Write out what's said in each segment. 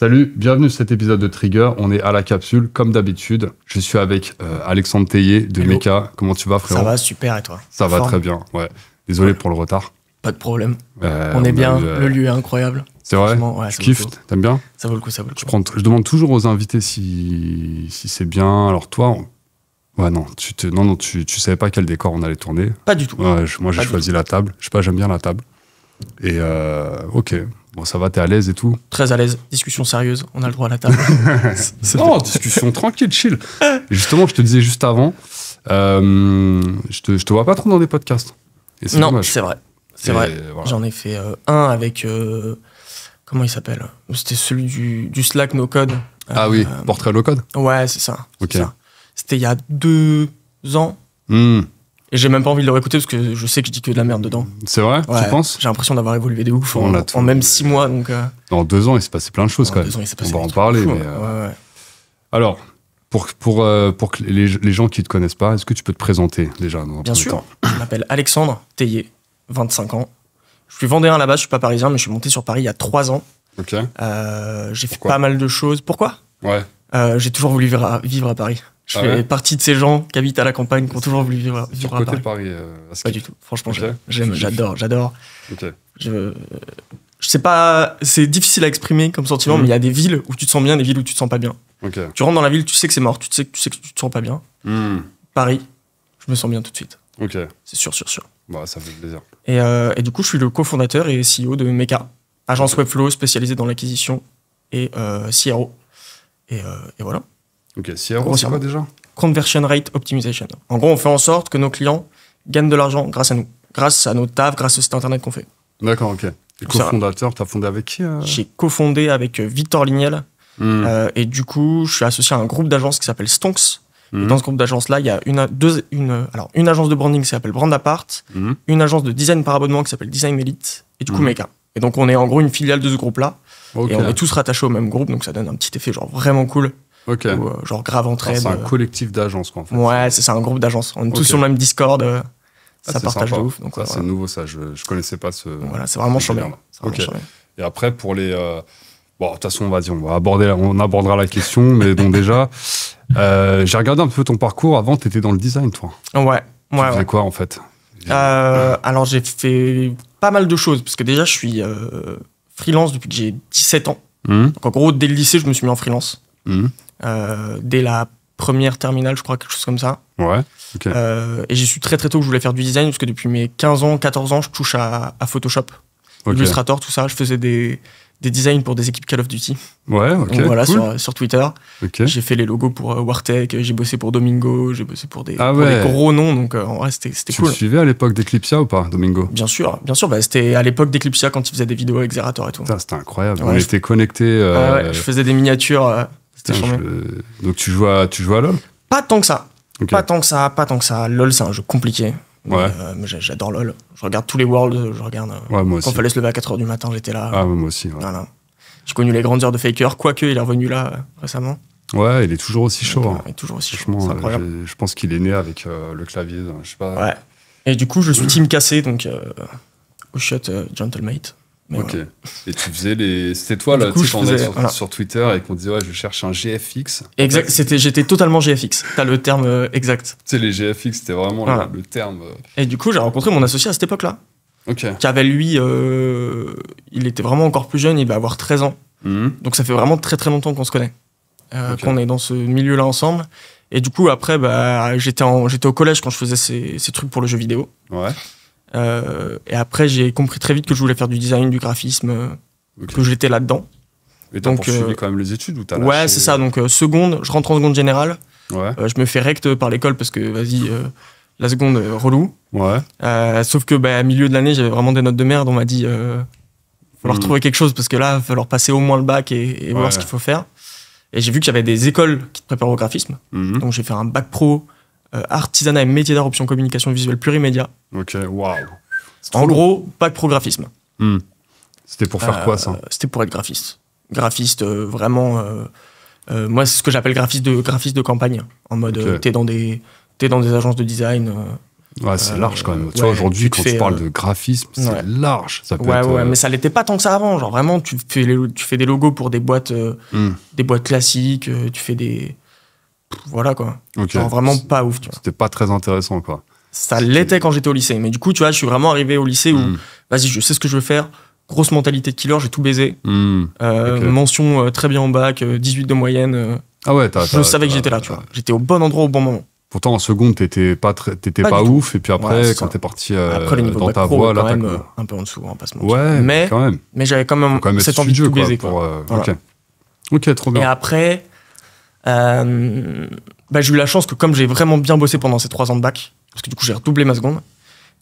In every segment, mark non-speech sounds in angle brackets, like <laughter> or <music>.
Salut, bienvenue sur cet épisode de Trigger. On est à la capsule, comme d'habitude. Je suis avec euh, Alexandre Théier de Meka. Comment tu vas, frérot Ça va, super, et toi Ça va très bien, ouais. Désolé pour le retard. Pas de problème. Euh, on est bien, euh, le lieu est incroyable. C'est vrai ouais, Tu kiffes T'aimes bien Ça vaut le coup, ça vaut le coup. Je, je demande toujours aux invités si, c'est bien. Alors toi, Ouais, non, tu, te, non, non, tu, tu savais pas quel décor on allait tourner. Pas du tout. moi, j'ai choisi la table. Je sais pas, j'aime bien la table. Et ok, ça va, t'es à l'aise et tout Très à l'aise. Discussion sérieuse, on a le droit à la table. <laughs> <laughs> non, discussion tranquille, chill. <laughs> justement, je te disais juste avant, euh, je, te, te vois pas trop dans des podcasts. Et non, c'est vrai. C'est vrai. J'en ai fait euh, un avec. Euh, comment il s'appelle C'était celui du, Slack No Code. ah oui, Portrait No Code Ouais, c'est ça. Ok. C'était il y a deux ans. Hmm. Et j'ai même pas envie de le réécouter parce que je sais que je dis que de la merde dedans. C'est vrai, tu penses J'ai l'impression d'avoir évolué de ouf en, même six mois. Donc, euh. deux ans, il s'est passé plein de choses quand même. Ans, il passé On va en parler. Hein. Euh, alors, pour, pour, euh, pour que les, gens qui te connaissent pas, est-ce que tu peux te présenter déjà Bien sûr. je m'appelle Alexandre Théier, 25 ans. Je suis vendéen à la base, je suis pas parisien, mais je suis monté sur Paris il y a trois ans. j'ai fait pas mal de choses. Pourquoi Ouais. j'ai toujours voulu vivre à, vivre à Paris. Je ah fais partie de ces gens qui habitent à la campagne, qui ont toujours voulu vivre, à Paris. Paris euh, pas du tout. Franchement, j'aime, j'adore, j'adore. Je, sais pas, c'est difficile à exprimer comme sentiment, mhm. mais il y a des villes où tu te sens bien, des villes où tu te sens pas bien. Tu rentres dans la ville, tu sais que c'est mort, tu sais, tu sais que tu te sens pas bien. Hmm. Paris, je me sens bien tout de suite. C'est sûr, sûr, sûr. Bon, bah, ça fait plaisir. Euh, et, du coup, je suis le cofondateur et CEO de MECA, agence Webflow spécialisée dans l'acquisition et euh, CRO. Euh, et, voilà. Ok, c'est quoi déjà Conversion Rate Optimization. En gros, on fait en sorte que nos clients gagnent de l'argent grâce à nous, grâce à nos TAF, grâce au site internet qu'on fait. D'accord, ok. Et cofondateur, t'as fondé avec qui euh J'ai cofondé avec euh, Victor Lignel. Hmm. Euh, et du coup, je suis associé à un groupe d'agences qui s'appelle Stonks. Et hmm. dans ce groupe d'agences-là, il y a une, deux, une, alors, une agence de branding qui s'appelle Brand Apart, hmm. une agence de design par abonnement qui s'appelle Design Elite, et du coup Mega. Et donc, on est en gros une filiale de ce groupe-là. Et on est tous rattachés au même groupe, donc ça donne un petit effet genre vraiment cool Ok. Euh, genre grave entraide. C'est un euh. collectif d'agences, quoi, fait. Ouais, c'est un groupe d'agences. On est tous sur le même Discord. Euh, ça ah, partage de ouf. Donc, c'est nouveau, ça. Je, je connaissais pas ce. Voilà, c'est vraiment chambé. Et après, pour les. Bon, de toute façon, on va dire, on va aborder, on abordera la question, mais bon, déjà, j'ai regardé un peu ton parcours. Avant, tu étais dans le design, toi. Ouais. ouais tu faisais quoi, en fait Alors, j'ai fait pas mal de choses, parce que déjà, je suis freelance depuis que j'ai 17 ans. Mmh. en gros, dès le lycée, je me suis mis en freelance. Mmh. Euh, dès la première terminale, je crois, quelque chose comme ça. Ouais. Euh, et j'ai su très très tôt que je voulais faire du design, parce que depuis mes 15 ans, 14 ans, je touche à, Photoshop, Illustrator, tout ça. Je faisais des, des designs pour des équipes Call of Duty. Ouais, ok. Donc voilà, sur, sur, Twitter. J'ai fait les logos pour euh, Wartech, j'ai bossé pour Domingo, j'ai bossé pour des, ah gros noms, donc euh, en vrai, c'était cool. Tu suivais à l'époque d'Eclipsia ou pas, Domingo Bien sûr, bien sûr. Bah, c'était à l'époque d'Eclipsia quand ils faisait des vidéos avec Zerator et tout. C'était incroyable, on était connectés. ouais, je faisais des miniatures donc tu joues à, tu joues à LoL Pas tant que ça. Pas tant que ça, pas tant que ça. LoL, c'est un jeu compliqué. Ouais. Euh, j'adore LoL. Je regarde tous les worlds. Je regarde. Euh, ouais, moi aussi. fallait se lever à 4h du matin, j'étais là. Ah, moi aussi. Voilà. J'ai connu les grandes heures de Faker, quoique il est revenu là euh, récemment. Ouais, il est toujours aussi chaud. toujours hein. aussi Je pense qu'il est né avec le clavier. Hein, ouais. Et du coup, je suis team cassé, donc au shot gentlemate ok. Et tu faisais les. C'était toi, là, tu faisais... sur, Twitter et qu'on disait, ouais, je cherche un GFX. Exact. C'était, j'étais totalement GFX. T'as le terme euh, exact. Tu sais, les GFX, c'était vraiment le, terme. Euh. Et du coup, j'ai rencontré mon associé à cette époque-là. Ok. Qui avait, lui, euh, il était vraiment encore plus jeune, il va avoir 13 ans. Mhm. Donc, ça fait vraiment très, très longtemps qu'on se connaît. Qu'on est dans ce milieu-là ensemble. Et du coup, après, bah, j'étais, j'étais au collège quand je faisais ces, ces trucs pour le jeu vidéo. Ouais. Euh, et après, j'ai compris très vite que je voulais faire du design, du graphisme, euh, que j'étais là-dedans. Et t'as poursuivi euh, quand même les études ou t'as Ouais, c'est ça. Donc seconde, je rentre en seconde générale. Ouais. je me fais recte par l'école parce que vas-y, la seconde relou. Ouais. sauf que à bah, milieu de l'année, j'avais vraiment des notes de merde. On m'a dit falloir hmm. trouver quelque chose parce que là, il va falloir passer au moins le bac et, voir ce qu'il faut faire. Et j'ai vu que j'avais des écoles qui te préparent au graphisme. Hmm. Donc j'ai fait un bac pro euh, artisanat et métier d'art, option communication visuelle plurimédia. Ok, waouh. En gros, pas de prographisme. Hmm. C'était pour faire quoi euh, ça C'était pour être graphiste. Graphiste euh, vraiment. moi, c'est ce que j'appelle graphiste de, graphiste de campagne. Hein. En mode, t'es dans, des, es dans des agences de design. ouais, c'est large quand même. tu vois, aujourd'hui, quand tu parles de graphisme, c'est large. ouais, ouais, mais ça l'était pas tant que ça avant. Genre, vraiment, tu fais, tu fais des logos pour des boîtes, hmm. des boîtes classiques, tu fais des voilà quoi. Okay. vraiment pas ouf. C'était pas très intéressant quoi. Ça l'était quand j'étais au lycée, mais du coup, tu vois, je suis vraiment arrivé au lycée où, hmm. vas-y, je sais ce que je veux faire. Grosse mentalité de killer, j'ai tout baisé. Hmm. Euh, mention euh, très bien en bac, 18 euh, de moyenne. ah ouais, Je savais que j'étais là, tu vois. J'étais au bon endroit au bon moment. Pourtant, en seconde, t'étais pas, étais pas, ouf, et puis après, quand t'es parti après, dans ta voie, là, même, un peu en dessous, hein, Ouais, mais, même. Mais j'avais quand même, cette envie de tout baiser. Quoi, pour, ok, trop bien. Et après, euh, bah, j'ai eu la chance que comme j'ai vraiment bien bossé pendant ces trois ans de bac, parce que du coup j'ai redoublé ma seconde,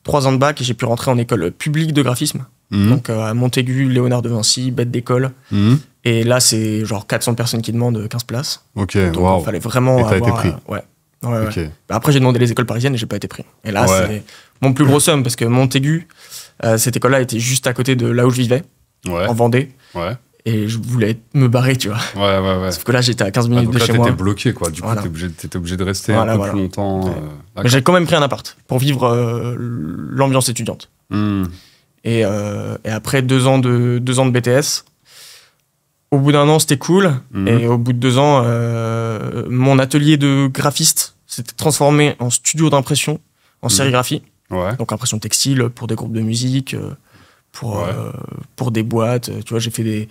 trois ans de bac et j'ai pu rentrer en école publique de graphisme. Mhm. Donc euh, à Montaigu, Léonard de Vinci, bête d'école. Mhm. Et là c'est genre 400 personnes qui demandent 15 euh, places. Ok, il fallait vraiment... été pris ouais. Bah, après j'ai demandé les écoles parisiennes et j'ai pas été pris. Et là c'est mon plus gros somme parce que Montaigu, cette école-là était juste à côté de là où je vivais, en Vendée. Ouais et je voulais me barrer, tu vois. Ouais, ouais, ouais. Sauf que là, j'étais à 15 minutes de là, chez moi. T'étais bloqué, quoi. Du coup, t'étais obligé de rester un peu plus longtemps. Euh, Mais j'ai quand même pris un appart pour vivre euh, l'ambiance étudiante. Hmm. Euh, et, après deux ans de, deux ans de BTS, au bout d'un an, c'était cool. Hmm. Et au bout de deux ans, mon atelier de graphiste s'était transformé en studio d'impression, en hmm. sérigraphie. Ouais. Donc, impression textile pour des groupes de musique. pour, pour des boîtes, tu vois, j'ai fait des,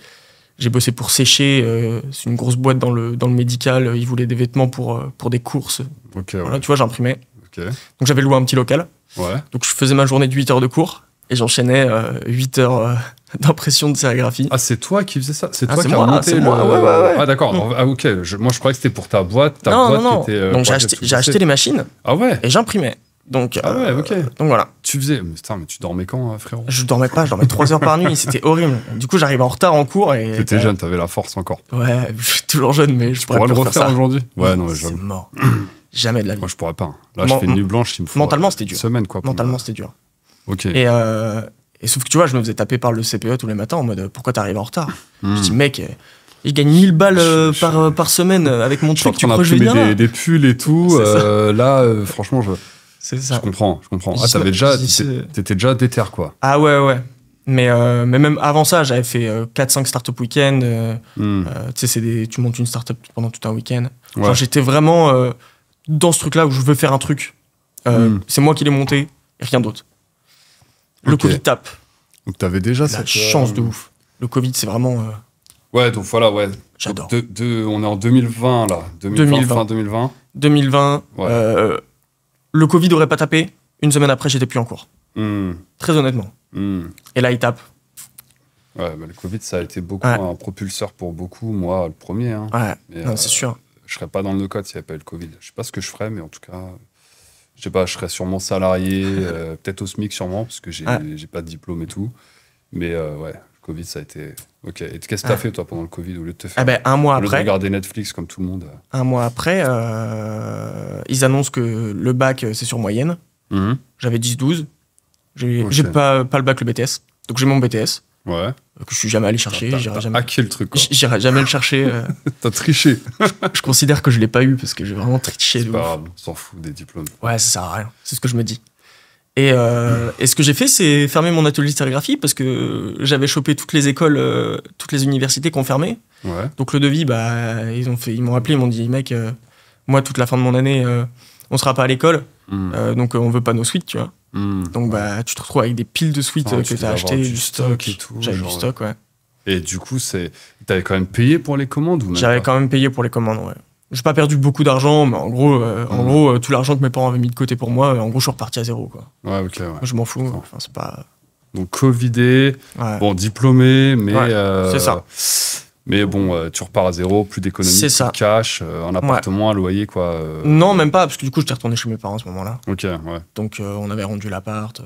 j'ai bossé pour Sécher, euh, c'est une grosse boîte dans le, dans le médical. Euh, ils voulaient des vêtements pour, euh, pour des courses. tu vois, j'imprimais. Donc j'avais loué un petit local. Ouais. Donc je faisais ma journée de 8 heures de cours et j'enchaînais 8 heures <laughs> d'impression de sérigraphie. Ah, c'est toi qui faisais ça C'est ah, toi qui as monté Moi, ah, d'accord. Mm. Ah, ok. moi, je croyais que c'était pour ta boîte. Ta non, non, non. Donc j'ai acheté, acheté les machines. Ah ouais Et j'imprimais. Donc, ah ouais, euh, ok. donc voilà. Tu faisais, mais, putain, mais tu dormais quand, euh, frérot Je dormais pas, je dormais 3 heures par nuit, <laughs> c'était horrible. Du coup, j'arrive en retard en cours et. T'étais jeune, t'avais la force encore. Ouais, <laughs> je suis toujours jeune, mais je, pourrais, pourrais le refaire aujourd'hui. Ouais, non, je mort. <clears throat> Jamais de la vie. Moi, je pourrais pas. Là, je fais une nuit blanche, il me faut. Mentalement, euh, c'était dur. Semaine, quoi. Mentalement, c'était dur. Ok. Et, et, sauf que tu vois, je me faisais taper par le CPE tous les matins en mode pourquoi t'arrives en retard hmm. Je dis, mec. Il gagne 1000 balles par, par semaine avec mon truc. Tu crois que des, pulls et tout. là, franchement, je, c'est ça. Je comprends, je comprends. Ah, t'avais déjà, t'étais déjà déter, quoi. Ah ouais, ouais. Mais, euh, mais même avant ça, j'avais fait 4-5 euh, startups week-end. Euh, hmm. tu sais, tu montes une startup pendant tout un week-end. J'étais vraiment dans ce truc-là où je veux faire un truc. Hmm. C'est moi qui l'ai monté, rien d'autre. Le Covid tape. Donc t'avais déjà cette chance de ouf. Le Covid, c'est vraiment. Ouais, donc voilà, ouais. J'adore. on est en 2020 là. 2020, 2020. Fin 2020. 2020. Ouais le Covid aurait pas tapé, une semaine après, j'étais plus en cours. Hmm. Très honnêtement. Hmm. Et là, il tape. Ouais, bah, le Covid, ça a été beaucoup un propulseur pour beaucoup, moi, le premier. Hein. Ouais, c'est euh, sûr. Je serais pas dans le code s'il n'y avait pas le Covid. Je sais pas ce que je ferais, mais en tout cas, je sais pas, je serais sûrement salarié, <laughs> euh, peut-être au SMIC sûrement, parce que j'ai n'ai pas de diplôme et tout. Mais euh, ouais, Covid, ça a été. Ok. Et qu'est-ce que t'as ah. fait, toi, pendant le Covid, au lieu de te faire. Ah ben, un mois après. regarder Netflix comme tout le monde. Euh. Un mois après, euh, ils annoncent que le bac, euh, c'est sur moyenne. Mhm. J'avais 10-12. J'ai pas, pas le bac, le BTS. Donc j'ai mon BTS. Ouais. Que je suis jamais allé chercher. J'irai jamais. le truc. J'irai jamais le chercher. <laughs> T'as triché. je, considère que je l'ai pas eu parce que j'ai vraiment triché. C'est pas grave, s'en fout des diplômes. Ouais, ça sert à rien. C'est ce que je me dis. Euh, et, ce que j'ai fait, c'est fermer mon atelier de sérigraphie parce que j'avais chopé toutes les écoles, euh, toutes les universités qu'on fermait. Donc le devis, bah, ils ont fait, ils m'ont appelé, ils m'ont dit, mec, euh, moi toute la fin de mon année, on sera pas à l'école, hmm. donc on veut pas nos suites, tu vois. Hmm. Donc bah, tu te retrouves avec des piles de suites que tu as acheté, du stock et tout. J'avais du stock, ouais. Et du coup, c'est, t'avais quand même payé pour les commandes J'avais quand même payé pour les commandes, ouais. J'ai pas perdu beaucoup d'argent, mais en gros, euh, en gros euh, tout l'argent que mes parents avaient mis de côté pour moi, euh, en gros, je suis reparti à zéro. Quoi. Ouais, ok. Je m'en fous. Enfin, c'est pas. Donc, Covidé, bon, diplômé, mais. c'est ça. Mais bon, tu repars à zéro, plus d'économie, plus ça. de cash, un appartement, un loyer, quoi. Non, même pas, parce que du coup, je t'ai retourné chez mes parents à ce moment-là. Ok, ouais. Donc, on avait rendu l'appart.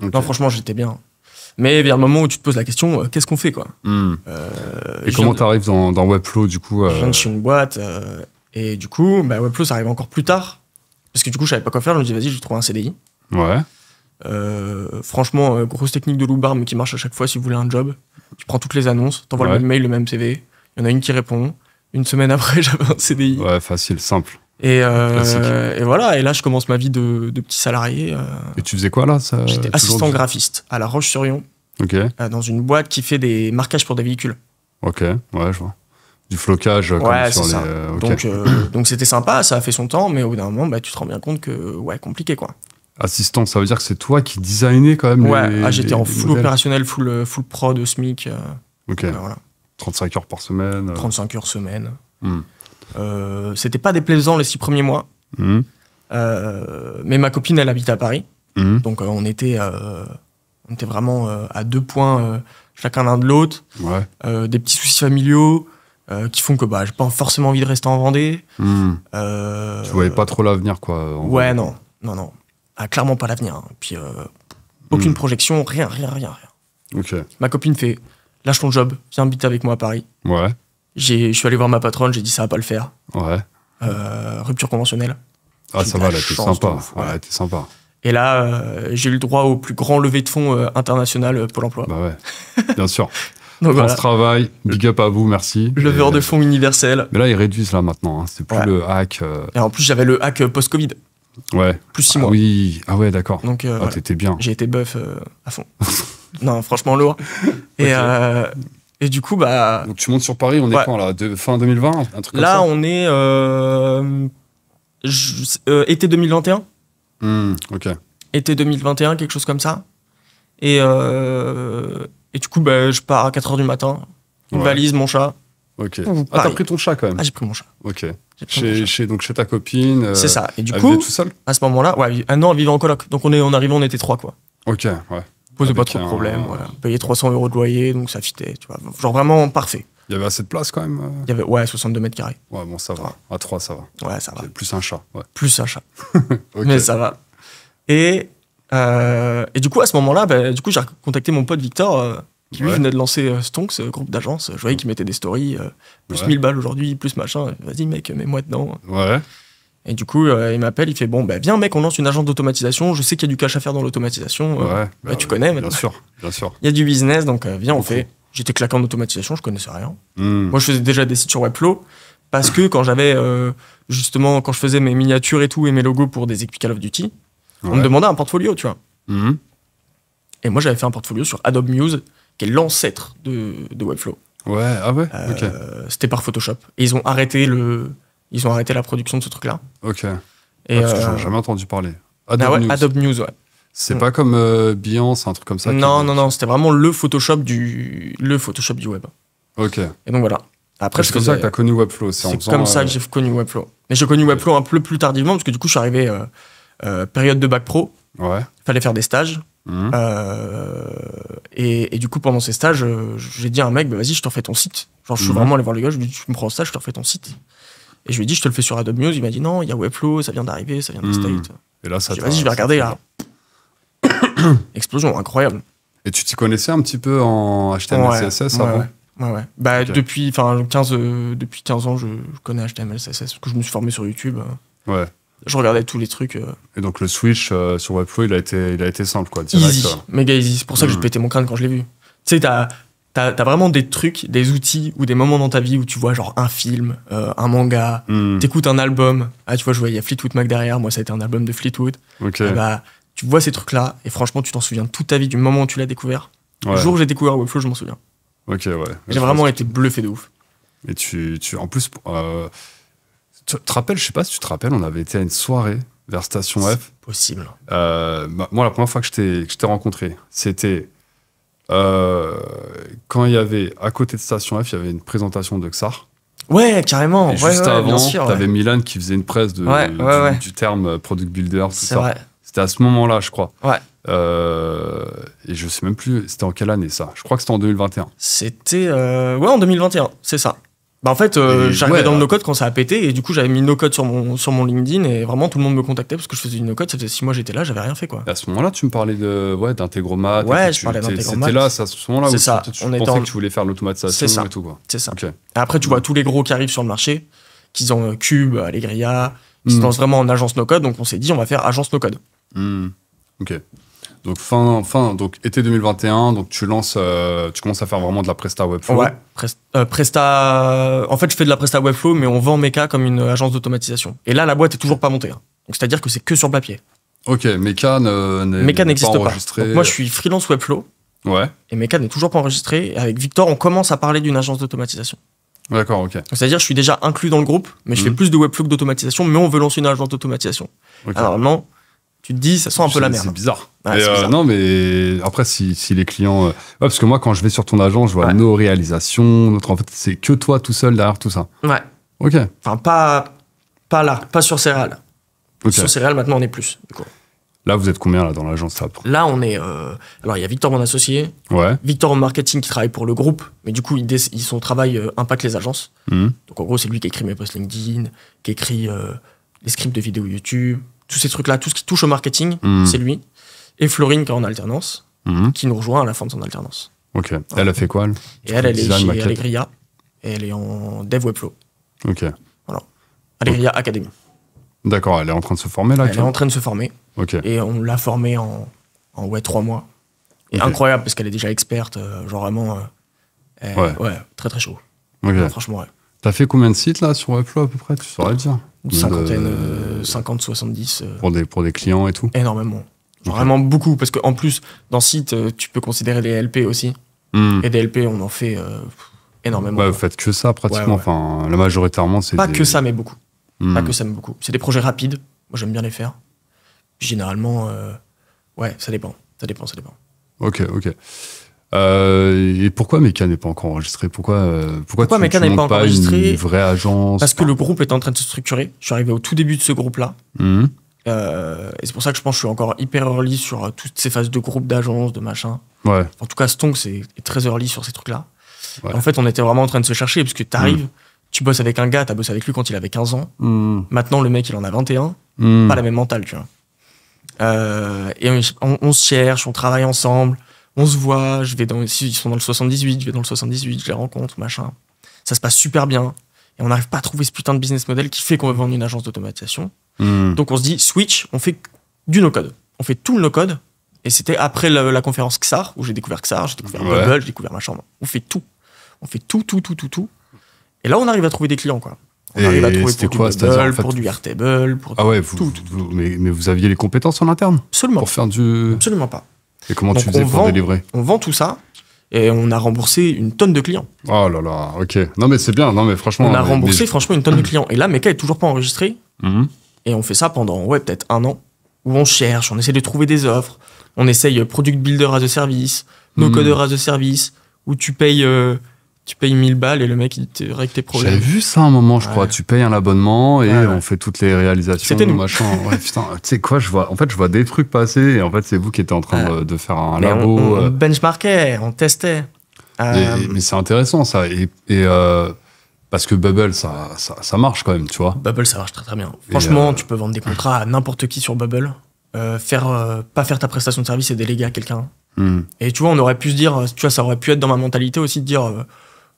Non, franchement, j'étais bien. Mais vers le moment où tu te poses la question, euh, qu'est-ce qu'on fait quoi hmm. euh, Et comment tu arrives dans, dans, Webflow du coup Je viens euh de chez une boîte et du coup, bah, Webflow ça arrive encore plus tard parce que du coup je savais pas quoi faire. Je me dis vas-y, je trouve un CDI. Ouais. franchement, grosse technique de loup mais qui marche à chaque fois si vous voulez un job. Tu prends toutes les annonces, t'envoies le même mail, le même CV. Il y en a une qui répond. Une semaine <laughs> après, j'avais un CDI. Ouais, facile, simple. Et, euh, ah, et, voilà, et là je commence ma vie de, petit salarié. Euh. et tu faisais quoi là J'étais assistant graphiste à La Roche-sur-Yon, euh, dans une boîte qui fait des marquages pour des véhicules. Ok, ouais, je vois. Du flocage ouais, comme ça. Donc c'était sympa, ça a fait son temps, mais au bout d'un moment, bah, tu te rends bien compte que, ouais, compliqué quoi. Assistant, ça veut dire que c'est toi qui designais quand même Ouais, ah, j'étais en full opérationnel, full, full de SMIC. ok. Voilà. 35 heures par semaine. 35 heures semaine. Hmm. Euh, c'était pas déplaisant les six premiers mois. Hmm. Euh, mais ma copine, elle habite à Paris. Hmm. Donc euh, on était on était vraiment à deux points chacun l'un de l'autre. des petits soucis familiaux. qui font que bah, j'ai pas forcément envie de rester en Vendée. Hmm. Euh, tu voyais pas trop l'avenir, quoi. ouais, non, non, non. Ah, clairement pas l'avenir. Hein. Puis, aucune projection, rien, rien, rien, rien. Ma copine fait lâche ton job, viens habiter avec moi à Paris. Ouais je suis allé voir ma patronne, j'ai dit ça va pas le faire. Ouais. Euh, rupture conventionnelle. Ah, ça va, là, t'es sympa. sympa. Et là, euh, j'ai eu le droit au plus grand lever de fonds euh, international pour l'emploi. Bah ouais, <laughs> bien sûr. Donc Travail, big up à vous, merci. Leveur de fonds universel. Mais là, ils réduisent là maintenant, hein. c'est plus le hack. Et en plus, j'avais le hack post-Covid. Ouais. Plus six mois. Ah oui, ah ouais, d'accord. Donc, ah, bien. J'ai été buff à fond. <laughs> non, franchement, lourd. Et et du coup, bah. Donc tu montes sur Paris, on est quand là de, Fin 2020 un truc Là, comme ça on est. Euh, euh, été 2021. Mmh, hmm, ok. Été 2021, quelque chose comme ça. Et, euh, et du coup, bah, je pars à 4h du matin. Une valise, mon chat. Ok. Ah, t'as pris ton chat quand même Ah, j'ai pris mon chat. Ok. Chez, donc chez ta copine. c'est ça. Et du coup, à ce moment-là, ouais, un ah an, vivait en coloc. Donc on est, on arrivait, on était trois, quoi. Ok, ouais posait ah, pas trop de problème. Payer 300 euros de loyer, donc ça fitait. Tu vois. Genre vraiment parfait. Il y avait assez de place quand même euh Il y avait, Ouais, 62 mètres carrés. Ouais, bon, ça va. À 3, ça va. Ouais, ça va. Plus un chat. Ouais. Plus un chat. <laughs> Mais ça va. Et, euh, et du coup, à ce moment-là, bah, du coup, j'ai contacté mon pote Victor, euh, qui lui venait de lancer euh, Stonks, groupe d'agence. Je voyais mm. qu'il mettait des stories, plus 1000 balles aujourd'hui, plus machin. Vas-y, mec, mets-moi dedans. Ouais. Et du coup, euh, il m'appelle, il fait Bon, bah, viens, mec, on lance une agence d'automatisation. Je sais qu'il y a du cash à faire dans l'automatisation. Euh, ouais, bah, bah, tu connais maintenant. Bien sûr, bien sûr. Il y a du business, donc euh, viens, on fait. J'étais claquant d'automatisation, je connaissais rien. Hmm. Moi, je faisais déjà des sites sur Webflow parce que quand j'avais, justement, quand je faisais mes miniatures et tout et mes logos pour des équipes Call of Duty, on me demandait un portfolio, tu vois. Hmm. Et moi, j'avais fait un portfolio sur Adobe Muse, qui est l'ancêtre de, Webflow. Ouais, ah ouais C'était par Photoshop. Et ils ont arrêté le ils ont arrêté la production de ce truc-là. Ok. Et ah, parce que j'en ai euh, jamais entendu parler. Bah Adobe, News. Adobe News, ouais. C'est pas comme euh, un truc comme ça. Non, non, non, c'était vraiment le Photoshop du le Photoshop du web. Ok. Et donc voilà. Après, c'est comme ça que as connu Webflow. C'est comme ça que j'ai connu Webflow. Mais j'ai connu Webflow un peu plus tardivement parce que du coup, je suis arrivé euh, euh, période de bac pro. Ouais. Fallait faire des stages. Mhm. Et, du coup, pendant ces stages, j'ai dit à un mec, bah, vas-y, je t'en fais ton site. Genre, je suis mhm. vraiment allé voir le gars, je lui ai dit, tu me prends ça stage, je te fais ton site. Et je lui ai dit, je te le fais sur Adobe Muse, Il m'a dit, non, il y a Webflow, ça vient d'arriver, ça vient d'installer. Hmm. Et là, ça Vas-y, je vais regarder là. <coughs> Explosion, incroyable. Et tu t'y connaissais un petit peu en HTML, CSS avant ouais, ouais. Bah, depuis, 15, euh, depuis 15 ans, je, connais HTML, CSS, parce que je me suis formé sur YouTube. ouais. Je regardais tous les trucs. Euh. Et donc le switch euh, sur Webflow, il a été, il a été simple, quoi. Direct, easy, méga easy. C'est pour ça que j'ai hmm. pété mon crâne quand je l'ai vu. Tu sais, t'as t'as vraiment des trucs, des outils ou des moments dans ta vie où tu vois genre un film, euh, un manga, hmm. t'écoutes un album. Ah, tu vois, je voyais Fleetwood Mac derrière, moi ça a été un album de Fleetwood. Ok. Eh bah, tu vois ces trucs-là et franchement, tu t'en souviens toute ta vie du moment où tu l'as découvert. Ouais. Le jour où j'ai découvert Webflow, je m'en souviens. Ok, ouais. J'ai vraiment été bluffé de ouf. Et tu, tu en plus, euh, tu te rappelles, je sais pas si tu te rappelles, on avait été à une soirée vers Station F. Possible. Euh, bah, moi, la première fois que je t'ai rencontré, c'était euh, quand il y avait, à côté de Station F, il y avait une présentation de XAR. Ouais, carrément. juste avant, t'avais Milan qui faisait une presse de, du, terme euh, product builder, C'est vrai. C'était à ce moment-là, je crois. Ouais. Euh, et je sais même plus, c'était en quelle année ça Je crois que c'était en 2021. C'était. ouais, en 2021, c'est ça. Bah, en fait, euh, j'arrivais dans le bah. no-code quand ça a pété et du coup j'avais mis no-code sur mon, sur mon LinkedIn et vraiment tout le monde me contactait parce que je faisais du no-code, ça faisait 6 mois j'étais là, j'avais rien fait quoi. à ce moment-là, tu me parlais de ouais, je parlais d'intégromat. C'était là, à ce moment-là où tu, On pensais que tu voulais faire l'automatisation et tout quoi. C'est ça. après tu vois tous les gros qui arrivent sur le marché, euh, euh, qui ont Cube, Allegria, ils se mm. lancent vraiment en agence no-code, donc on s'est dit on va faire agence no-code. Mm. Ok. Donc fin, fin, donc été 2021, donc tu lances, euh, tu commences à faire vraiment de la Presta Webflow. Ouais. Euh, presta, en fait, je fais de la Presta Webflow, mais on vend Meka comme une euh, agence d'automatisation. Et là, la boîte est toujours pas montée. Hein. Donc c'est à dire que c'est que sur papier. Ok, Meka n'existe pas. pas. moi, je suis freelance Webflow. Ouais. Et Meka n'est toujours pas enregistré. avec Victor, on commence à parler d'une agence d'automatisation. D'accord, ok. C'est-à-dire, je suis déjà inclus dans le groupe, mais je fais mhm. plus de Webflow que d'automatisation, mais on veut lancer une agence d'automatisation. Alors, non, tu te dis, ça sent un peu la merde. C'est euh, bizarre. Non, mais après, si, si les clients. Euh, parce que moi, quand je vais sur ton agent, je vois nos réalisations, notre. En fait, c'est que toi tout seul derrière tout ça. Ouais. Ok. Enfin, pas, pas là, pas sur Céréales. Sur Céréales, maintenant, on est plus. Là, vous êtes combien là dans l'agence Là, on est. Euh, alors, il y a Victor, mon associé. Ouais. Victor en marketing qui travaille pour le groupe, mais du coup, il son travail impacte les agences. Mhm. Donc, en gros, c'est lui qui écrit mes posts LinkedIn, qui écrit les scripts de vidéos YouTube, tous ces trucs-là, tout ce qui touche au marketing, hmm. c'est lui. Et Florine qui est en alternance, hmm. qui nous rejoint à la fin de son alternance. Ok. Elle a fait quoi elle elle, elle, est chez Allegria Et elle est en dev Webflow. Ok. Voilà. Academy. D'accord, elle est en train de se former là Elle est en train de se former. Ok. Et on l'a formée en, en ouais, trois mois. incroyable parce qu'elle est déjà experte, euh, genre vraiment. Euh, ouais. Très très chaud. Ok. franchement, ouais. Ça fait combien de sites là sur Webflow à peu près Tu saurais dire cinquantaine, 50, euh, 70. Euh. Pour, des, pour des clients et tout Énormément. Vraiment beaucoup, parce qu'en plus, dans site, euh, tu peux considérer les LP aussi. Hmm. Et des LP, on en fait énormément. Bah, vous faites que ça pratiquement, enfin, la majoritairement, c'est. Pas que ça, mais beaucoup. Hmm. Pas que ça, mais beaucoup. C'est des projets rapides, moi j'aime bien les faire. généralement, ouais, ça dépend. Ça dépend, ça dépend. Ok, ok. Euh, et pourquoi Mekan n'est pas encore enregistré Pourquoi, euh, pourquoi, pourquoi n'est pas, encore enregistré une vraie agence Parce que le groupe est en train de se structurer. Je suis arrivé au tout début de ce groupe-là. Mmh. Euh, et c'est pour ça que je pense que je suis encore hyper early sur euh, toutes ces phases de groupe, d'agence, de machin. En tout cas, Stonk c'est très early sur ces trucs-là. En fait, on était vraiment en train de se chercher parce que tu arrives, mmh. tu bosses avec un gars, tu as bossé avec lui quand il avait 15 ans. Mmh. Maintenant, le mec, il en a 21. Pas la même mentale, tu vois. et on, on se cherche, on travaille ensemble on se voit, je vais dans, ils sont dans le 78, je vais dans le 78, je les rencontre, machin. Ça se passe super bien. Et on n'arrive pas à trouver ce putain de business model qui fait qu'on va vendre une agence d'automatisation. Hmm. Donc on se dit, switch, on fait du no-code. On fait tout le no-code. Et c'était après la, conférence XAR, où j'ai découvert XAR, j'ai découvert ouais. Google, j'ai découvert machin. On fait tout. On fait tout, tout, tout, tout, tout. Et là, on arrive à trouver des clients, quoi. On arrive à trouver pour, quoi, du pour du Airtable, pour ah ouais, mais, mais, vous aviez les compétences en interne Absolument. Pour faire du... Absolument pas. Et comment tu faisais pour délivrer On vend tout ça et on a remboursé une tonne de clients. Oh là là, ok. Non mais c'est bien, non mais franchement. On a remboursé franchement une tonne de <clears throat> clients. Et là, Mecha est toujours pas enregistré. Mhm. Et on fait ça pendant, ouais, peut-être un an, où on cherche, on essaie de trouver des offres, on essaye euh, Product Builder as a service, No code mm. Coder as a service, où tu payes. Euh, tu payes 1000 balles et le mec il te règle tes problèmes. J'avais vu ça un moment, je crois. Tu payes un abonnement et on fait toutes les réalisations. C'était nous. <laughs> putain, tu sais quoi, je vois, en fait, je vois des trucs passer et en fait, c'est vous qui étiez en train de faire un labo. On, euh. benchmarkait, on testait. Euh, mais c'est intéressant ça. Et, euh, parce que Bubble, ça, ça, marche quand même, tu vois. Bubble, ça marche très très bien. Franchement, tu peux vendre des contrats à n'importe qui sur Bubble. faire, pas faire ta prestation de service et déléguer à quelqu'un. Hmm. Et tu vois, on aurait pu se dire, tu vois, ça aurait pu être dans ma mentalité aussi de dire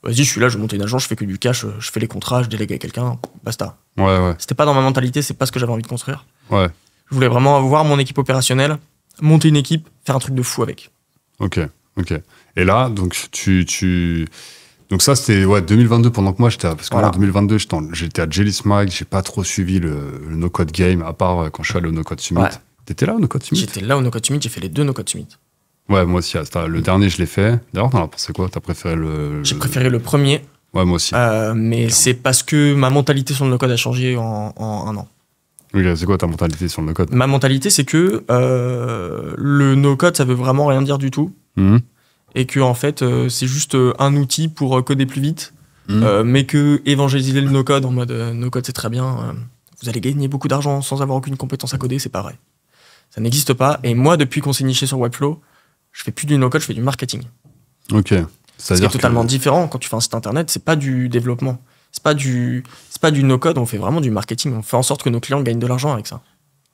vas-y, je suis là, je monte une agence, je fais que du cash, euh, je fais les contrats, je délègue à quelqu'un, basta. Ouais, ouais. C'était pas dans ma mentalité, c'est pas ce que j'avais envie de construire. Ouais. Je voulais vraiment avoir mon équipe opérationnelle, monter une équipe, faire un truc de fou avec. Ok, ok. Et là, donc, tu. tu... Donc, ça, c'était ouais, 2022 pendant que moi j'étais à. Parce que 2022, j'étais à Jelly Smile, j'ai pas trop suivi le, le No Code Game, à part euh, quand je suis allé au No Code Summit. T'étais là au No Code Summit J'étais là au No Code Summit, j'ai fait les deux No Code Summit. Ouais, moi aussi. Ah, le dernier, je l'ai fait. D'ailleurs, t'en as pensé quoi T'as préféré le. J'ai préféré le premier. Ouais, moi aussi. Euh, mais c'est parce que ma mentalité sur le no-code a changé en, un an. Oui, c'est quoi ta mentalité sur le no-code Ma mentalité, c'est que euh, le no-code, ça veut vraiment rien dire du tout. Hmm. Et que, en fait, euh, c'est juste un outil pour coder plus vite. Hmm. mais que évangéliser le no-code en mode no-code, c'est très bien. vous allez gagner beaucoup d'argent sans avoir aucune compétence à coder, c'est pas vrai. Ça n'existe pas. Et moi, depuis qu'on s'est niché sur Webflow, je fais plus du no-code, je fais du marketing. Ok. C'est totalement que... différent. Quand tu fais un site internet, c'est pas du développement. C'est pas du, c'est pas du no-code. On fait vraiment du marketing. On fait en sorte que nos clients gagnent de l'argent avec ça.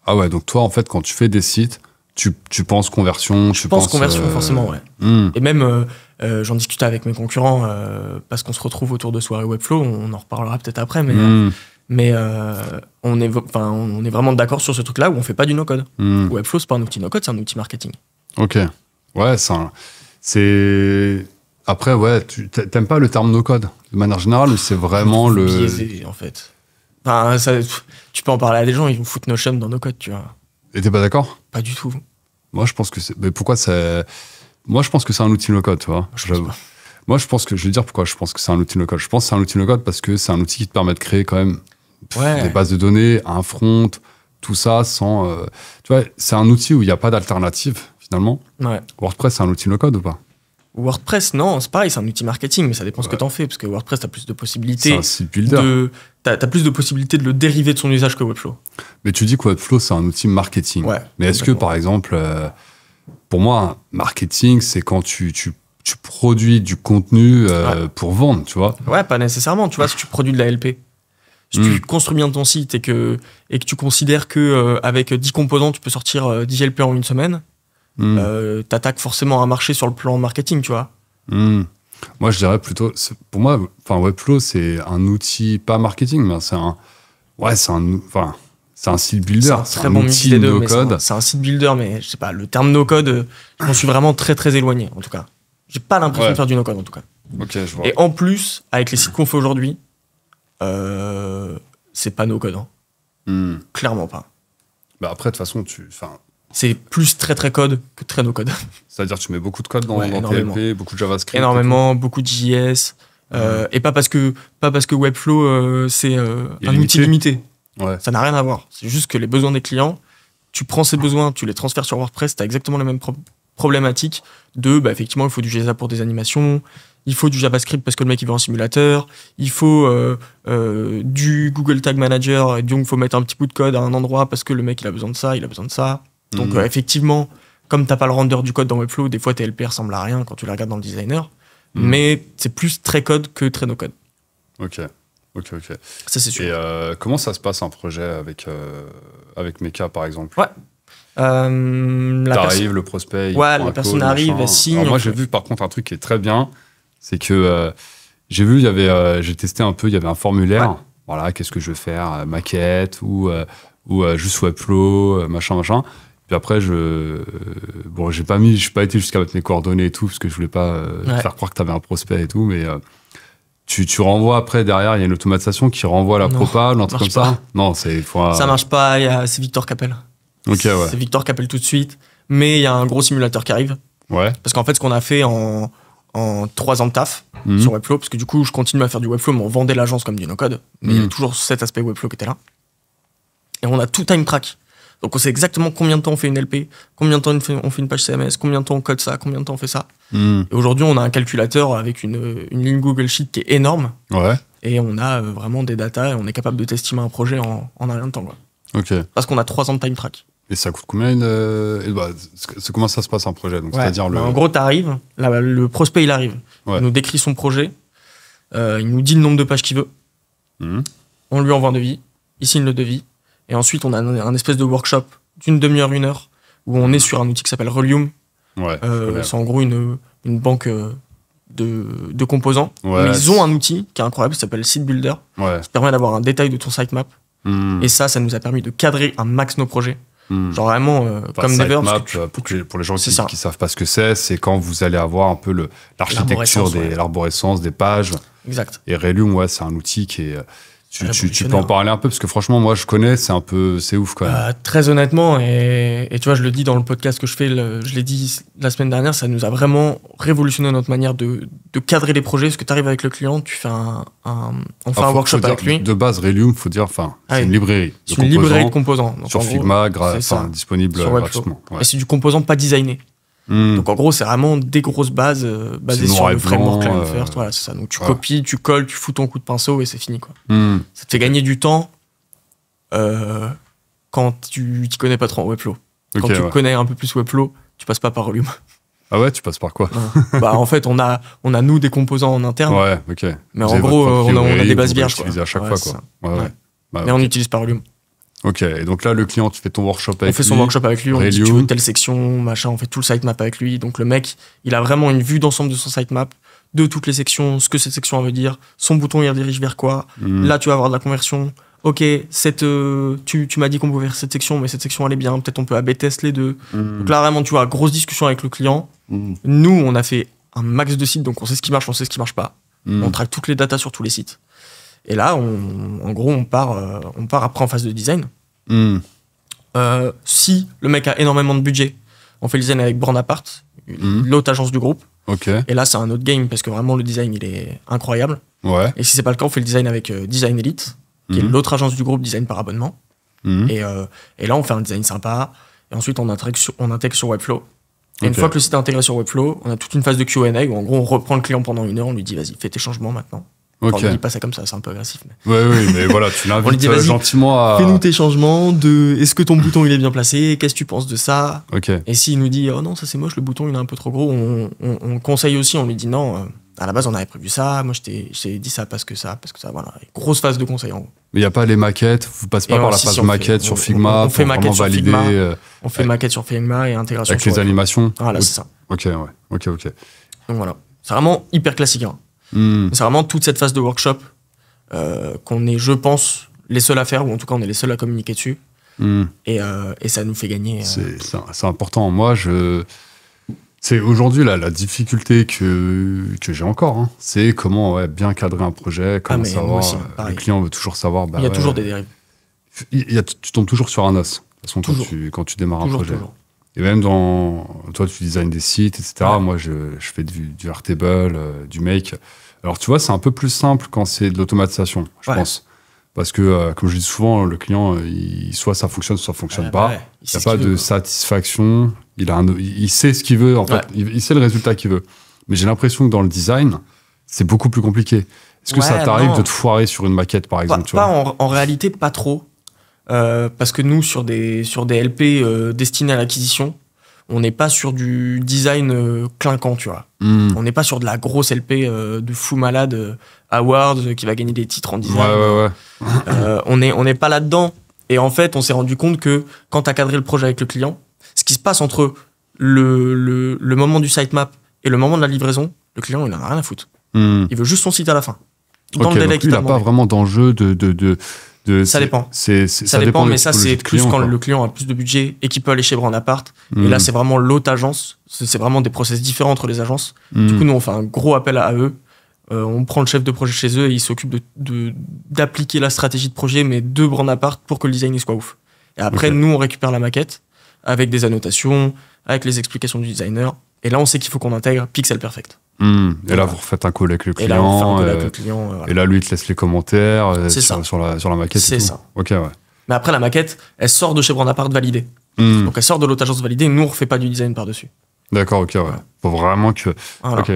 Ah ouais. Donc toi, en fait, quand tu fais des sites, tu, tu penses conversion. Je pense conversion, euh, forcément. Ouais. Hmm. Et même, euh, euh, j'en discutais avec mes concurrents parce qu'on se retrouve autour de soirée Webflow. On en reparlera peut-être après, mais. Hmm. Mais on, est, on est vraiment d'accord sur ce truc-là où on fait pas du no-code. Hmm. Webflow, c'est pas un outil no-code, c'est un outil marketing. Ok. Ouais, c'est. Après, ouais, tu t'aimes pas le terme no-code. De manière générale, c'est vraiment le. Biaisé, en fait. tu peux en parler à des gens, ils vont foutre Notion dans nos codes, tu vois. Et t'es pas d'accord Pas du tout. Moi, je pense que c'est. Mais pourquoi c'est. Moi, je pense que c'est un outil no-code, tu vois. Moi, je pense que. Je vais dire pourquoi je pense que c'est un outil no-code. Je pense que c'est un outil no-code parce que c'est un outil qui te permet de créer quand même des bases de données, un front, tout ça, sans. Euh, tu vois, c'est un outil où il n'y a pas d'alternative finalement. WordPress, c'est un outil no-code ou pas WordPress, non, c'est pareil, c'est un outil marketing, mais ça dépend ce que tu en fais, parce que WordPress, tu plus de possibilités. De... Tu as, plus de possibilités de le dériver de son usage que Webflow. Mais tu dis que Webflow, c'est un outil marketing. mais est-ce que, par exemple, euh, pour moi, marketing, c'est quand tu, tu, produis du contenu euh, pour vendre, tu vois Ouais, pas nécessairement. Tu vois, si tu produis de la LP, si tu hmm. construis bien ton site et que, et que tu considères qu'avec euh, avec 10 composants, tu peux sortir 10 LP en une semaine, Mm. Euh, t'attaques forcément un marché sur le plan marketing, tu vois. Mm. Moi, je dirais plutôt, pour moi, enfin, Webflow, c'est un outil pas marketing, mais c'est un, ouais, c'est un, enfin, c'est un site builder. C'est un outil de no code. C'est un, site builder, mais je sais pas, le terme no code, euh, je suis vraiment très très éloigné, en tout cas. J'ai pas l'impression de faire du no code, en tout cas. Ok, je vois. Et en plus, avec les sites qu'on fait aujourd'hui, euh, c'est pas no code, hein. Mm. clairement pas. Bah après, de toute façon, tu, enfin, c'est plus très très code que très no code. <laughs> C'est-à-dire tu mets beaucoup de code dans, dans PHP, beaucoup de JavaScript. Énormément, beaucoup de JS. Euh, et pas parce que pas parce que Webflow euh, c'est euh, un outil limité. Ça n'a rien à voir. C'est juste que les besoins des clients, tu prends ces besoins, tu les transfères sur WordPress, tu as exactement la même problématique de bah, effectivement il faut du JSA pour des animations, il faut du JavaScript parce que le mec il veut un simulateur, il faut du Google Tag Manager et donc il faut mettre un petit bout de code à un endroit parce que le mec il a besoin de ça, il a besoin de ça. Donc mhm. euh, effectivement, comme t'as pas le render du code dans Webflow, des fois tes LPR ressemblent à rien quand tu les regardes dans le designer. Mhm. Mais c'est plus très code que très no code. Ok, ok, ok. Ça c'est sûr. Et euh, comment ça se passe un projet avec euh, avec Mecha par exemple Ouais. Euh, T'arrives, le prospect. ouais, la personne arrive, signe. moi j'ai vu par contre un truc qui est très bien, c'est que euh, j'ai vu il y avait, j'ai testé un peu, il y avait un formulaire. Voilà, qu'est-ce que je veux faire, maquette ou ou juste Webflow, machin, machin. Puis après, je bon, j'ai pas mis, je suis pas été jusqu'à mettre mes coordonnées et tout parce que je voulais pas euh, faire croire que tu avais un prospect et tout, mais euh, tu, tu renvoies après derrière, il y a une automatisation qui renvoie la propale, un truc comme ça. Non, c'est faut, ça marche pas. c'est Victor qui appelle. Ok, c'est, ouais. C'est Victor qui appelle tout de suite, mais il y a un gros simulateur qui arrive. Ouais. Parce qu'en fait, ce qu'on a fait en en trois ans de taf mhm. sur Webflow, parce que du coup, je continue à faire du Webflow, mais on vendait l'agence comme du code mais il y a mhm. toujours cet aspect Webflow qui était là. Et on a tout time track. Donc on sait exactement combien de temps on fait une LP, combien de temps on fait, une page CMS, combien de temps on code ça, combien de temps on fait ça. Hmm. aujourd'hui, on a un calculateur avec une, ligne Google Sheet qui est énorme. Et on a euh, vraiment des datas et on est capable de tester un projet en, un rien de temps. Quoi. Parce qu'on a trois ans de time track. Et ça coûte combien C'est euh, bah, comment ça se passe un projet donc, c'est-à-dire le... Bah, en gros, tu arrives, le prospect il arrive, il nous décrit son projet, euh, il nous dit le nombre de pages qu'il veut, hmm. on lui envoie un devis, il signe le devis, et ensuite, on a un, espèce de workshop d'une demi-heure, une heure, où on est sur un outil qui s'appelle Relium. Euh, c'est en gros une, une banque euh, de, de composants. Mais ils ont un outil qui est incroyable, qui s'appelle Site Builder, ouais. qui permet d'avoir un détail de ton sitemap. map. Hmm. Et ça, ça nous a permis de cadrer un max nos projets. Hmm. Genre vraiment, euh, comme Never. pour, les gens qui ne savent pas ce que c'est, c'est quand vous allez avoir un peu l'architecture, l'arborescence des, des pages. Exact. Et Relium, ouais, c'est un outil qui est tu, peux en parler un peu parce que franchement moi je connais c'est un peu c'est ouf quoi. même. Bah, très honnêtement et, et, tu vois je le dis dans le podcast que je fais je l'ai dit la semaine dernière ça nous a vraiment révolutionné notre manière de, de cadrer les projets parce que tu arrives avec le client tu fais un, un on ah, fait un workshop avec lui. De base Relium faut dire enfin ah c'est une librairie. C'est une librairie de composants sur Figma disponible gratuitement. Et c'est du composant pas designé Hmm. Donc en gros, c'est vraiment des grosses bases euh, basées sur le framework euh, first. Voilà, c'est ça. Donc tu copies, tu colles, tu fous ton coup de pinceau et c'est fini. Quoi. Hmm. Ça te fait gagner du temps euh, quand tu connais pas trop Webflow. quand tu connais un peu plus Webflow, tu passes pas par Volume. <laughs> Ah ouais, tu passes par quoi hein. Bah en fait, on a, on a nous des composants en interne. Ouais, ok. Mais en gros, on a, des bases vierges. Quoi. à chaque fois bah, Mais on utilise par Volume. Ok, donc là, le client, tu fais ton workshop avec lui. On fait son workshop avec lui, on dit tu veux telle section, machin, on fait tout le sitemap avec lui. Donc le mec, il a vraiment une vue d'ensemble de son sitemap, de toutes les sections, ce que cette section veut dire, son bouton, il redirige vers quoi. Hmm. Là, tu vas avoir de la conversion. Ok, cette, euh, tu, m'as dit qu'on pouvait faire cette section, mais cette section, elle est bien. Peut-être on peut AB test les deux. Hmm. Donc là, vraiment, tu vois, grosse discussion avec le client. Hmm. Nous, on a fait un max de sites, donc on sait ce qui marche, on sait ce qui ne marche pas. On traque toutes les datas sur tous les sites. Et là, en gros, on part, euh, on part après en phase de design. Hmm. Euh, si le mec a énormément de budget, on fait le design avec Brand hmm. l'autre agence du groupe. Et là, c'est un autre game parce que vraiment le design il est incroyable. Et si c'est pas le cas, on fait le design avec euh, Design Elite, qui est hmm. l'autre agence du groupe design par abonnement. Euh, et, là, on fait un design sympa. Et ensuite, on intègre sur, Webflow. Et une fois que le site est intégré sur Webflow, on a toute une phase de QA où en gros, on reprend le client pendant une heure, on lui dit vas-y, fais tes changements maintenant. On on dit pas ça comme ça, c'est un peu agressif. Mais... Oui, oui, mais voilà, tu <laughs> l'invites euh, gentiment à. Fais-nous tes changements de est-ce que ton bouton il est bien placé, qu'est-ce que tu penses de ça Et s'il nous dit oh non, ça c'est moche, le bouton il est un peu trop gros, on, conseille aussi, on lui dit non, euh, à la base on avait prévu ça, moi je t'ai dit ça parce que ça, parce que ça, voilà. Grosse phase de conseil en gros. Mais il n'y a pas les maquettes, vous passez pas par la phase de maquette sur Figma, on, on fait maquette sur Figma, on fait euh, maquette sur Figma et intégration. Avec les animations Voilà, c'est ça. Ok, ouais. Ok, ok. Donc voilà. C'est vraiment hyper classique. Hein. Hmm. C'est vraiment toute cette phase de workshop euh, qu'on est, je pense, les seuls à faire, ou en tout cas on est les seuls à communiquer dessus. Hmm. Euh, et, ça nous fait gagner. Euh, c'est important. Moi, je... C'est aujourd'hui la difficulté que, j'ai encore, hein. c'est comment bien cadrer un projet, ah, comment savoir. le client veut toujours savoir. Bah il y a toujours des dérives. Il tu tombes toujours sur un os. De toute Quand, tu, quand démarres un projet. Et même dans. Toi, tu designs des sites, etc. Moi, je, je, fais du, du euh, du Make. Alors, tu vois, c'est un peu plus simple quand c'est de l'automatisation, je pense. Parce que, euh, comme je dis souvent, le client, euh, il, soit ça fonctionne, soit ça fonctionne pas. Il n'y a pas de satisfaction. Il, a il sait ce qu'il veut, en fait. Il, sait le résultat qu'il veut. Mais j'ai l'impression que dans le design, c'est beaucoup plus compliqué. Est-ce que ça t'arrive de te foirer sur une maquette, par exemple pas en réalité, pas trop. Euh, parce que nous, sur des, sur des LP euh, destinés à l'acquisition, on n'est pas sur du design euh, clinquant, tu vois. Hmm. On n'est pas sur de la grosse LP de fou malade Awards qui va gagner des titres en design. Ouais, ouais, ouais. on n'est on pas là-dedans. Et en fait, on s'est rendu compte que quand tu as cadré le projet avec le client, ce qui se passe entre le, le, moment du sitemap et le moment de la livraison, le client, il n'en a rien à foutre. Hmm. Il veut juste son site à la fin. Dans le donc, il n'a pas vraiment d'enjeu de, de ça dépend. ça, dépend, mais ça, c'est plus quand le client a plus de budget et qu'il peut aller chez Brand Apart. Et là, mm. c'est vraiment l'autre agence. C'est vraiment des process différents entre les agences. Du mm. coup, nous, on fait un gros appel à eux. Euh, on prend le chef de projet chez eux et il s'occupe de, d'appliquer la stratégie de projet, mais de Brand Apart pour que le design soit ouf. Et après, nous, on récupère la maquette avec des annotations, avec les explications du designer. Et là, on sait qu'il faut qu'on intègre Pixel Perfect. Hmm. Et là, vous refaites un call avec le client. Et là, lui, il te laisse les commentaires euh, sur, sur, la, sur la maquette. C'est ça. Ok, ouais. Mais après, la maquette, elle sort de chez Brandapart validée. Hmm. Donc, elle sort de l'autre agence validée. Nous, on refait pas du design par-dessus. D'accord, ok, ouais. Faut vraiment que. Ok.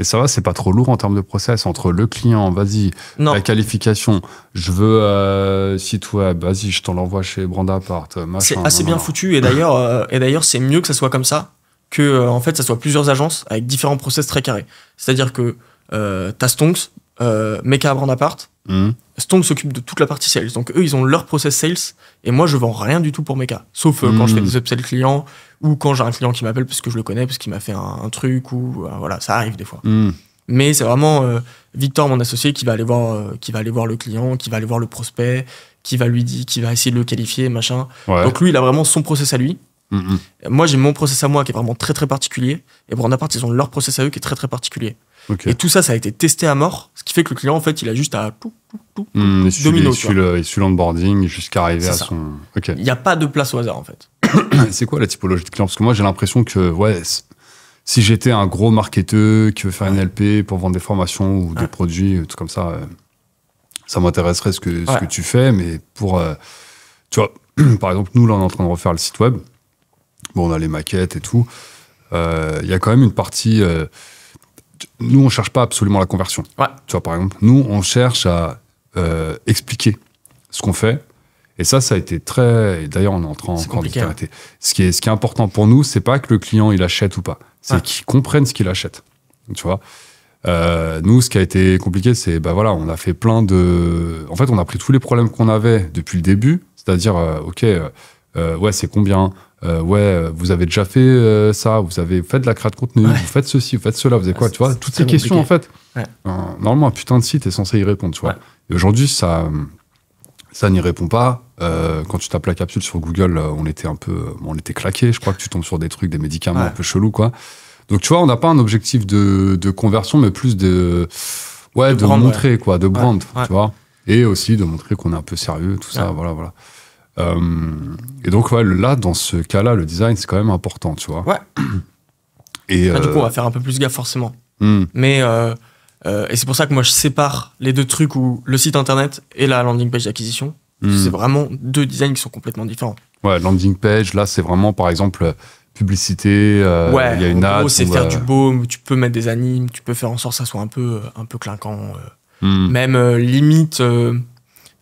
Et ça va, c'est pas trop lourd en termes de process entre le client, vas-y, la qualification, je veux euh, si site web, vas-y, je t'en l'envoie chez Brandapart. Euh, c'est assez bien foutu et d'ailleurs, et d'ailleurs, c'est mieux que ça soit comme ça que euh, en fait ça soit plusieurs agences avec différents process très carrés. C'est-à-dire que euh, t'as Stonks, euh, Mecha à hmm. Stonks s'occupe de toute la partie sales. Donc eux ils ont leur process sales et moi je vends rien du tout pour Mecha, sauf euh, quand je fais hmm. des upsells clients ou quand j'ai un client qui m'appelle parce que je le connais parce qu'il m'a fait un, truc ou euh, voilà ça arrive des fois. Hmm. Mais c'est vraiment Victor mon associé qui va aller voir qui va aller voir le client, qui va aller voir le prospect, qui va lui dire, qui va essayer de le qualifier machin. Donc lui il a vraiment son process à lui Mhm. Moi, j'ai mon process à moi qui est vraiment très très particulier. Et pour en appart, ils ont leur process à eux qui est très très particulier. Et tout ça, ça a été testé à mort. Ce qui fait que le client, en fait, il a juste à tout, il suit, l'onboarding jusqu'à arriver à son. Il n'y a pas de place au hasard, en fait. <coughs> c'est quoi la typologie de client Parce que moi, j'ai l'impression que, ouais, si j'étais un gros marketeur qui veut faire une LP pour vendre des formations ou des produits, euh, tout comme ça, euh, ça m'intéresserait ce, que, ce que tu fais. Mais pour. Euh, tu vois, <coughs> par exemple, nous, là, on est en train de refaire le site web bon, on a les maquettes et tout. Il euh, y a quand même une partie. Euh, nous, on cherche pas absolument la conversion. Tu vois, par exemple, nous, on cherche à euh, expliquer ce qu'on fait, et ça, ça a été très. D'ailleurs, on est en train de hein. Ce qui est, ce qui est important pour nous, c'est pas que le client il achète ou pas, c'est qu'ils qu'il comprenne ce qu'il achète. Tu vois. nous, ce qui a été compliqué, c'est bah voilà, on a fait plein de. En fait, on a pris tous les problèmes qu'on avait depuis le début, c'est-à-dire, ok, ouais, c'est combien euh, ouais, vous avez déjà fait euh, ça, vous avez fait de la création de contenu, vous faites ceci, vous faites cela, vous avez quoi, ah, tu vois, toutes ces questions en fait. normalement, un putain de site est censé y répondre, tu vois. Et aujourd'hui, ça, ça n'y répond pas. Euh, quand tu tapes la capsule sur Google, on était un peu, on était claqué. Je crois que tu tombes sur des trucs, des médicaments un peu chelous, quoi. Donc tu vois, on n'a pas un objectif de, conversion, mais plus de, ouais, de, montrer quoi, de brand, tu vois, et aussi de montrer qu'on est un peu sérieux, tout ça, voilà, voilà. Euh, et donc, voilà, là, dans ce cas-là, le design, c'est quand même important, tu vois. Ouais. Et, Du coup, on euh, va faire un peu plus gaffe, forcément. Hmm. Mais, euh, et c'est pour ça que moi, je sépare les deux trucs où le site internet et la landing page d'acquisition. Hmm. C'est vraiment deux designs qui sont complètement différents. Ouais, landing page, là, c'est vraiment, par exemple, publicité, ouais, il y a une ad. c'est faire du beau. tu peux mettre des animes, tu peux faire en sorte que ça soit un peu, un peu clinquant. Hmm. Même limite,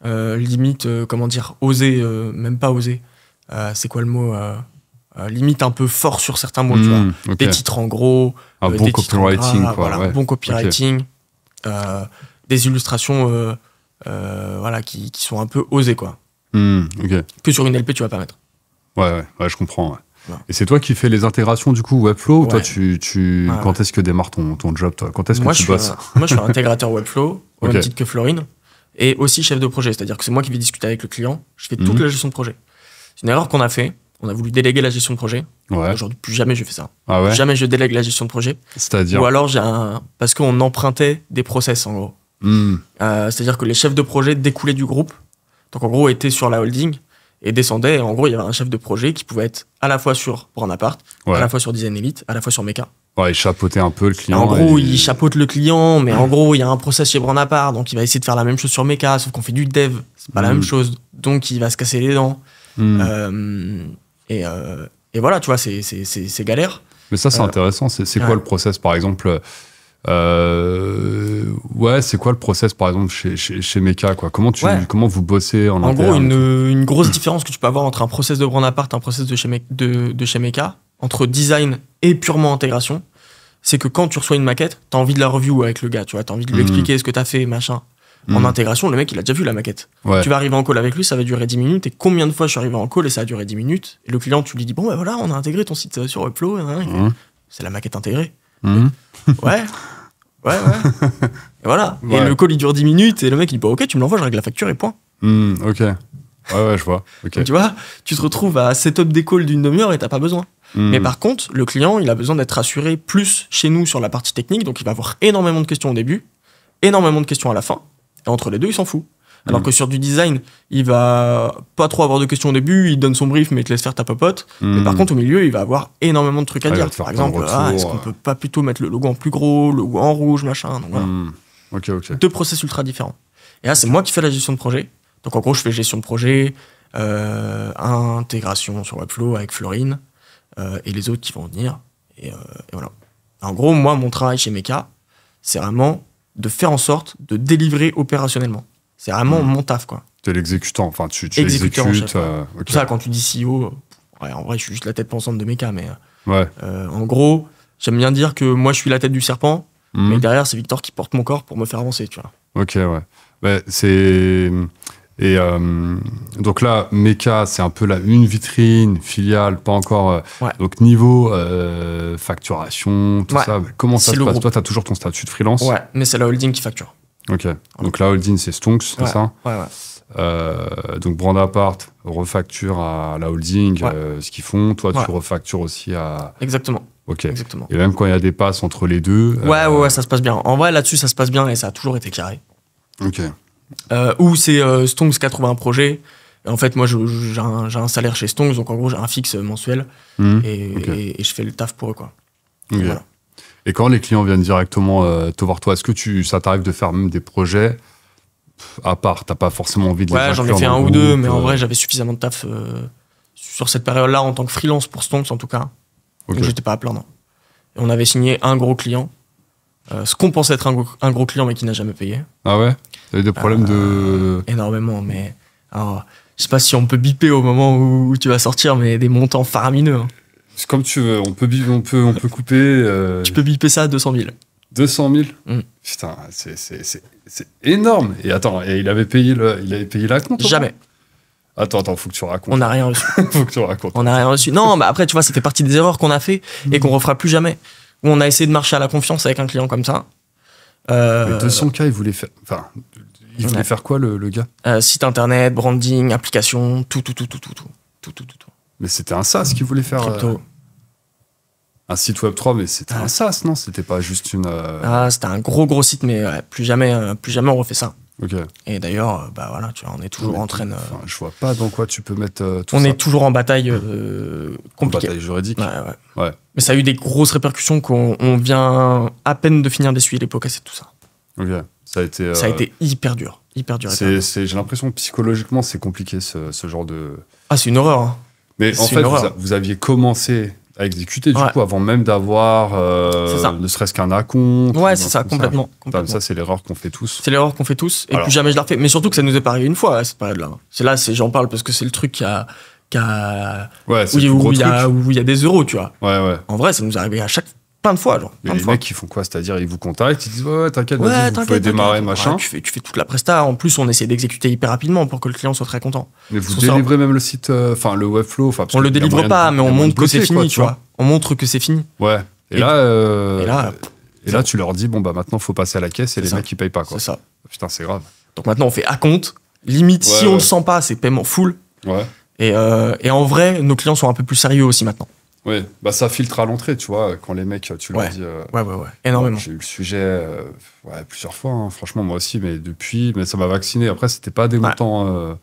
euh, limite, euh, comment dire, oser, euh, même pas oser. c'est quoi le mot limite un peu fort sur certains mots, tu hmm, vois. Des titres en gros, ah, un bon copywriting, bon copywriting, des illustrations, voilà, qui, qui, sont un peu osées, quoi. Hmm, que sur une LP, tu vas pas mettre. Ouais, ouais, je comprends. Et c'est toi qui fais les intégrations du coup Webflow ou toi tu, quand est-ce que démarre ton, ton job Quand est-ce que moi, tu bosses Moi je suis intégrateur Webflow au même titre que Florine et aussi chef de projet. C'est-à-dire que c'est moi qui vais discuter avec le client, je fais toute mhm. la gestion de projet. C'est une erreur qu'on a fait. On a voulu déléguer la gestion de projet. Aujourd'hui, plus jamais je fais ça. Ah jamais je délègue la gestion de projet. C'est-à-dire Ou alors, j'ai un... parce qu'on empruntait des process, en gros. Hmm. Euh, c'est-à-dire que les chefs de projet découlaient du groupe. Donc, en gros, étaient sur la holding et descendait. en gros, il y avait un chef de projet qui pouvait être à la fois sur Pornapart, à la fois sur Design Elite, à la fois sur Mecha. Ouais, il chapeautait un peu le client. en gros, il chapeaute le client, mais en gros, il y a un process chez Apart donc il va essayer de faire la même chose sur Mecha, sauf qu'on fait du dev, c'est pas la même hmm. chose, donc il va se casser les dents. Hmm. Euh, euh, et, voilà, tu vois, c'est galère. Mais ça, c'est euh, intéressant. C'est quoi le process, par exemple euh, ouais, c'est quoi le process par exemple chez, chez, chez quoi comment, tu, comment vous bossez en En gros, une, grosse différence que tu peux avoir entre un process de brand apart et un process de chez, Meka de, chez entre design et purement intégration, c'est que quand tu reçois une maquette, t'as envie de la review avec le gars, tu vois, t'as envie de lui hmm. expliquer ce que t'as fait, machin. En hmm. intégration, le mec, il a déjà vu la maquette. Tu vas arriver en call avec lui, ça va durer 10 minutes. Et combien de fois je suis arrivé en call et ça a duré 10 minutes Et le client, tu lui dis, bon, ben voilà, on a intégré ton site euh, sur Webflow. Hmm. C'est la maquette intégrée. Mhm. <laughs> Ouais. Ouais, ouais. voilà. Et le call, il dure 10 minutes, et le mec, il dit, bah, ok, tu me l'envoies, je règle la facture et point. Hmm, ok. Ouais, ouais, je vois. tu vois, tu te retrouves à setup des calls d'une demi-heure et t'as pas besoin. Hmm. Mais par contre, le client, il a besoin d'être rassuré plus chez nous sur la partie technique, donc il va avoir énormément de questions au début, énormément de questions à la fin, et entre les deux, il s'en fout. Alors mm. que sur du design, il va pas trop avoir de questions au début, il donne son brief, mais il te laisse faire ta popote. Mm. Mais par contre, au milieu, il va avoir énormément de trucs à dire. Par exemple, ah, est-ce qu'on euh. peut pas plutôt mettre le logo en plus gros, le logo en rouge, machin. Donc, voilà. Mm. Deux process ultra différents. Et là, c'est moi qui fais la gestion de projet. Donc en gros, je fais gestion de projet, euh, intégration sur Webflow avec Florine euh, et les autres qui vont venir. Et, voilà. En gros, moi, mon travail chez Meka, c'est vraiment de faire en sorte de délivrer opérationnellement. C'est vraiment hmm. mon taf, quoi. T'es l'exécutant, enfin, tu, tu exécutes. Tout euh, ça, quand tu dis CEO, en vrai, je suis juste la tête pensante de Meka, mais euh, ouais. Euh, en gros, j'aime bien dire que moi, je suis la tête du serpent, hmm. mais derrière, c'est Victor qui porte mon corps pour me faire avancer, tu vois. Ok, ouais. Bah, c'est. Et donc là, Meka, c'est un peu la une vitrine, filiale, pas encore. Donc niveau facturation, tout ça, comment ça se passe Toi, tu as toujours ton statut de freelance Ouais, mais c'est la holding qui facture. Ok. Donc la holding, c'est Stonks, c'est ça Ouais, ouais. Euh, donc Apart refacture à la holding euh, ce qu'ils font. Toi, tu refactures aussi à. Exactement. Ok. Exactement. Et même quand il y a des passes entre les deux. Ouais, ouais, euh, ça se passe bien. En vrai, là-dessus, ça se passe bien et ça a toujours été carré. Ok. ou c'est Stonks qui a trouvé un projet. En fait, moi, j'ai un, salaire chez Stonks, donc en gros, j'ai un fixe mensuel mmh. et, je fais le taf pour eux, quoi. Et quand les clients viennent directement euh, te voir toi, est-ce que tu, ça t'arrive de faire même des projets à part T'as pas forcément envie de ouais, j'en ai fait un ou deux, mais en euh. vrai, j'avais suffisamment de taf euh, sur cette période-là en tant que freelance pour Stomps en tout cas. Donc j'étais pas à plaindre. Et on avait signé un gros client. ce qu'on pensait être un gros, client mais qui n'a jamais payé. Ah ouais T'as eu des problèmes de. Énormément, mais. Alors, je sais pas si on peut biper au moment où, tu vas sortir, mais des montants faramineux. Hein comme tu veux. On peut, on peut, on peut couper. Euh, tu peux biper ça à 200 000. 200 000 Putain, c'est énorme. Et attends, et il avait payé, il avait payé la compte Jamais. Attends, attends, faut que tu racontes. On n'a rien reçu. <laughs> faut que tu racontes. On n'a rien reçu. Non, mais après, tu vois, ça fait partie des erreurs qu'on a fait et mm. qu'on refera plus jamais. On a essayé de marcher à la confiance avec un client comme ça. Euh, mais 200 cas, il voulait faire. Enfin, il voulait faire quoi, le, gars euh, Site internet, branding, application, tout, tout, tout, tout, tout, tout, tout, Mais c'était un SaaS qu'il voulait faire un site web 3, mais c'était ah. un SaaS, non C'était pas juste une. Euh, ah, c'était un gros gros site, mais plus jamais, euh, plus jamais on refait ça. Et d'ailleurs, euh, bah voilà, tu vois, on est toujours en train. je vois pas dans quoi tu peux mettre. Tout on est toujours en bataille compliquée. En bataille juridique. Ouais, ouais. Mais ça a eu des grosses répercussions qu'on vient à peine de finir d'essuyer l'époque, pots c'est tout ça. Ok. Ça a été. Ça a été hyper dur, hyper dur. J'ai l'impression psychologiquement c'est compliqué ce, ce, genre de. Ah, c'est une horreur. Hein. Mais en fait, vous aviez commencé à exécuter du coup avant même d'avoir euh, ne serait-ce qu'un acompte. Ouais, c'est ça, complètement, ça, Ça, c'est l'erreur qu'on fait tous. C'est l'erreur qu'on fait tous et plus jamais je la refais. Mais surtout que ça nous est pas arrivé une fois à cette période-là. C'est là, c'est j'en parle parce que c'est le truc qui a qui a où, il y, a, où il y a des euros, tu vois. Ouais, ouais. En vrai, ça nous est arrivé à chaque plein de fois. Genre, les mecs, ils font quoi C'est-à-dire, ils vous contactent, ils disent Ouais, t'inquiète, vous pouvez démarrer, machin. tu, fais, tu fais toute la presta. En plus, on essaie d'exécuter hyper rapidement pour que le client soit très content. Mais vous délivrez même le site, euh, enfin le Webflow. On le délivre pas, mais on montre que c'est fini, tu vois. On montre que c'est fini. Ouais. Et, là. Euh, et là, et là tu leur dis Bon, bah maintenant, faut passer à la caisse et les mecs, ils payent pas, quoi. C'est ça. Putain, c'est grave. Donc maintenant, on fait à compte. Limite, si on le sent pas, c'est paiement full. Ouais. Euh, et en vrai, nos clients sont un peu plus sérieux aussi maintenant. Oui, bah ça filtre à l'entrée, tu vois, quand les mecs, tu leur dis. Euh, ouais, ouais, ouais, énormément. J'ai eu le sujet euh, plusieurs fois, hein. franchement, moi aussi, mais depuis, mais ça m'a vacciné. Après, c'était pas des Ouais. Euh,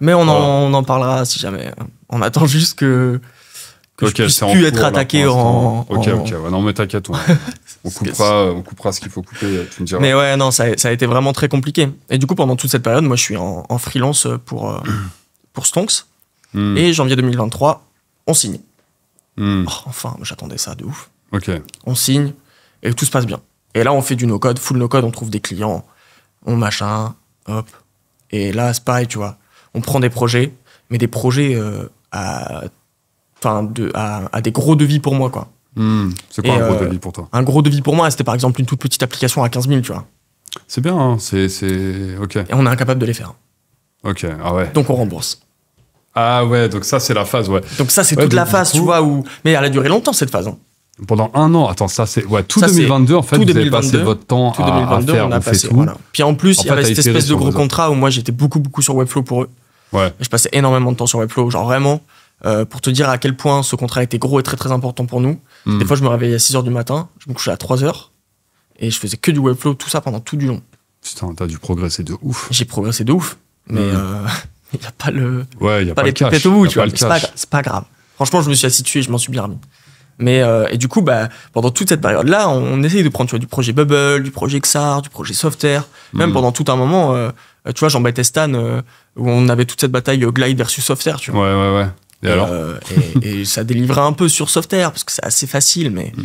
mais on, en, on en parlera si jamais. Hein. On attend juste que. Que okay, je être attaqué en, Ok, ok, non, mais t'inquiète, on, <laughs> on, coupera, on coupera ce qu'il faut couper, tu me diras. Mais ouais, non, ça a, été vraiment très compliqué. Et du coup, pendant toute cette période, moi, je suis en, freelance pour, pour Stonks. Hmm. Et janvier 2023, on signe. Hmm. Oh, enfin, j'attendais ça de ouf. On signe et tout se passe bien. Et là, on fait du no-code, full no-code, on trouve des clients, on machin, hop. Et là, c'est pareil, tu vois. On prend des projets, mais des projets euh, à, de, à, des gros devis pour moi, quoi. Hmm. c'est quoi un gros euh, devis pour toi Un gros devis pour moi, c'était par exemple une toute petite application à 15 000, tu vois. C'est bien, hein, c'est, OK. Et on est incapable de les faire. OK, ah ouais. Donc on rembourse. Ah ouais, donc ça, c'est la phase, ouais. Donc ça, c'est toute la phase, tu vois, où. Mais elle a duré longtemps, cette phase. Hein. Pendant un an, attends, ça c'est. Ouais, tout 2022, en fait, tout vous avez passé votre temps tout 2022, à, faire, on a tout. Puis en plus, il y avait cette espèce de gros contrat où moi j'étais beaucoup, beaucoup sur Webflow pour eux. Ouais. Je passais énormément de temps sur Webflow, genre vraiment, euh, pour te dire à quel point ce contrat était gros et très, très important pour nous. Hmm. Des fois, je me réveillais à 6 h du matin, je me couchais à 3 h et je faisais que du Webflow, tout ça pendant tout du long. Putain, t'as dû progresser de ouf. J'ai progressé de ouf, mais. Hmm. Euh, il n'y a pas le. Ouais, il a pas, les au bout, C'est pas, grave. Franchement, je me suis assitué, je m'en suis bien remis. Mais, euh, et du coup, bah, pendant toute cette période-là, on, essaye de prendre du projet Bubble, du projet XAR, du projet Software. Même mm. pendant tout un moment, euh, tu vois, j'embêtais Stan, euh, où on avait toute cette bataille Glide versus Software, tu vois. Ouais, ouais, ouais. Et, alors et, <laughs> ça délivrait un peu sur Software, parce que c'est assez facile, mais, mm.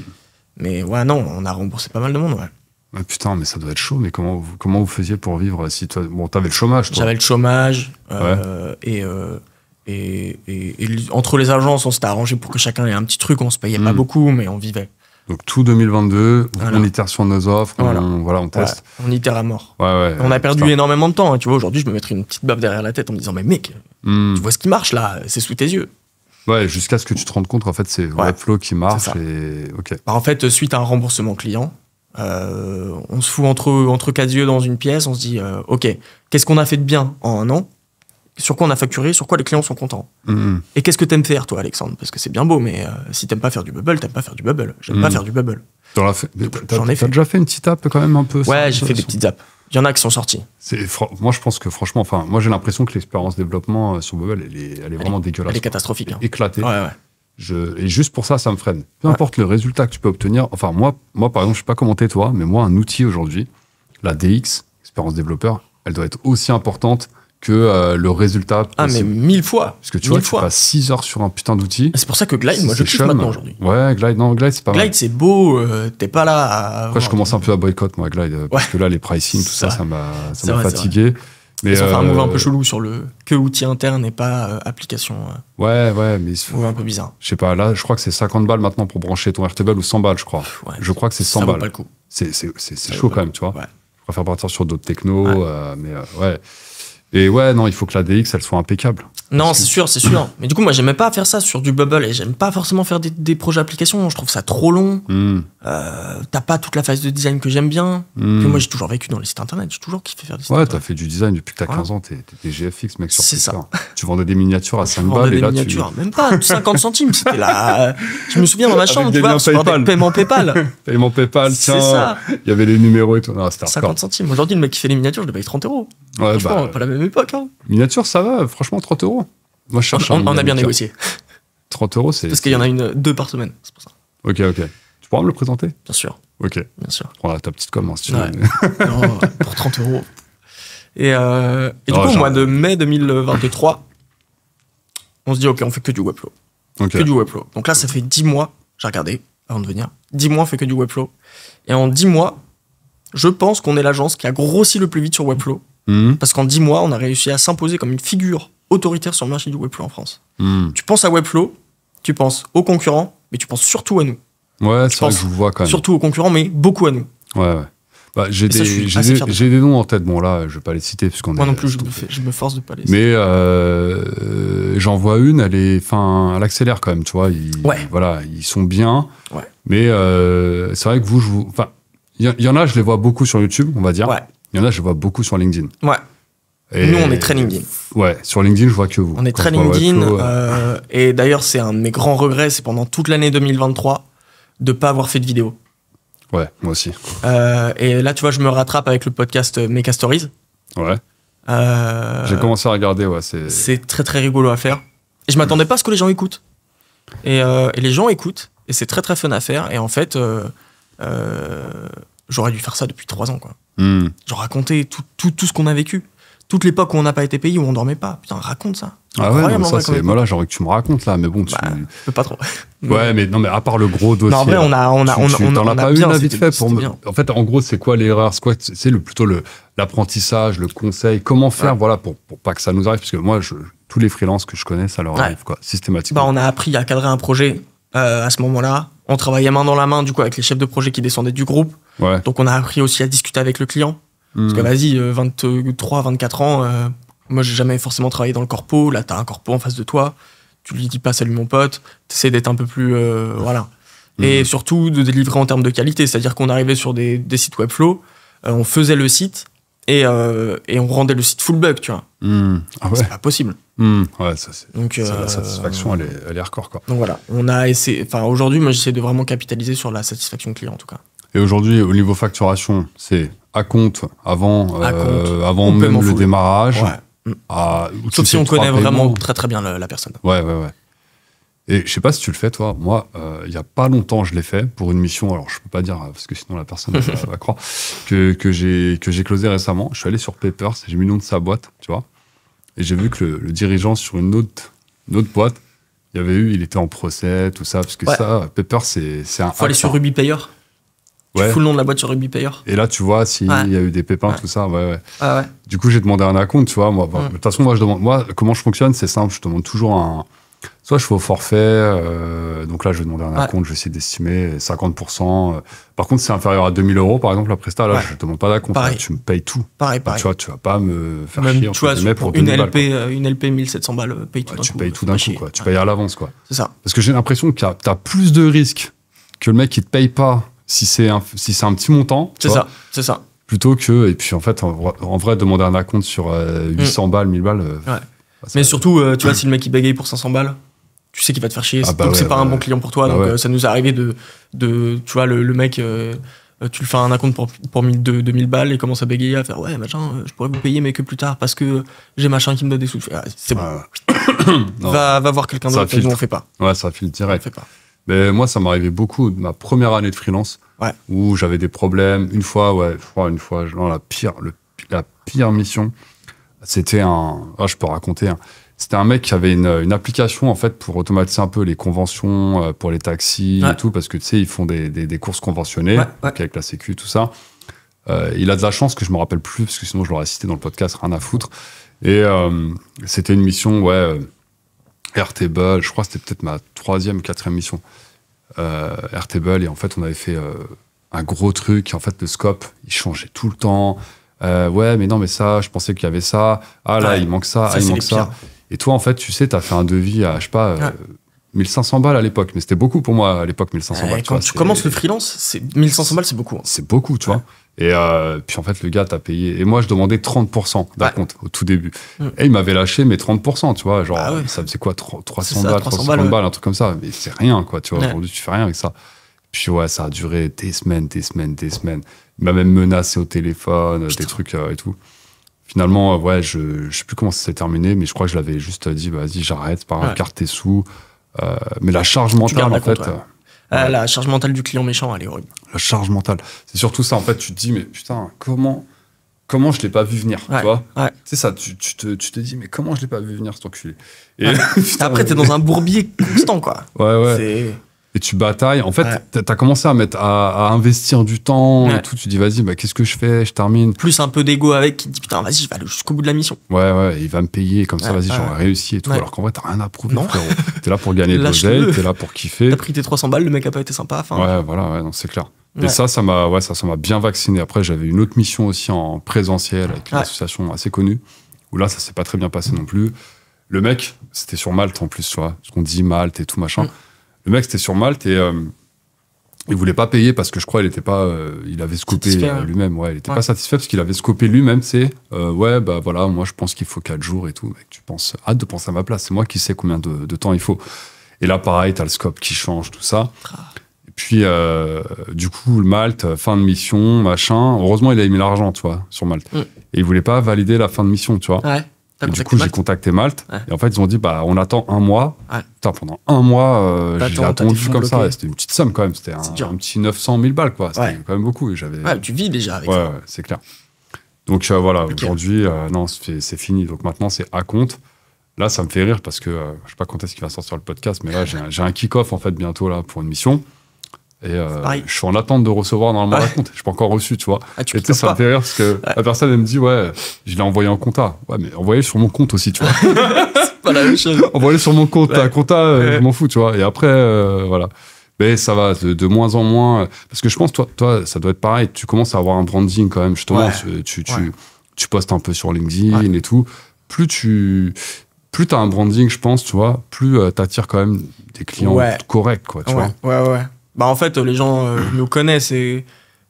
mais ouais, non, on a remboursé pas mal de monde, ouais. Ah, putain, mais ça doit être chaud. Mais comment vous, comment vous faisiez pour vivre si toi, bon, t'avais le chômage. J'avais le chômage euh, euh, et, et, entre les agences, on s'était arrangé pour que chacun ait un petit truc. On se payait pas hmm. beaucoup, mais on vivait. Donc tout 2022, on itère sur nos offres, on, voilà, on teste. on itère à mort. Ouais, ouais, on a perdu énormément de temps. Hein. Tu vois, aujourd'hui, je me mettrais une petite baffe derrière la tête en me disant, mais mec, hmm. tu vois ce qui marche là, c'est sous tes yeux. Ouais, jusqu'à ce que tu te rendes compte, en fait, c'est Webflow qui marche. Et... ok. Bah, en fait, suite à un remboursement client, euh, on se fout entre, entre quatre yeux dans une pièce, on se dit euh, OK, qu'est-ce qu'on a fait de bien en un an Sur quoi on a facturé Sur quoi les clients sont contents mm-hmm. Et qu'est-ce que t'aimes faire, toi, Alexandre Parce que c'est bien beau, mais euh, si t'aimes pas faire du bubble, t'aimes pas faire du bubble. J'aime pas mm-hmm. faire du bubble. J'en ai fait. T'as déjà fait une petite app quand même un peu Ouais, j'ai fait des petites apps. Il y en a qui sont sortis. Moi, je pense que franchement, enfin, moi, j'ai l'impression que l'expérience développement sur Bubble, elle est, elle est vraiment est, dégueulasse. Elle est catastrophique. Hein. Éclatée. Ouais, ouais et juste pour ça, ça me freine. Peu importe le résultat que tu peux obtenir. Enfin, moi, moi par exemple, je ne sais pas commenté toi, mais moi, un outil aujourd'hui, la DX, expérience développeur, elle doit être aussi importante que euh, le résultat. Ah, mais mille fois Parce que tu vois vois, fois. tu passes 6 heures sur un putain d'outil. C'est pour ça que Glide, moi, je kiffe maintenant aujourd'hui. Ouais, Glide, non, Glide, c'est pas Glide, c'est beau, euh, t'es pas là à... Après, je commence un peu à boycott, moi, Glide, parce que là, les pricing, tout ça, ça m'a fatigué. Mais fait un mouvement un peu euh, chelou sur le que outil interne et pas euh, application. Euh. ouais, ouais, mais c'est un peu bizarre. Je sais pas, là, je crois que c'est 50 balles maintenant pour brancher ton RTBL ou 100 balles, je crois. je crois que c'est 100 ça balles. Vaut pas le coup. C'est chaud quand même, tu vois. Je préfère partir sur d'autres techno mais ouais. Et ouais, non, il faut que la DX, elle soit impeccable. Non, c'est sûr, c'est sûr. Mais du coup, moi, j'aimais pas faire ça sur du bubble et j'aime pas forcément faire des, projets applications. Je trouve ça trop long. Hmm. Euh, t'as pas toute la phase de design que j'aime bien. Hmm. moi, j'ai toujours vécu dans les sites internet. J'ai toujours kiffé faire des sites Ouais, t'as fait du design depuis que t'as 15 ans. T'es GFX, mec, sur C'est ça. <laughs> Tu vendais des miniatures à 5 balles et là, Tu... Même pas, 50 centimes. <laughs> Je me souviens dans ma chambre, tu vois, PayPal. paiement PayPal. <laughs> paiement PayPal, tiens. Il y avait les numéros et tout. 50 centimes. Aujourd'hui, le mec qui fait les miniatures, je le paye 30 euros. Ouais, bah. pas la même époque. Hein. Miniature, ça va, franchement, 30 euros. Moi, je cherche on, a bien négocié. 30 euros, c'est. Parce qu'il y en a une, deux par semaine, c'est pour ça. Ok, ok. Tu pourras me le présenter Bien sûr. Ok. Bien sûr. Prends ta petite commande si tu veux. non, pour 30 euros. Et, euh, du oh, coup, au mois de mai 2023, on se dit, ok, on fait que du Webflow. Que du Webflow. Donc là, ça fait 10 mois, j'ai regardé avant de venir. 10 mois, on fait que du Webflow. Et en 10 mois, je pense qu'on est l'agence qui a grossi le plus vite sur Webflow Hmm. Parce qu'en 10 mois, on a réussi à s'imposer comme une figure autoritaire sur le marché du Webflow en France. Hmm. Tu penses à Webflow, tu penses aux concurrents, mais tu penses surtout à nous. Ouais, c'est je vous vois quand même. Surtout aux concurrents, mais beaucoup à nous. Ouais, ouais. Bah, j'ai des, noms en tête. Bon, là, je vais pas les citer. Moi non plus, je, me force de pas les citer. Mais euh, j'en vois une, elle est. Enfin, elle accélère quand même, tu vois. Voilà, ils sont bien. Ouais. Mais euh, c'est vrai que vous, je vous. Enfin, il y, y, en a, je les vois beaucoup sur YouTube, on va dire. Ouais. Il y en a, je vois beaucoup sur LinkedIn. Ouais. Et Nous, on est très LinkedIn. Ouais, sur LinkedIn, je vois que vous. On est très LinkedIn. Euh, euh, et d'ailleurs, c'est un de mes grands regrets, c'est pendant toute l'année 2023 de ne pas avoir fait de vidéo. Ouais, moi aussi. Euh, et là, tu vois, je me rattrape avec le podcast Mecha Stories. Ouais. J'ai commencé à regarder, ouais. C'est très, très rigolo à faire. Et je m'attendais pas à ce que les gens écoutent. Et, et les gens écoutent. Et c'est très, très fun à faire. Et en fait, j'aurais dû faire ça depuis trois ans, quoi. Mmh. Genre raconter tout, tout, tout ce qu'on a vécu. Toute l'époque où on n'a pas été payé, où on dormait pas. Putain, raconte ça. Ah ouais, ça c'est. Moi là, J'aimerais que tu me racontes là, mais bon, tu. Bah, pas trop. <laughs> ouais, mais non, mais à part le gros dossier. Non, en on a, on a, on, on, pas eu vite fait pour. En fait, en gros, c'est quoi l'erreur C'est C'est le plutôt le l'apprentissage, le conseil, comment faire, voilà, pour, pour pas que ça nous arrive, parce que moi, je, tous les freelances que je connais, ça leur arrive quoi, systématiquement. Bah, on a appris à cadrer un projet euh, à ce moment-là. On travaillait main dans la main, du coup, avec les chefs de projet qui descendaient du groupe. Donc on a appris aussi à discuter avec le client. Parce que hmm. vas-y, 23, euh, 24 ans, euh, moi j'ai jamais forcément travaillé dans le corpo. Là, t'as un corpo en face de toi. Tu lui dis pas salut mon pote. T'essaies d'être un peu plus. Euh, voilà. Hmm. Et surtout de délivrer en termes de qualité. C'est-à-dire qu'on arrivait sur des, sites Webflow, flow. on faisait le site et, on rendait le site full bug, tu vois. Hmm. Ah c'est pas possible. donc la satisfaction, elle est, elle Quoi. Donc voilà, on a essayé. aujourd'hui, moi, j'essaie de vraiment capitaliser sur la satisfaction client, en tout cas. Et aujourd'hui, au niveau facturation, c'est à compte avant, euh, avant même le démarrage. Ah, Sauf si on connaît vraiment très très bien la personne. Ouais, ouais, ouais. Et je sais pas si tu le fais, toi. Moi, euh, il y a pas longtemps, je l'ai fait pour une mission. Alors, je peux pas dire parce que sinon la personne va, <laughs> va croire que, que j'ai que j'ai closé récemment. Je suis allé sur Papers, j'ai mis le nom de sa boîte, tu vois. Et j'ai vu que le, dirigeant sur une autre, autre boîte, il y avait eu, il était en procès, tout ça, parce que ça, Papers, c'est c'est un. Faut aller sur hein. Ruby Payer. Ouais. le nom de la boîte sur Rugby Payer. Et là, tu vois s'il y a eu des pépins, tout ça. Ouais, Du coup, j'ai demandé un acompte, tu vois. Moi, bah, mm. De toute façon, moi, je demande. Moi, comment je fonctionne C'est simple. Je demande toujours un. Soit je fais au forfait, euh, donc là je vais demander un acompte, je vais essayer d'estimer 50%. Euh. par contre, c'est inférieur à 2000 euros, par exemple, la Presta, là je ne demande pas d'acompte, hein. tu me payes tout. Pareil, bah, pareil. tu vois, tu vas pas me faire chier. Tu vois, pour, une, LP, euh, une LP 1700 balles, paye tout Tu coup, payes tout d'un coup, quoi. tu payes à l'avance. quoi. C'est ça. Parce que j'ai l'impression que tu as plus de risques que le mec qui te paye pas si c'est un, si c'est un petit montant. C'est ça, c'est ça. Plutôt que, et puis en fait, en, vrai, demander un acompte sur 800 euh, mm. balles, 1000 balles. Euh, bah, mais surtout, euh, tu vois, si le mec il bégaye pour 500 balles, tu sais qu'il va te faire chier. Ah, bah donc c'est pas bah un bon client pour toi. donc ça nous est arrivé de, de tu vois, le, mec. tu le fais un compte pour, pour 1000, 2000 balles et commence à bégayer, à faire ouais, machin, je pourrais vous payer, mais que plus tard parce que j'ai machin qui me donne des sous. Ah, c'est ah bon. <coughs> va, va, voir quelqu'un d'autre, nous on fait pas. Ouais, ça file direct. On fait pas. Mais moi, ça m'arrivait beaucoup de ma première année de freelance, où j'avais des problèmes. Une fois, ouais, une fois, la pire, la pire mission, c'était un, ah, je peux raconter. Hein. C'était un mec qui avait une, application en fait pour automatiser un peu les conventions euh, pour les taxis et tout, parce que tu sais, ils font des, des, courses conventionnées avec la Sécu, tout ça. Euh, il a de la chance que je me rappelle plus, parce que sinon je l'aurais cité dans le podcast, rien à foutre. Et euh, c'était une mission, ouais, Airtable, je crois que c'était peut-être ma troisième, quatrième mission. Euh, et en fait, on avait fait euh, un gros truc. en fait, le scope, il changeait tout le temps. Euh, ouais, mais non, mais ça, je pensais qu'il y avait ça. Ah là, il manque ça, ah, il manque ça. Et toi, en fait, tu sais, tu as fait un devis à, je sais pas, 1500 euh, balles à l'époque. Mais c'était beaucoup pour moi à l'époque, 1500 balles. Quand tu, commences le freelance, 1500 balles, c'est beaucoup. Hein. C'est beaucoup, tu vois. Et euh, puis en fait, le gars t'a payé. Et moi, je demandais 30% d'un compte au tout début. Mm. Et il m'avait lâché mes 30%, tu vois. Genre, ah ça faisait quoi 300 balles, 350 balles, un truc comme ça. Mais c'est rien, quoi, tu vois. Aujourd'hui, tu fais rien avec ça. Puis ouais, ça a duré des semaines, des semaines, des semaines. Il m'a même menacé au téléphone, des trucs euh, et tout. Finalement, euh, ouais, je, sais plus comment ça s'est terminé, mais je crois que je l'avais juste dit, vas-y, j'arrête, par un carte tes sous. mais la charge mentale, en fait. Ah, la charge mentale du client méchant, elle est horrible. La charge mentale. C'est surtout ça, en fait, tu te dis, mais putain, comment, comment je l'ai pas vu venir, tu vois C'est ça, tu, te, dis, mais comment je l'ai pas vu venir, cet enculé Et <laughs> Après, t'es dans un bourbier constant, quoi. Ouais, ouais et tu batailles. En fait, t'as tu as commencé à mettre, à, investir du temps et tout. Tu dis, vas-y, bah, qu'est-ce que je fais Je termine. Plus un peu d'ego avec qui te dit, putain, vas-y, je vais aller jusqu'au bout de la mission. Ouais, ouais, il va me payer, comme ça, vas-y, j'aurais réussi et tout. Alors qu'en vrai, t'as rien à prouver, non. frérot. T'es là pour gagner de l'oseille, t'es là pour kiffer. T'as pris tes 300 balles, le mec a pas été sympa. Fin, ouais, voilà, c'est clair. Et ça, ça m'a ouais, ça, ça bien vacciné. Après, j'avais une autre mission aussi en présentiel avec une association assez connue, où là, ça s'est pas très bien passé non plus. Le mec, c'était sur Malte en plus, tu vois, ce qu'on dit Malte et tout machin. Mm. Le mec, c'était sur Malte et euh, il voulait pas payer parce que je crois il était pas, euh, il avait scopé euh, hein. lui-même. il était pas satisfait parce qu'il avait scopé lui-même. C'est ouais, bah voilà, moi je pense qu'il faut quatre jours et tout. Mec, tu penses, hâte de penser à ma place. C'est moi qui sais combien de, temps il faut. Et là, pareil, t'as le scope qui change, tout ça. Ah. Et puis, du coup, le Malte, fin de mission, machin. Heureusement, il a mis l'argent, tu sur Malte. Mm. Et il voulait pas valider la fin de mission, tu vois du coup, j'ai contacté Malte. Et en fait, ils ont dit, bah, on attend un mois. pendant un mois, euh, j'ai attendu comme ça. C'était une petite somme quand même. C'était un, petit 900 000 balles, quoi. C'était quand même beaucoup. J'avais... tu vis déjà c'est clair. Donc euh, voilà, aujourd'hui, euh, non, c'est, fini. Donc maintenant, c'est à compte. Là, ça me fait rire parce que je sais pas quand est-ce qu'il va sortir le podcast, mais là, j'ai, un, un kick-off en fait bientôt là pour une mission. Et euh, je suis en attente de recevoir normalement un compte. Je n'ai pas encore reçu, tu vois. Ah, tu et tu sais, ça me parce que la personne, elle me dit, ouais, je l'ai envoyé en compta. Ouais, mais envoyez sur mon compte aussi, tu vois. <laughs> c'est pas la même chose. Envoyez sur mon compte. un compte compta, euh, je m'en fous, tu vois. Et après, euh, voilà. Mais ça va de, moins en moins. Parce que je pense, toi, toi, ça doit être pareil. Tu commences à avoir un branding quand même, justement. Tu, tu, tu, tu, postes un peu sur LinkedIn et tout. Plus tu plus t'as un branding, je pense, tu vois, plus tu t'attires quand même des clients corrects, quoi, tu vois. Ouais, ouais, bah, en fait, les gens euh, nous connaissent et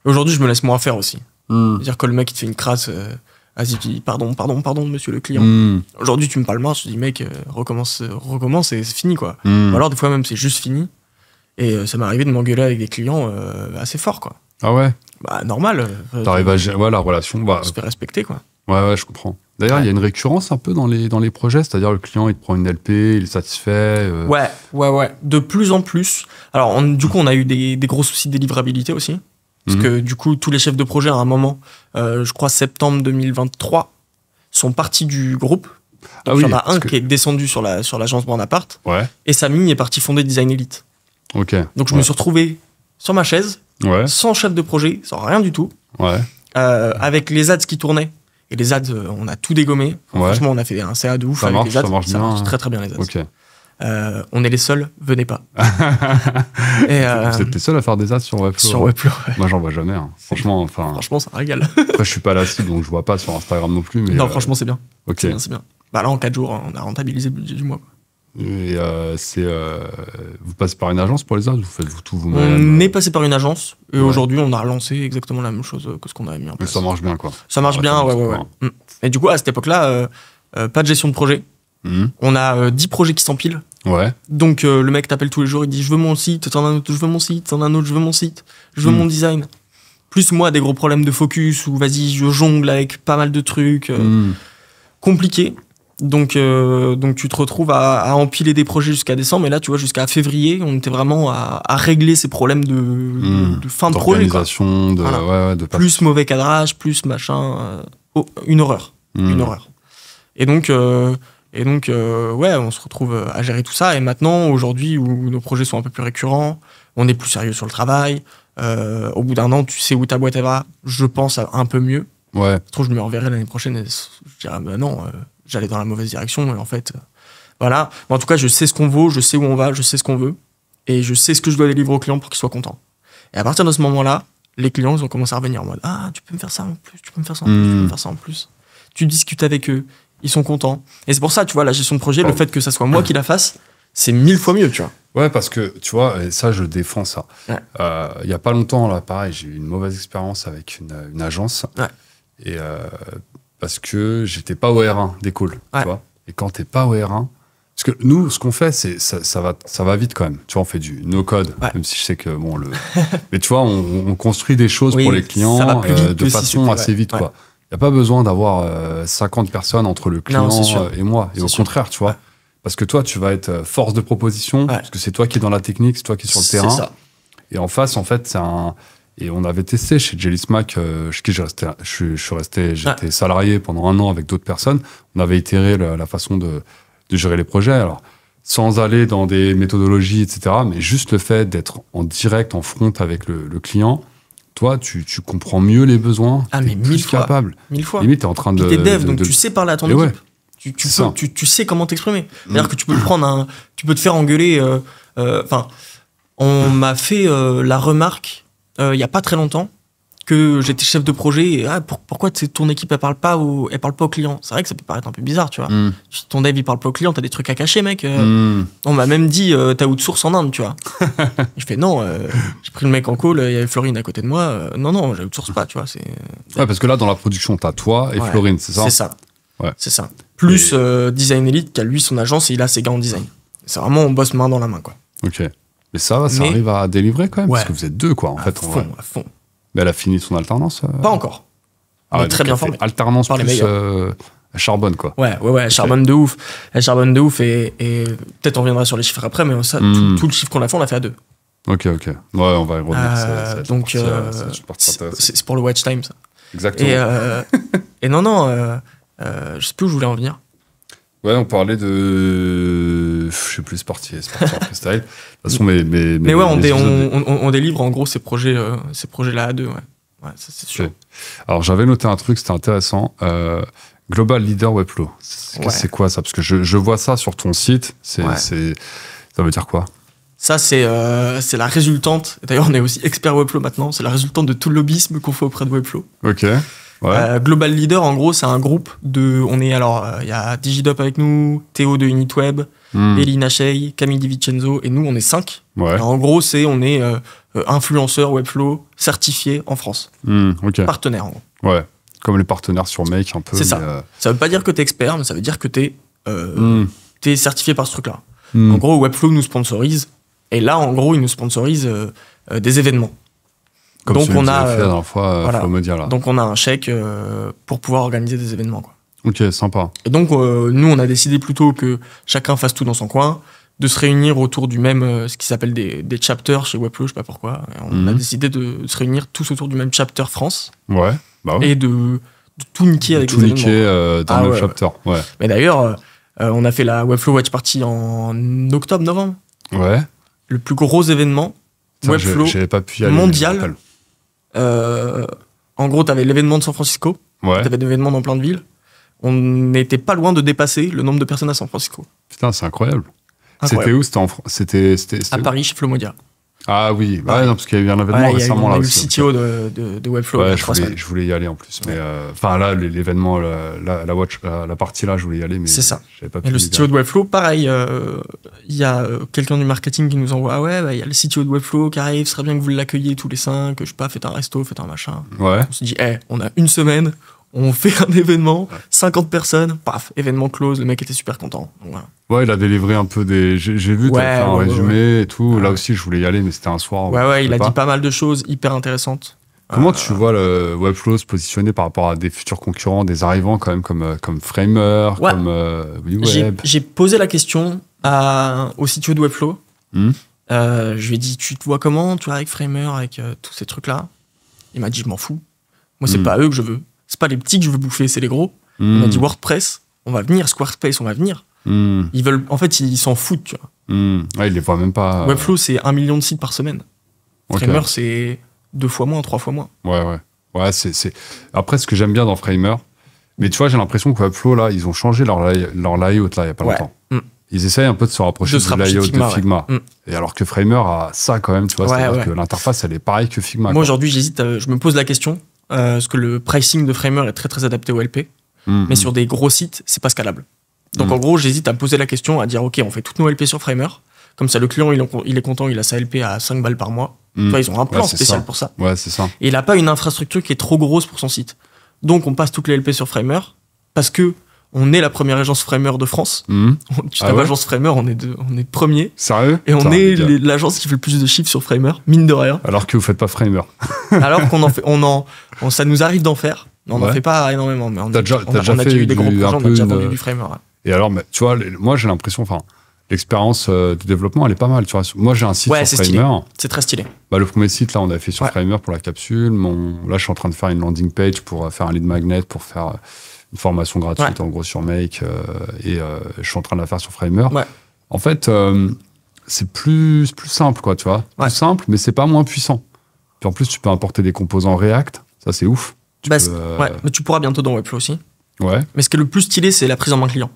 aujourd'hui, je me laisse moins faire aussi. Hmm. C'est-à-dire que le mec, il te fait une crasse. Euh, vas dit pardon, pardon, pardon, monsieur le client. Hmm. Aujourd'hui, tu me parles mal je dis mec, euh, recommence, euh, recommence et c'est fini quoi. Hmm. Ou alors, des fois même, c'est juste fini. Et ça m'est arrivé de m'engueuler avec des clients assez fort quoi. Ah ouais Bah, normal. T'arrives à gérer la relation. Bah, se fait respecter quoi. Ouais, ouais, je comprends il y a une récurrence un peu dans les, dans les projets, c'est-à-dire le client, il prend une LP, il est satisfait. Euh. Ouais, ouais, ouais. De plus en plus. Alors, du coup, on a eu des, gros soucis de délivrabilité aussi. Parce mhm. que du coup, tous les chefs de projet, à un moment, euh, je crois septembre 2023, sont partis du groupe. Ah Donc, il y en a un qui est descendu sur l'agence la, sur l'agence Bonaparte. Ouais. Et Samy est parti fonder Design Elite. Ok. Donc, je me suis retrouvé sur ma chaise, sans chef de projet, sans rien du tout, euh, avec les ads qui tournaient et les ads, euh, on a tout dégommé. Franchement, on a fait un CA de ouf ça avec marche, les ads. Ça marche, ça marche bien, hein. très très bien les ads. OK. Euh, on est les seuls, venez pas. <laughs> Vous êtes euh, les seuls à faire des ads sur Webflow. Sur Webflow, Moi, j'en vois jamais. Hein. Franchement, enfin. Franchement, ça régale. <laughs> Après, je suis pas là cible, donc je vois pas sur Instagram non plus. non, franchement, c'est bien. Ok. C'est bien, Bah là, en 4 jours, hein, on a rentabilisé le budget du mois. Et euh, c'est, euh, vous passez par une agence pour les autres Vous faites tout vous-même On est passé par une agence et aujourd'hui on a relancé exactement la même chose que ce qu'on avait mis en place. ça marche bien quoi. Ça marche bien, ouais, mm. Et du coup, à cette époque-là, euh, pas de gestion de projet. Mm. On a 10 projets qui s'empilent. Ouais. Donc le mec t'appelle tous les jours, il dit Je veux mon site, t'en as un autre, je veux mon site, t'en as un autre, je veux mon site, je veux mm. mon design. Plus moi, des gros problèmes de focus où vas-y, je jongle avec pas mal de trucs. Compliqué. Donc, euh, donc tu te retrouves à, empiler des projets jusqu'à décembre. Et là, tu vois, jusqu'à février, on était vraiment à, régler ces problèmes de, hmm. de fin de projet. Quoi. De, de plus mauvais cadrage, plus machin. Euh, oh, une horreur. Hmm. Une horreur. Et donc, euh, et donc ouais, on se retrouve à gérer tout ça. Et maintenant, aujourd'hui, où nos projets sont un peu plus récurrents, on est plus sérieux sur le travail. au bout d'un an, tu sais où ta boîte va, je pense, un peu mieux. Ouais. Je trouve je me reverrai l'année prochaine et je dirais, bah non j'allais dans la mauvaise direction et en fait, euh, voilà. en tout cas, je sais ce qu'on vaut, je sais où on va, je sais ce qu'on veut et je sais ce que je dois délivrer aux clients pour qu'ils soient contents. Et à partir de ce moment-là, les clients, ils ont commencé à revenir en mode Ah, tu peux me faire ça en plus, tu peux me faire ça en plus, tu peux me hmm. faire ça en plus. Tu discutes avec eux, ils sont contents. Et c'est pour ça, tu vois, la gestion de projet, le fait que ça soit moi qui la fasse, c'est mille fois mieux, tu vois. Ouais, parce que tu vois, et ça, je défends ça. Euh, il y n'y a pas longtemps, là, pareil, j'ai eu une mauvaise expérience avec une, agence. Et euh, parce que j'étais pas au R1 des tu vois. Et quand t'es pas au R1, parce que nous, ce qu'on fait, c'est ça, va, ça va vite quand même. Tu vois, on fait du no code, même si je sais que bon le. <laughs> Mais tu vois, on, construit des choses pour les clients euh, de façon assez vite, quoi. Il n'y a pas besoin d'avoir 50 euh, personnes entre le client euh, et moi. Et au contraire, tu vois. Parce que toi, tu vas être force de proposition, parce que c'est toi qui es dans la technique, c'est toi qui es sur le terrain. Et en face, en fait, c'est un et on avait testé chez Jelly Smack, euh, chez qui je, je, je suis resté, j'étais ah. salarié pendant un an avec d'autres personnes. On avait itéré la, façon de, gérer les projets. Alors, sans aller dans des méthodologies, etc., mais juste le fait d'être en direct, en front avec le, client, toi, tu, tu, comprends mieux les besoins. Ah, es plus capable. Mille fois. Limite, en train de. dev, donc tu sais parler à ton équipe. Tu, tu, sais comment t'exprimer. Mm. C'est-à-dire que tu peux prendre un, Tu peux te faire engueuler. Euh, euh, enfin, on m'a fait la remarque euh, il y a pas très longtemps que j'étais chef de projet et ah, pourquoi ton équipe elle parle pas ou elle parle pas au client c'est vrai que ça peut paraître un peu bizarre tu vois hmm. ton dev il parle pas au client t'as des trucs à cacher mec euh. hmm. on m'a même dit euh, t'as source en Inde tu vois <laughs> je fais non euh, j'ai pris le mec en call il y avait Florine à côté de moi non non j'ai source pas tu vois c'est ouais, parce que là dans la production t'as toi et Florine c'est ça c'est ça c'est ça plus Design Elite qui a lui son agence et il a ses gars en design c'est vraiment on bosse main dans la main quoi ok mais ça ça arrive à délivrer quand même, parce que vous êtes deux, quoi, en à fait. Fond, à fond. Mais elle a fini son alternance euh, Pas encore. Ah très bien formée. Alternance plus euh, charbonne, quoi. Ouais, ouais, ouais, charbonne de ouf. Elle charbonne de ouf, et, peut-être on viendra sur les chiffres après, mais ça, hmm. tout, le chiffre qu'on a fait, on l'a fait à deux. Ok, ok. Ouais, on va y revenir. Euh, donc, c'est pour le Watch Time, ça. Exactement. Et, et non, non, je sais plus où je voulais en venir. Ouais, on parlait de. Je sais plus, Sportier, Sportier Freestyle. <laughs> De toute façon, mais. Mais, mais ouais, on, délivre en gros ces projets, euh, ces projets-là à deux. Ouais, ouais ça c'est sûr. Alors j'avais noté un truc, c'était intéressant. Euh, Global Leader Webflow. C'est quoi ça Parce que je, vois ça sur ton site. ça veut dire quoi ça, euh, c'est la résultante. D'ailleurs, on est aussi expert Webflow maintenant. C'est la résultante de tout le lobbyisme qu'on fait auprès de Webflow. OK. Euh, Global Leader, en gros, c'est un groupe de. On est alors, euh, il y a Digidop avec nous, Théo de Unitweb, Web hmm. Elina Shea, Camille Di et nous, on est cinq. en gros, c'est on est euh, influenceur Webflow certifié en France. Hmm, partenaires. Partenaire, en gros. comme les partenaires sur Make, un peu. C'est ça. Ça veut pas dire que es expert, mais ça veut dire que tu es hmm. certifié par ce truc-là. En gros, Webflow nous sponsorise. Et là, en gros, ils nous sponsorisent des événements donc on a euh, fois, euh, là. Donc on a un chèque euh, pour pouvoir organiser des événements. Ok, sympa. Et donc nous, on a décidé plutôt que chacun fasse tout dans son coin, de se réunir autour du même, ce qui s'appelle des, chapters chez Webflow, je sais pas pourquoi. On a mhm. décidé de se réunir tous autour du même chapter France. Ouais. Bah Et de, tout niquer de avec tout niquer dans ah le chapter. Ouais. Mais d'ailleurs, on a fait la Webflow Watch Party en octobre, novembre. Ouais. Le plus gros événement Webflow mondial. Euh, en gros, t'avais l'événement de San Francisco. Ouais. des l'événement dans plein de villes. On n'était pas loin de dépasser le nombre de personnes à San Francisco. Putain, c'est incroyable. C'était où C'était C'était à Paris, chez Flomodia. Ah oui, bah non, parce qu'il y a eu un événement récemment là Il y a eu le CTO de, de, Webflow. je, voulais, je, voulais, y aller en plus, mais euh, enfin là, l'événement, la, euh, la, partie là, je voulais y aller, mais c'est ça. et le CTO de Webflow, pareil, euh, il y a quelqu'un du marketing qui nous envoie, ah ouais, bah, il y a le CTO de Webflow qui arrive, ce serait bien que vous l'accueilliez tous les cinq, je sais pas, faites un resto, faites un machin. Ouais. On se dit, eh on a une semaine, on fait un événement, 50 personnes, paf, événement close, le mec était super content. Ouais, il a délivré un peu des. J'ai vu, ouais, fait un résumé et tout. Là aussi, je voulais y aller, mais c'était un soir. Ouais, ouais, il a dit pas mal de choses hyper intéressantes. Comment euh, tu vois le Webflow se positionner par rapport à des futurs concurrents, des arrivants quand même comme, euh, comme Framer, comme euh, J'ai posé la question à, au CTO de Webflow. Hmm. je lui ai dit, tu te vois comment, tu vois, avec Framer, avec tous ces trucs-là Il m'a dit, je m'en fous. Moi, c'est hmm. pas eux que je veux c'est pas les petits que je veux bouffer, c'est les gros. On a hmm. dit WordPress, on va venir, Squarespace, on va venir. Hmm. Ils veulent, en fait, ils s'en foutent, tu vois. Hmm. Ouais, ils les voient même pas. Euh. Webflow, c'est un million de sites par semaine. Framer, c'est deux fois moins, trois fois moins. Ouais, ouais. Ouais, c'est. Après, ce que j'aime bien dans Framer, mais tu vois, j'ai l'impression que Webflow, là, ils ont changé leur, leur layout, là, il n'y a pas longtemps. Ils essayent un peu de se rapprocher du layout de Figma. Et alors que Framer a ça quand même, tu vois, c'est-à-dire que l'interface, elle est pareille que Figma. Moi, aujourd'hui, j'hésite, euh, je me pose la question, euh, parce que le pricing de Framer est très très adapté au LP, mhm. mais sur des gros sites, c'est pas scalable. Donc mhm. en gros, j'hésite à me poser la question, à dire ok, on fait toutes nos LP sur Framer, comme ça le client il, est content, il a sa LP à 5 balles par mois. Mhm. ils ont un plan spécial pour ça. Ouais, c'est ça. Et il a pas une infrastructure qui est trop grosse pour son site. Donc on passe toutes les LP sur Framer, parce que on est la première agence framer de France. Mhm. <laughs> tu ah agence framer, on est, on est premier. Sérieux Et on est l'agence qui fait le plus de chiffres sur framer, mine de rien. Alors que vous faites pas framer. <laughs> Alors qu'on en <laughs> fait, on ça nous arrive d'en faire. On n'en fait pas énormément, mais on, a, déjà, eu des gros projets, on a déjà vendu du framer. Et alors, tu vois, moi j'ai l'impression, enfin, l'expérience euh, de développement, elle est pas mal. Tu vois. Moi, j'ai un site sur Framer. C'est très stylé. Bah, le premier site, là, on a fait sur Framer pour la capsule. Mon... Là, je suis en train de faire une landing page pour euh, faire un lead magnet, pour faire. Euh, une formation gratuite en gros sur Make euh, et euh, je suis en train de la faire sur Framer. En fait, euh, c'est plus, plus simple, quoi, tu vois. Plus simple, mais c'est pas moins puissant. Puis en plus, tu peux importer des composants React, ça c'est ouf. Bah, mais tu pourras bientôt dans Webflow aussi. Ouais. Mais ce qui est le plus stylé, c'est la prise en main client.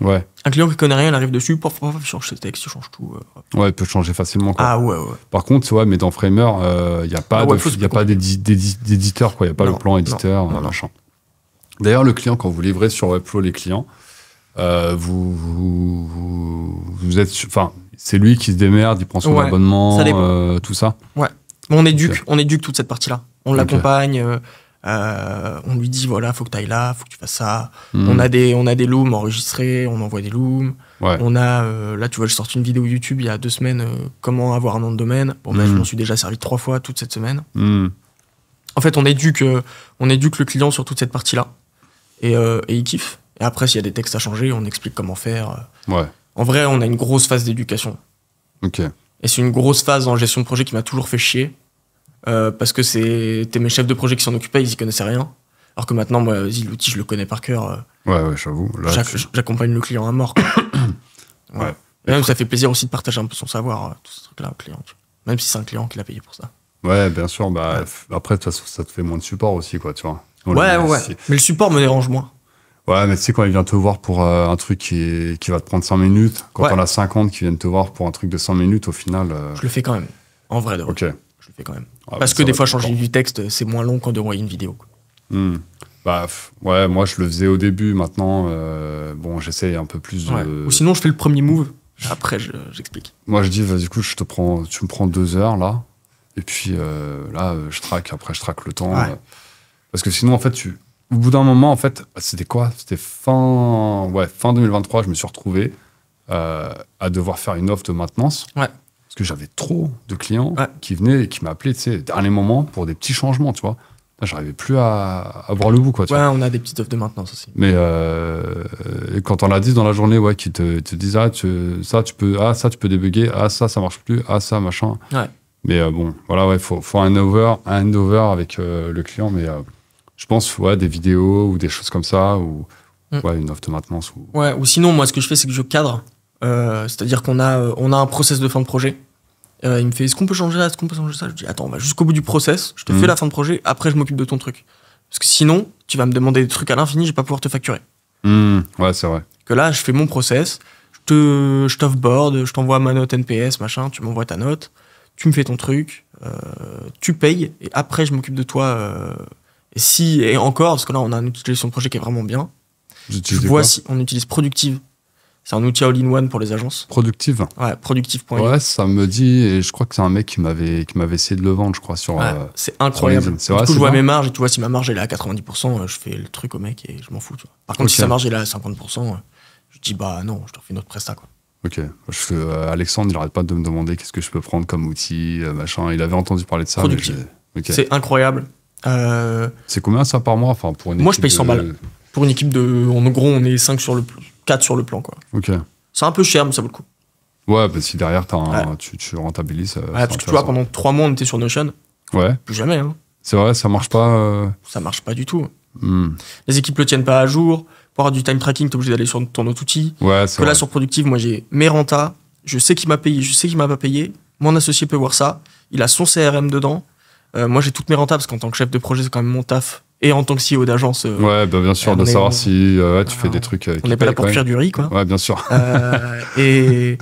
Ouais. Un client qui connaît rien, il arrive dessus, Il change ses textes, il change tout. ouais, il peut changer facilement. Quoi. Ah ouais, Par contre, vois, mais dans Framer, il y n'y a pas, y a pas d'éditeur, quoi. Il n'y a pas le plan éditeur, machin. D'ailleurs, le client, quand vous livrez sur Webflow les clients, euh, vous, vous, êtes. Enfin, c'est lui qui se démerde, il prend son abonnement, euh, tout ça. Ouais. on éduque, on éduque toute cette partie-là. On l'accompagne, euh, on lui dit voilà, faut que tu ailles là, faut que tu fasses ça. Hmm. On, a des, on a des looms enregistrés, on envoie des looms. On a, là, tu vois, je sorti une vidéo YouTube il y a deux semaines, comment avoir un nom de domaine. Bon, ben, je hmm. m'en suis déjà servi trois fois toute cette semaine. Hmm. En fait, on éduque, on éduque le client sur toute cette partie-là et, euh, et ils kiffent. Et après, s'il y a des textes à changer, on explique comment faire. Euh. Ouais. En vrai, on a une grosse phase d'éducation. Ok. Et c'est une grosse phase en gestion de projet qui m'a toujours fait chier. Euh, parce que c'était mes chefs de projet qui s'en occupaient, ils y connaissaient rien. Alors que maintenant, moi, l'outil, je le connais par cœur. Ouais, ouais, j'avoue. J'accompagne le client à mort. <coughs> ouais. même, ça fait plaisir aussi de partager un peu son savoir, tout ce truc-là, client. Même si c'est un client qui l'a payé pour ça. Ouais, bien sûr. Bah, de Après, façon ça te fait moins de support aussi, quoi, tu vois. Oh ouais, ouais. Mais le support me dérange moins. Ouais, mais tu sais, quand il vient te voir pour euh, un truc qui, va te prendre 5 minutes, quand on a 50 qui viennent te voir pour un truc de 100 minutes, au final. Euh, je le fais quand même. En vrai, de Ok. Je le fais quand même. Ah, Parce que des fois, changer du texte, c'est moins long Qu'en de une vidéo. Hmm. Bah, ouais, moi, je le faisais au début. Maintenant, euh, bon, j'essaye un peu plus. Ou sinon, je fais le premier move. Après, j'explique. moi, je dis, vas du coup, je te prends, tu me prends deux heures là. Et puis là, je traque. Après, je traque le temps. Parce que sinon, en fait, tu, au bout d'un moment, en fait, ah, c'était quoi C'était fin, ouais, fin 2023, je me suis retrouvé euh, à devoir faire une offre de maintenance. Ouais. Parce que j'avais trop de clients qui venaient et qui m'appelaient, tu sais, dernier moment pour des petits changements, tu vois. J'arrivais plus à, avoir voir le bout, quoi. Tu vois. on a des petites offres de maintenance aussi. Mais euh, quand on l'a dit dans la journée, ouais, qui te, te disent, ah, ça, tu peux, ah, ça, tu peux débugger, ah, ça, ça marche plus, ah, ça, machin. Mais euh, bon, voilà, ouais, faut, faut un over, un over avec le client, mais je pense, ouais, des vidéos ou des choses comme ça, ou mm. une offre de maintenance. Ou... Ouais, ou sinon, moi, ce que je fais, c'est que je cadre. Euh, c'est-à-dire qu'on a, euh, on a un process de fin de projet. Euh, il me fait, est-ce qu'on peut changer ça, ce qu'on peut changer ça Je dis, attends, jusqu'au bout du process, je te mm. fais la fin de projet, après je m'occupe de ton truc. Parce que sinon, tu vas me demander des trucs à l'infini, je vais pas pouvoir te facturer. Mm, ouais, c'est vrai. Que là, je fais mon process, je te, je je t'envoie ma note NPS, machin, tu m'envoies ta note, tu me fais ton truc, tu payes, et après, je m'occupe de toi si, et encore, parce que là, on a une utilisation de projet qui est vraiment bien. Je vois si on utilise Productive. C'est un outil all-in-one pour les agences. Productive Ouais, Productive. Ouais, ça me dit, et je crois que c'est un mec qui m'avait, essayé de le vendre, je crois, sur. Euh, c'est incroyable. Sur du coup, je vois mes marges, et tu vois, si ma marge est est à 90%, euh, je fais le truc au mec et je m'en fous, tu vois. Par contre, si sa marge est là à 50%, euh, je dis, bah non, je te refais notre presta, quoi. Ok. Je fais, Alexandre, il arrête pas de me demander qu'est-ce que je peux prendre comme outil, machin. Il avait entendu parler de ça. C'est incroyable. Euh, c'est combien ça par mois enfin, pour Moi, je paye 100 balles. Pour une équipe de. En gros, on est 5 sur le, 4 sur le plan. Quoi. C'est un peu cher, mais ça vaut le coup. Ouais, parce bah, que si derrière, tu, rentabilises. Euh, ouais, parce que tu vois, pendant 3 mois, on était sur Notion. Ouais. Plus jamais. Hein. C'est vrai, ça marche pas. Euh ça marche pas du tout. Hmm. Les équipes le tiennent pas à jour. Pour avoir du time tracking, t'es obligé d'aller sur ton autre outil. Ouais, que là, sur Productive, moi, j'ai mes rentas. Je sais qui m'a payé, je sais qui m'a pas payé. Mon associé peut voir ça. Il a son CRM dedans. Euh, moi, j'ai toutes mes rentables parce qu'en tant que chef de projet, c'est quand même mon taf. Et en tant que CEO d'agence. Euh, ouais, bah, bien sûr, de euh, savoir si tu fais des trucs. on n'est pas là pour cuire du riz, quoi. Ouais, bien sûr. <laughs> et,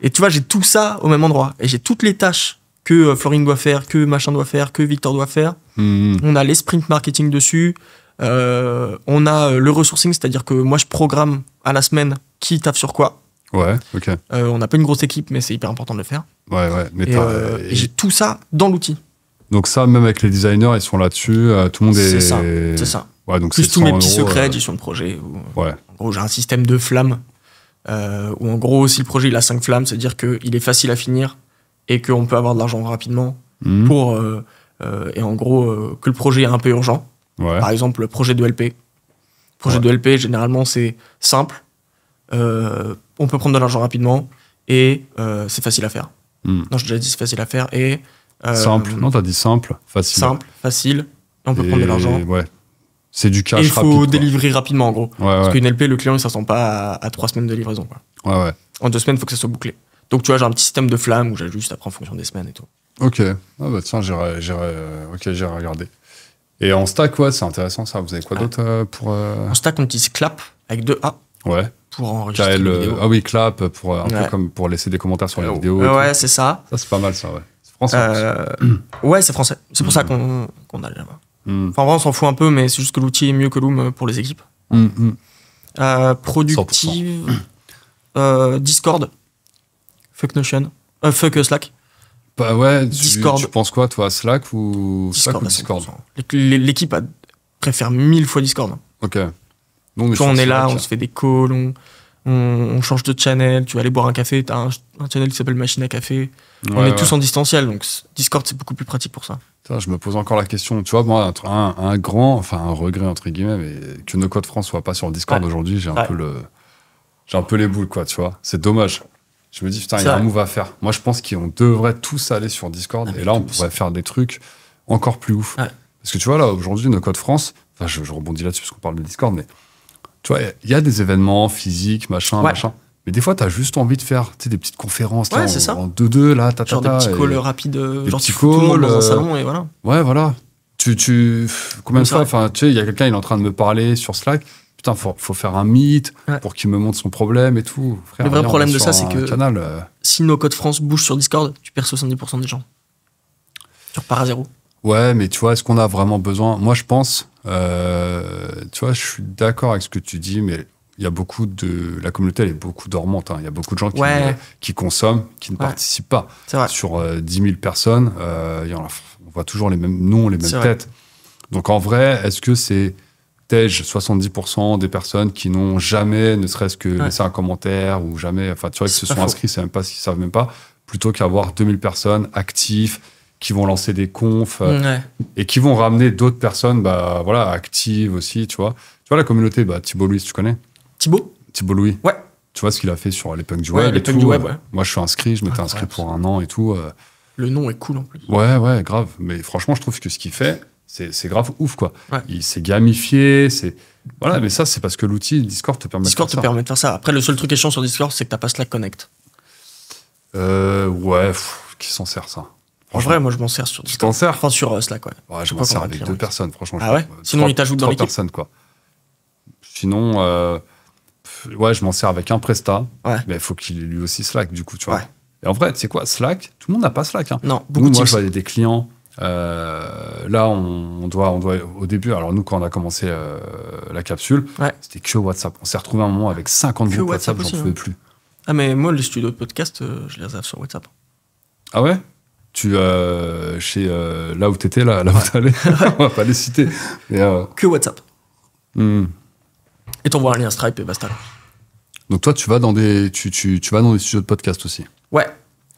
et tu vois, j'ai tout ça au même endroit. Et j'ai toutes les tâches que Florine doit faire, que machin doit faire, que Victor doit faire. Mhm. On a les sprint marketing dessus. on a le resourcing, c'est-à-dire que moi je programme à la semaine qui taffe sur quoi. Ouais, ok. on n'a pas une grosse équipe, mais c'est hyper important de le faire. Ouais, ouais. et j'ai tout ça dans l'outil. Donc ça, même avec les designers, ils sont là-dessus. Euh, tout le monde est. C'est ça. C'est ça. donc Plus tous mes petits secrets, euh, sur de projet. Euh, en gros, j'ai un système de flammes. Euh, où en gros, si le projet il a 5 flammes, c'est-à-dire qu'il est facile à finir et qu'on peut avoir de l'argent rapidement mhm. pour. et en gros, que le projet est un peu urgent. Par exemple, le projet de LP. projet de LP, généralement, c'est simple. on peut prendre de l'argent rapidement et c'est facile à faire. Mhm. Non, je déjà dit c'est facile à faire et euh, simple, non, t'as dit simple, facile. Simple, facile, on peut prendre de l'argent. Ouais. C'est du cash. Il faut délivrer rapidement en gros. Parce qu'une LP, le client, il s'attend pas à, trois semaines de livraison. Quoi. Ouais, ouais. En deux semaines, il faut que ça soit bouclé. Donc tu vois, j'ai un petit système de flamme où j'ajuste après en fonction des semaines et tout. Ok, ah bah tiens, j'irai euh, regarder. Et en stack, ouais, c'est intéressant ça. Vous avez quoi d'autre euh, pour. En stack, on utilise Clap avec deux A. Ouais. Pour enregistrer. vidéo Ah oui, Clap, pour, un comme pour laisser des commentaires sur les vidéos. Ouais, c'est ça. Ça, c'est pas mal ça, ouais. Euh, ouais, c'est français. C'est pour ça qu'on a le hmm. Enfin, en vrai, on s'en fout un peu, mais c'est juste que l'outil est mieux que Loom pour les équipes. Hmm, hmm. Euh, productive, euh, Discord, Fuck Notion, Fuck Slack. Bah ouais, Discord. Tu, penses quoi, toi Slack ou Discord, Discord L'équipe préfère mille fois Discord. Ok. Donc, on est là, on se fait des calls, on, change de channel, tu vas aller boire un café, tu un, channel qui s'appelle Machine à café. on est tous en distanciel, donc Discord, c'est beaucoup plus pratique pour ça. je me pose encore la question. Tu vois, moi, un, grand, enfin un regret, entre guillemets, mais que No Code France soit pas sur Discord aujourd'hui, j'ai un peu le. J'ai un peu les boules, quoi, tu vois. C'est dommage. Je me dis, putain, il y a un move à faire. Moi, je pense qu'on devrait tous aller sur Discord. Ah, et là, on pourrait faire des trucs encore plus ouf. Parce que tu vois, là, aujourd'hui, No Code France, enfin, je rebondis là-dessus parce qu'on parle de Discord, mais tu vois, il y a des événements physiques, machin, machin. Mais des fois, tu as juste envie de faire des petites conférences ouais, en, ça. en 2-2, là, tata, Genre des petits calls rapides, euh, genre tout le monde dans un euh, salon et voilà. Ouais, voilà. Tu, combien de fois, enfin, tu sais, il y a quelqu'un, il est en train de me parler sur Slack. Putain, faut, faut faire un mythe pour qu'il me montre son problème et tout. le vrai problème de ça, c'est que euh. si nos codes France bougent sur Discord, tu perds 70% des gens. Tu repars à zéro. Ouais, mais tu vois, est-ce qu'on a vraiment besoin Moi, je pense, euh, tu vois, je suis d'accord avec ce que tu dis, mais il y a beaucoup de. La communauté, elle est beaucoup dormante. Hein. Il y a beaucoup de gens qui, consomment, qui ne participent pas. Sur 10 euh, 000 personnes, euh, on voit toujours les mêmes noms, les mêmes têtes. Donc en vrai, est-ce que c'est. T'ai-je 70% des personnes qui n'ont jamais, ne serait-ce que laissé un commentaire ou jamais, enfin, tu vois, qui se sont inscrits, c'est même pas, qu'ils savent même pas, plutôt qu'avoir 2000 personnes actives qui vont lancer des confs euh, et qui vont ramener d'autres personnes bah, voilà, actives aussi, tu vois. Tu vois, la communauté, bah, Thibaut Louis, tu connais Thibault, thibault Louis. Ouais. Tu vois ce qu'il a fait sur les punks du web. et tout, du web, Moi, je suis inscrit, je m'étais ah, inscrit pour un an et tout. Euh. Le nom est cool en plus. Ouais, ouais, grave. Mais franchement, je trouve que ce qu'il fait, c'est grave ouf, quoi. Il s'est gamifié, c'est. Voilà, mais ça, c'est parce que l'outil Discord te permet Discord de faire te permet de faire ça. Après, le seul truc qui sur Discord, c'est que t'as pas Slack Connect. Euh, ouais, qui s'en sert ça en vrai, moi, je m'en sers sur Tu t'en sers Enfin, sur euh, Slack, ouais. je, m'en sers avec deux personnes, franchement. Ah ouais Sinon, ils t'ajoutent dans l'équipe personnes, quoi. Sinon, euh, ouais, je m'en sers avec un Presta. Ouais. Mais il faut qu'il ait lui aussi Slack, du coup, tu vois. Et en vrai, c'est quoi Slack Tout le monde n'a pas Slack. Hein. Non, beaucoup nous, moi, je des clients. Euh, là, on, doit, on doit, au début, alors nous, quand on a commencé la capsule, c'était que WhatsApp. On s'est retrouvé un moment avec 50 groupes WhatsApp, j'en pouvais hein. plus. Ah, mais moi, les studios de podcast, je les réserve sur WhatsApp. Ah ouais tu chez euh, là où t'étais là là où t'allais <laughs> on va pas les citer euh, que WhatsApp hmm. et t'envoies un lien Stripe et basta donc toi tu vas dans des tu, tu, tu vas dans des studios de podcast aussi ouais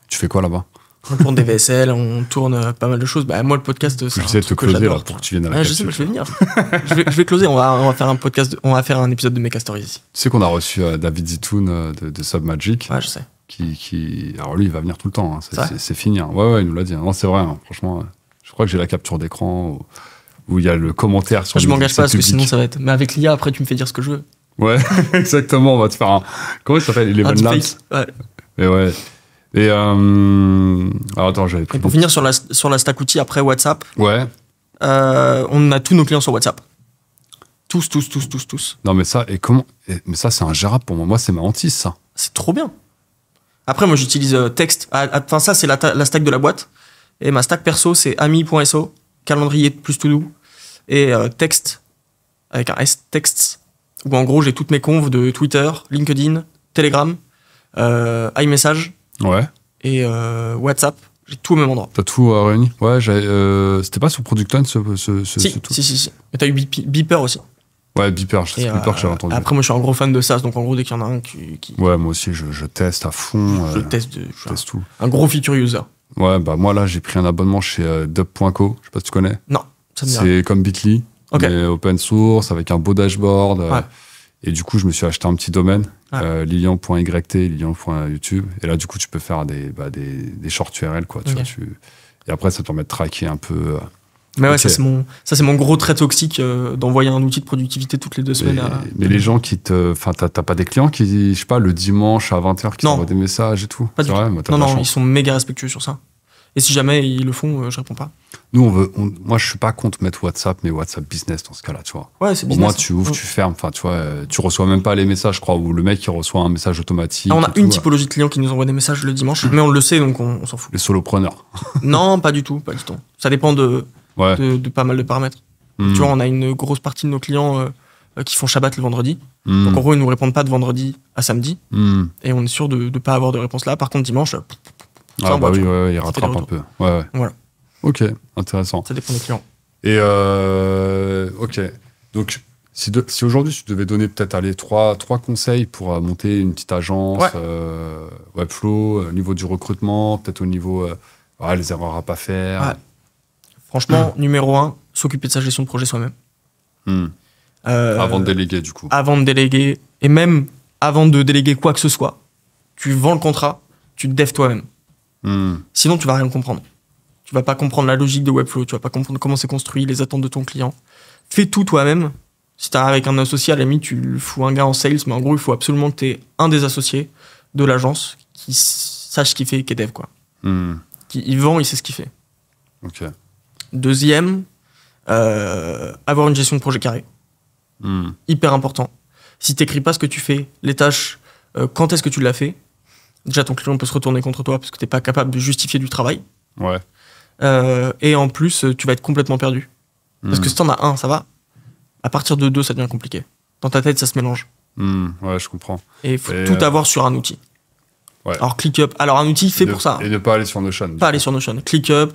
tu fais quoi là-bas on tourne des VSL on tourne euh, pas mal de choses bah moi le podcast c'est un te closer pour que tu viennes à la je sais je vais venir je, vais, closer on va, on va faire un podcast on va faire un épisode de Mecha Stories ici tu sais qu'on a reçu David Zitoun de, de Submagic ouais je sais qui, Alors lui, il va venir tout le temps. Hein, c'est fini. Hein. Ouais, ouais, il nous l'a dit. Hein. Non, c'est vrai. Franchement, euh, je crois que j'ai la capture d'écran où, il y a le commentaire sur. Je m'engage pas parce que sinon ça va être. Mais avec l'IA, après, tu me fais dire ce que je veux. Ouais, <laughs> exactement. On va te faire un. Comment il s'appelle Les ah, Ouais. Et ouais. Et euh, Alors, attends, j'avais. Et pour finir sur la sur la stack outil après WhatsApp. Ouais. Euh, on a tous nos clients sur WhatsApp. Tous, tous, tous, tous, tous. Non, mais ça, et comment... mais ça, c'est ingérable pour moi. Moi, c'est ma hantise, ça. C'est trop bien. Après, moi, j'utilise euh, texte. Ah, ah, enfin, ça, c'est la, stack de la boîte. Et ma stack perso, c'est ami.so, calendrier plus to et text euh, texte, avec un S, texts, où en gros, j'ai toutes mes confs de Twitter, LinkedIn, Telegram, euh, iMessage. Et WhatsApp. J'ai tout au même endroit. T'as tout réuni Ouais, c'était pas sur Product Hunt, ce, ce, tout. si, si, si. Et t'as eu Beeper aussi. Ouais, Beeper, je sais euh, Beeper, j'ai euh, entendu. Après, moi, je suis un gros fan de SaaS, donc en gros, dès qu'il y en a un qui. Ouais, moi aussi, je, teste à fond. Je, euh, teste, je tout. Un gros feature user. Ouais, bah moi, là, j'ai pris un abonnement chez euh, Dub.co, je sais pas si tu connais. Non, ça me C'est comme Bitly, mais open source, avec un beau dashboard. Et du coup, je me suis acheté un petit domaine, ouais. lilian.yt, lilian.youtube. Et là, du coup, tu peux faire des, bah, des, des shorts URL, quoi. Tu Et après, ça te permet de traquer un peu mais ouais, ça c'est mon, ça c'est mon gros trait toxique euh, d'envoyer un outil de productivité toutes les deux semaines. Mais, les gens qui te, enfin, t'as pas des clients qui, je sais pas, le dimanche à 20h qui envoient des messages et tout. Pas non, non, ils sont méga respectueux sur ça. Et si jamais ils le font, euh, je réponds pas. Nous, on veut, moi, je suis pas contre mettre WhatsApp, mais WhatsApp Business dans ce cas-là, tu vois. Ouais, c'est business. Au moins, tu ouvres, hein. tu fermes. Enfin, tu vois, euh, tu reçois même pas les messages, je crois, ou le mec, qui reçoit un message automatique. Ah, on a une typologie de clients qui nous envoie des messages le dimanche, mm. mais on le sait, donc on, on s'en fout. Les solopreneurs. non, pas du tout, pas du tout. Ça dépend de, de, pas mal de paramètres. Hmm. Tu vois, on a une grosse partie de nos clients euh, euh, qui font Shabbat le vendredi. Hmm. Donc en gros, ils nous répondent pas de vendredi à samedi. Hmm. Et on est sûr de ne pas avoir de réponse là. Par contre, dimanche, ils rattrapent un peu. Voilà. Ok, intéressant. Ça dépend des clients. Et euh, ok, donc si, aujourd'hui tu devais donner peut-être aller trois, trois conseils pour monter une petite agence, Webflow, au niveau du recrutement, peut-être au niveau des ah, les erreurs à pas faire. Franchement, <clears throat> numéro un, s'occuper de sa gestion de projet soi-même. Hmm. Euh, avant de déléguer, du coup. Avant de déléguer, et même avant de déléguer quoi que ce soit, tu vends le contrat, tu te toi-même. Hmm. Sinon, tu vas rien comprendre. Tu vas pas comprendre la logique de Webflow, tu vas pas comprendre comment c'est construit, les attentes de ton client. Fais tout toi-même. Si tu avec un associé, à ami, tu fous un gars en sales, mais en gros, il faut absolument que aies un des associés de l'agence qui sache ce qu'il fait et qui est dev, quoi. Hmm. Qui, il vend, il sait ce qu'il fait. Ok. Deuxième, euh, avoir une gestion de projet carré. Hmm. Hyper important. Si tu n'écris pas ce que tu fais, les tâches, euh, quand est-ce que tu l'as fait, déjà ton client peut se retourner contre toi parce que tu n'es pas capable de justifier du travail. Ouais. Euh, et en plus, tu vas être complètement perdu. Parce hmm. que si en as un, ça va. À partir de deux, ça devient compliqué. Dans ta tête, ça se mélange. Hmm. ouais, je comprends. Et il faut tout avoir sur un outil. Ouais. Alors, ClickUp. Alors, un outil fait pour ça. Et ne pas aller sur Notion. Pas aller sur Notion. ClickUp,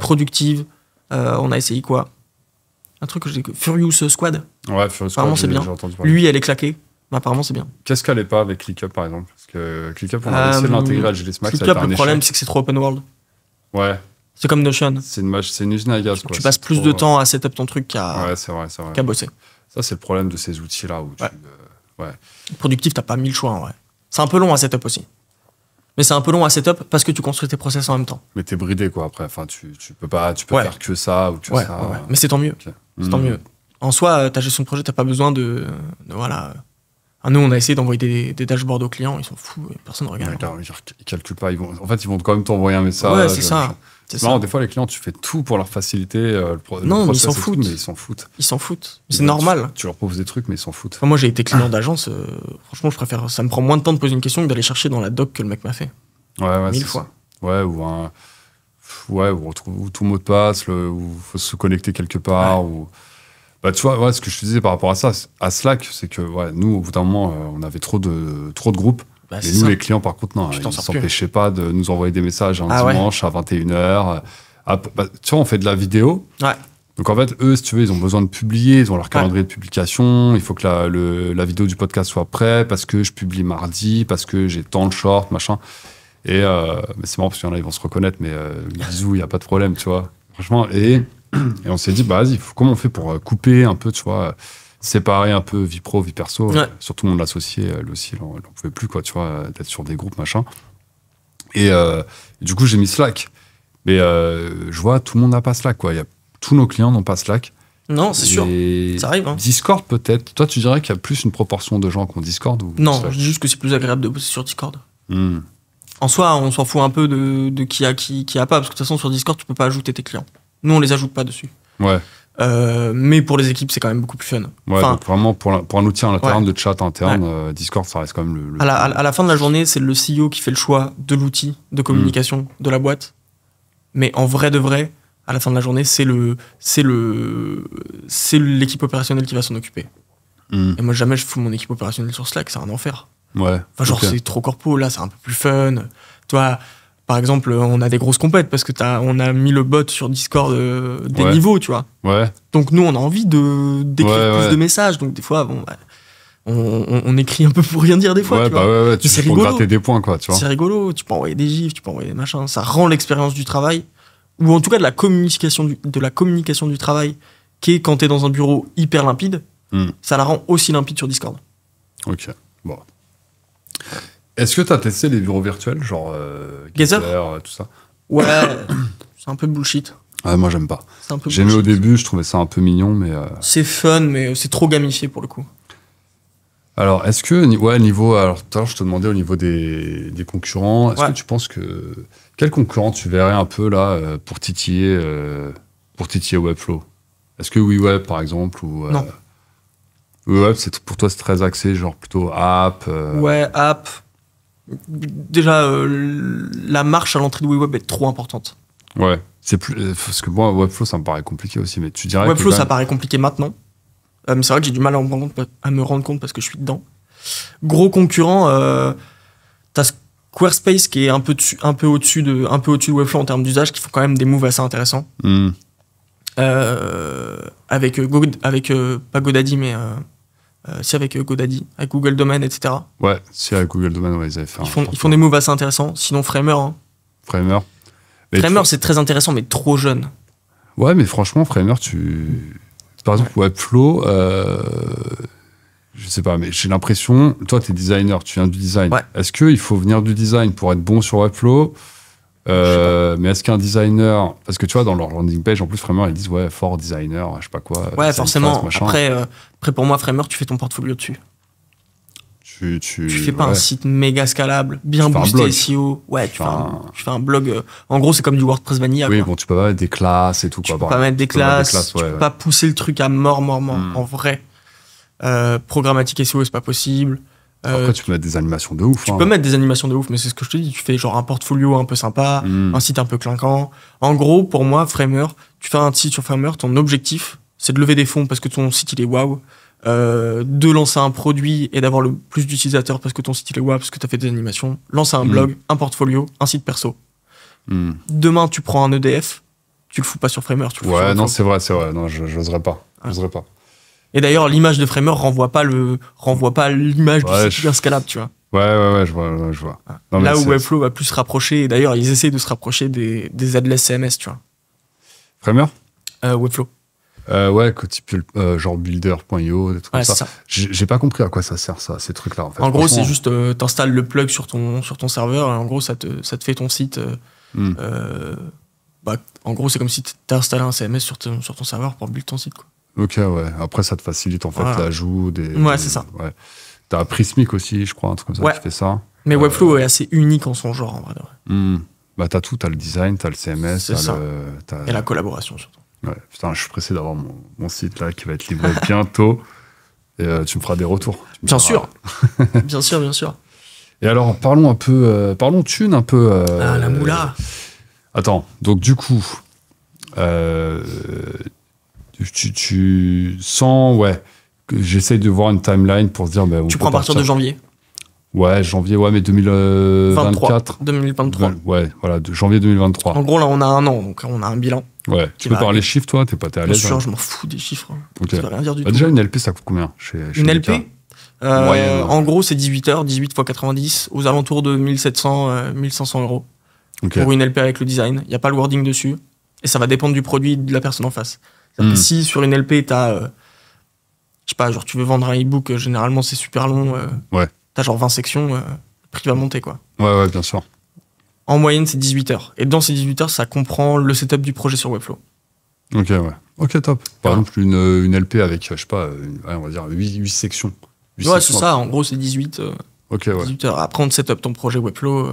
Productive, euh, on a essayé quoi Un truc que j'ai. Furious Squad. Ouais, Furious Squad. Apparemment, c'est bien. Lui, elle est claquée. apparemment, c'est bien. Qu'est-ce qu'elle est pas avec ClickUp, par exemple Parce que ClickUp, on a essayé de euh, l'intégrer à GLS Max. ClickUp, le problème, c'est que c'est trop open world. Ouais. C'est comme Notion. C'est une, c'est une usine à gaz. Tu passes plus de euh, temps à setup ton truc qu'à ouais, c'est bosser. Ça, c'est le problème de ces outils-là. ouais. Productif, t'as pas mille choix. Ouais. C'est un peu long à setup aussi mais c'est un peu long à setup parce que tu construis tes process en même temps. Mais t'es bridé quoi après, enfin tu, tu peux pas tu peux faire que ça ou que ça. mais c'est tant mieux. tant mhm. mieux. En soi, euh, ta gestion de projet, t'as pas besoin de, voilà. Ah, nous, on a essayé d'envoyer des, dashboards aux clients, ils sont fous, personne ne regarde. Ils calculent pas, ils vont, en fait, ils vont quand même t'envoyer un message. Ouais, c'est ça. Euh, non, des fois, les clients, tu fais tout pour leur faciliter euh, le, produit. non, ils s'en foutent. mais ils s'en foutent. Ils s'en foutent. C'est normal. Tu, leur proposes des trucs, mais ils s'en foutent. Enfin, moi, j'ai été client d'agence. Euh, franchement, je préfère. Ça me prend moins de temps de poser une question que d'aller chercher dans la doc que le mec m'a fait. Ouais, ouais. Mille fois. Ouais, ou un. Ouais, ou, tout mot de passe, le, ou faut se connecter quelque part, ou. Bah, tu vois, ce que je te disais par rapport à ça, à Slack, c'est que ouais, nous, au bout d'un moment, euh, on avait trop de, trop de groupes. Bah, et nous, les clients, par contre, non, ils ne s'empêchaient pas de nous envoyer des messages un ah dimanche à 21h. Ah, bah, bah, tu vois, on fait de la vidéo. Donc en fait, eux, si tu veux, ils ont besoin de publier, ils ont leur calendrier de publication, il faut que la, vidéo du podcast soit prête parce que je publie mardi, parce que j'ai tant de short, machin. Et euh, c'est marrant parce qu'il y en a, ils vont se reconnaître, mais bisous, euh, il n'y a pas de problème, tu vois. Franchement, et, et on s'est dit, bah vas-y, comment on fait pour euh, couper un peu, tu vois séparer un peu vie pro, vie perso. tout euh, Surtout monde associé, euh, lui aussi, il n'en pouvait plus, quoi, tu vois, euh, d'être sur des groupes, machin. Et du coup, j'ai mis Slack. Mais je vois, tout le monde n'a pas Slack, quoi. Il y a, tous nos clients n'ont pas Slack. Non, c'est sûr. Ça arrive. Hein. Discord, peut-être. Toi, tu dirais qu'il y a plus une proportion de gens qu'on ont Discord ou Non, dis juste que c'est plus agréable de bosser sur Discord. Hmm. En soi, on s'en fout un peu de, qui a qui, qui a pas, parce que de toute façon, sur Discord, tu peux pas ajouter tes clients. Nous, on les ajoute pas dessus. Ouais. Euh, mais pour les équipes, c'est quand même beaucoup plus fun. Ouais, vraiment, pour, pour, un outil en interne, de chat interne, euh, Discord, ça reste quand même le. À, la, fin de la journée, c'est le CEO qui fait le choix de l'outil de communication mm. de la boîte. Mais en vrai de vrai, à la fin de la journée, c'est le, c'est le, c'est l'équipe opérationnelle qui va s'en occuper. Mm. Et moi, jamais je fous mon équipe opérationnelle sur Slack, c'est un enfer. Ouais. Enfin, genre, c'est trop corpo, là, c'est un peu plus fun. Toi, par exemple, on a des grosses compètes parce que as, on a mis le bot sur Discord euh, des niveaux, tu vois. Ouais. Donc nous, on a envie de d'écrire plus de messages. Donc des fois, bon, bah, on, écrit un peu pour rien dire des fois. tu sais vois. Bah c'est rigolo. gratter des points, quoi. Tu vois. C'est rigolo. Tu peux envoyer des gifs, tu peux envoyer des machins. Ça rend l'expérience du travail ou en tout cas de la communication du, de la communication du travail qui est quand es dans un bureau hyper limpide. Hmm. Ça la rend aussi limpide sur Discord. Ok. Bon. Est-ce que tu as testé les bureaux virtuels, genre euh, Gather, euh, tout ça Ouais, c'est un peu bullshit. Ah, moi j'aime pas. J'aimais au début, je trouvais ça un peu mignon, mais. Euh, c'est fun, mais c'est trop gamifié pour le coup. Alors, est-ce que, ouais, niveau. Alors, je te demandais au niveau des, concurrents, est-ce que tu penses que. Quel concurrent tu verrais un peu là pour titiller, pour titiller Webflow Est-ce que WeWeb par exemple ou, c'est, pour toi, c'est très axé, genre plutôt app. Ouais, app, déjà, euh, la marche à l'entrée de WeWeb est trop importante. Ouais, c'est plus. Euh, parce que moi, Webflow, ça me paraît compliqué aussi, mais tu dirais. Webflow, ça paraît compliqué maintenant. Euh, mais c'est vrai que j'ai du mal à me, rendre compte, à me, rendre compte, parce que je suis dedans. Gros concurrent, euh, t'as Squarespace qui est un peu, un peu au-dessus de, un peu au-dessus de Webflow en termes d'usage, qui font quand même des moves assez intéressants. Hmm. avec, avec pas Godaddy, mais euh, c'est avec euh, GoDaddy, avec Google Domain, etc. Ouais, c'est avec Google Domain, ouais, ils avaient fait. Ils font, des moves assez intéressants. Sinon, Framer. Hein. Framer. Framer, c'est très intéressant, mais trop jeune. Ouais, mais franchement, Framer, tu. Par exemple, Webflow, euh, je sais pas, mais j'ai l'impression. Toi, tu es designer, tu viens du design. Est-ce qu'il faut venir du design pour être bon sur Webflow euh, mais est-ce qu'un designer, parce que tu vois dans leur landing page en plus Framer ils disent ouais fort designer, je sais pas quoi. Ouais forcément. après, euh, après pour moi Framer tu fais ton portfolio dessus. Tu, tu, tu fais pas un site méga scalable, bien boosté SEO. Ouais, tu, fais, un, e fais un blog. Euh, en gros, c'est comme du WordPress vanilla. Oui, bon, tu peux pas mettre des classes et tout. Tu peux pas mettre des classes. tu peux pas pousser le truc à mort, mort, mort. Hmm. En vrai, programmatique SEO, c'est pas possible. Après, euh, tu peux mettre des animations de ouf. Tu hein. peux mettre des animations de ouf, mais c'est ce que je te dis. Tu fais genre un portfolio un peu sympa, hmm. un site un peu clinquant. En gros, pour moi, Framer, tu fais un site sur Framer, ton objectif, c'est de lever des fonds parce que ton site, il est waouh. Euh, de lancer un produit et d'avoir le plus d'utilisateurs parce que ton site il est waouh, parce que tu as fait des animations. Lancer un hmm. blog, un portfolio, un site perso. Hmm. Demain, tu prends un EDF, tu le fous pas sur Framer. Tu le ouais, non, c'est vrai, c'est vrai. Non, je n'oserais pas. pas. Et d'ailleurs, l'image de Framer renvoie pas le renvoie pas l'image du site scalable, tu vois. Ouais, ouais, ouais, je vois, je vois. Ah. Là où Webflow va plus se rapprocher, et d'ailleurs, ils essaient de se rapprocher des, des CMS, tu vois. Framer euh, Webflow. Euh, ouais, euh, genre builder.io, des trucs ça. J'ai pas compris à quoi ça sert, ça, ces trucs-là. En, gros, c'est juste, tu euh, t'installes le plug sur ton, sur ton serveur, et en gros, ça te, ça te fait ton site. Hmm. bah, en gros, c'est comme si tu installais un CMS sur ton, sur ton serveur pour build ton site, quoi. Ok, ouais. Après, ça te facilite en fait l'ajout des. Ouais, c'est ça. Ouais. T'as Prismic aussi, je crois, un truc comme ça ouais. ça. Mais euh, Webflow est assez unique en son genre, en vrai. Hmm. Bah, t'as tout, t'as le design, t'as le CMS, le... Et la collaboration surtout. Ouais, putain, je suis pressé d'avoir mon, site là qui va être livré <laughs> bientôt. Et euh, tu me feras des retours. Bien sûr. <laughs> bien sûr, bien sûr. Et alors, parlons un peu, euh, parlons thune un peu. ah, la moula. Attends, donc du coup, tu, sens, ouais, j'essaye de voir une timeline pour se dire. ben tu prends à partir de janvier Ouais, janvier, ouais, mais 2024. 2023. ouais, voilà, de janvier 2023. En gros, là, on a un an, donc on a un bilan. Ouais. Tu peux parler chiffres, toi T'es pas à l'aise hein je m'en fous des chiffres. Hein. rien dire du ah, tout. Déjà, une LP, ça coûte combien Une LP euh, En gros, c'est 18 heures, 18 x 90, aux alentours de 1700, 1500 euh, euros. Pour une LP avec le design. Il n'y a pas le wording dessus. Et ça va dépendre du produit de la personne en face. Hmm. Si sur une LP, euh, pas, tu veux vendre un e-book, euh, généralement c'est super long. Euh, ouais. as genre 20 sections, le prix va monter quoi. Ouais, ouais, bien sûr. En moyenne, c'est 18 heures. Et dans ces 18 heures, ça comprend le setup du projet sur Webflow. Ok, ouais. Ok, top. Par exemple, une, LP avec, je sais pas, dire 8, sections. ouais, c'est ça. En gros, c'est 18, heures. Après, on setup ton projet Webflow.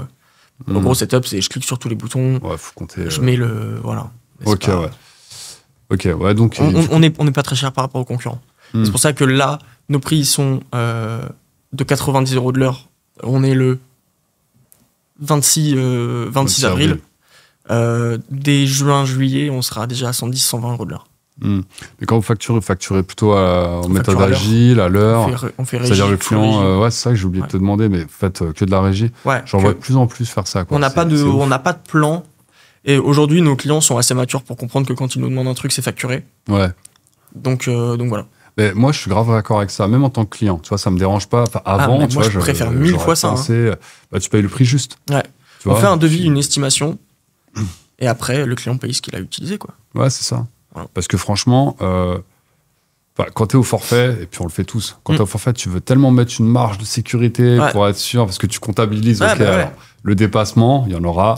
En hmm. gros, setup, c'est je clique sur tous les boutons. Ouais, faut compter. Je mets le. Voilà. ok, ouais. Ok, ouais, donc. On euh, n'est est, on est pas très cher par rapport aux concurrents. Hmm. C'est pour ça que là, nos prix sont euh, de 90 euros de l'heure. On est le 26, 26, euh, avril. dès juin, juillet, on sera déjà à 110, 120 euros de l'heure. Et hmm. Mais quand vous facturez, vous facturez plutôt en méthode agile, à l'heure. On fait, régie. C'est-à-dire le client, ouais, c'est ça que j'ai oublié de te demander, mais faites que de la régie. J'en vois de plus en plus faire ça. On n'a pas, de, on n'a pas de plan et aujourd'hui, nos clients sont assez matures pour comprendre que quand ils nous demandent un truc, c'est facturé. Ouais. Donc, euh, donc voilà. Mais moi, je suis grave d'accord avec ça, même en tant que client. Tu vois, ça me dérange pas. Ah, avant, tu vois, je, préfère mille fois ça. Hein. Euh, bah, tu payes le prix juste. Ouais. Tu On fait un devis, une estimation, et après, le client paye ce qu'il a utilisé, quoi. Ouais, c'est ça. Parce que franchement, euh, quand tu es au forfait, et puis on le fait tous, quand tu es au mm. forfait, tu veux tellement mettre une marge de sécurité pour être sûr, parce que tu comptabilises, bah le dépassement, il y en aura,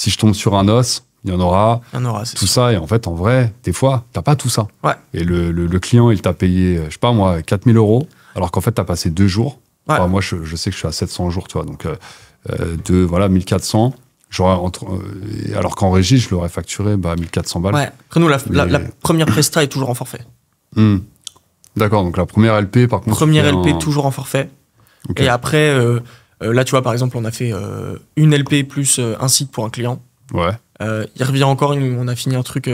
si je tombe sur un os, il y en aura. Il y en aura, Tout ça. Et en fait, en vrai, des fois, t'as pas tout ça. Ouais. Et le, le, client, il t'a payé, euh, je sais pas moi, 4000 euros, alors qu'en fait, t'as passé deux jours. moi, je, sais que je suis à 700 jours, tu vois. Donc, euh, euh, de, voilà, 1400. Entre, alors qu'en régie, je l'aurais facturé bah, 1400 balles. Ouais. Après, nous, la, la, première presta est toujours en forfait. Hmm. D'accord, donc la première LP, par contre. Première LP, toujours en forfait. Et après, euh, là, tu vois, par exemple, on a fait euh, une LP plus euh, un site pour un client. Ouais. il revient encore, on a fini un truc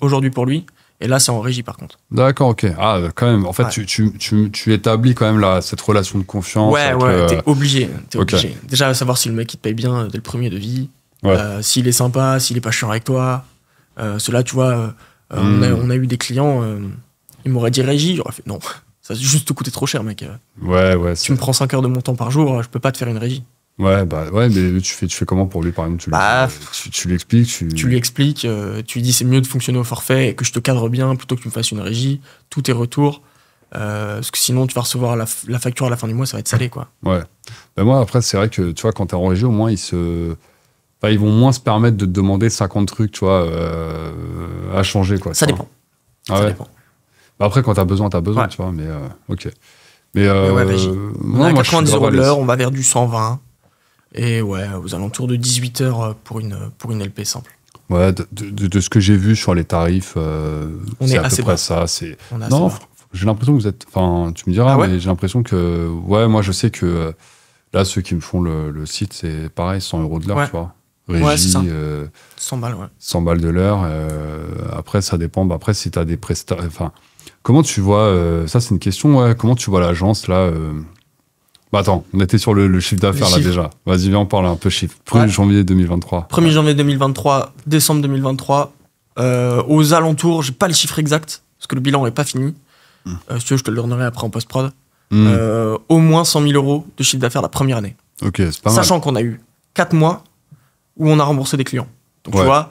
aujourd'hui pour lui. Et là, c'est en régie par contre. D'accord, ok. Ah, quand même. En fait, tu, établis quand même cette relation de confiance. Ouais, ouais, t'es obligé. Es obligé. Déjà, savoir si le mec il te paye bien dès le premier devis, ouais. s'il est sympa, s'il est pas chiant avec toi. cela, tu vois, hmm. on, a, eu des clients, ils m'auraient dit régie, j'aurais fait non. Ça juste te coûter trop cher, mec. Ouais, ouais. Tu me prends 5 heures de mon temps par jour, je peux pas te faire une régie. Ouais, bah ouais, mais tu fais, tu fais comment pour lui, par exemple tu, bah, lui, tu, lui expliques tu... lui expliques, euh, tu lui dis c'est mieux de fonctionner au forfait et que je te cadre bien plutôt que tu me fasses une régie, Tout tes retours. Euh, parce que sinon, tu vas recevoir la, facture à la fin du mois, ça va être salé, quoi. Ouais. Bah moi, après, c'est vrai que, tu vois, quand t'es en régie, au moins, ils se... ils vont moins se permettre de te demander 50 trucs, tu vois, euh, à changer, quoi. Ça dépend. Ah ça dépend. Bah, après, quand t'as besoin, t'as besoin, tu vois, mais euh, ok. Mais, euh, on a 90 euros de l'heure, on va vers du 120. Et ouais, aux alentours de 18 heures pour une, pour une LP simple. Ouais, de, ce que j'ai vu sur les tarifs, euh, on c'est à peu près ça. C'est... Non, j'ai l'impression que vous êtes. Enfin, tu me diras, ah mais j'ai l'impression que. Ouais, moi, je sais que là, ceux qui me font le, site, c'est pareil, 100 euros de l'heure, tu vois. Régie, ouais, 100 balles, 100 balles de l'heure. après, ça dépend. Bah, après, si tu as des prestations. Enfin Comment tu vois, euh, ça c'est une question, comment tu vois l'agence là euh, bah Attends, on était sur le, chiffre d'affaires là déjà. Vas-y, viens, on parle un peu chiffre. 1er janvier 2023. 1er janvier 2023, décembre 2023, euh, aux alentours, j'ai pas le chiffre exact, parce que le bilan n'est pas fini. Hmm. si je te le donnerai après en post-prod. Hmm. au moins 100 000 euros de chiffre d'affaires la première année. Ok, c'est pas mal. Sachant qu'on a eu 4 mois où on a remboursé des clients. Donc tu vois,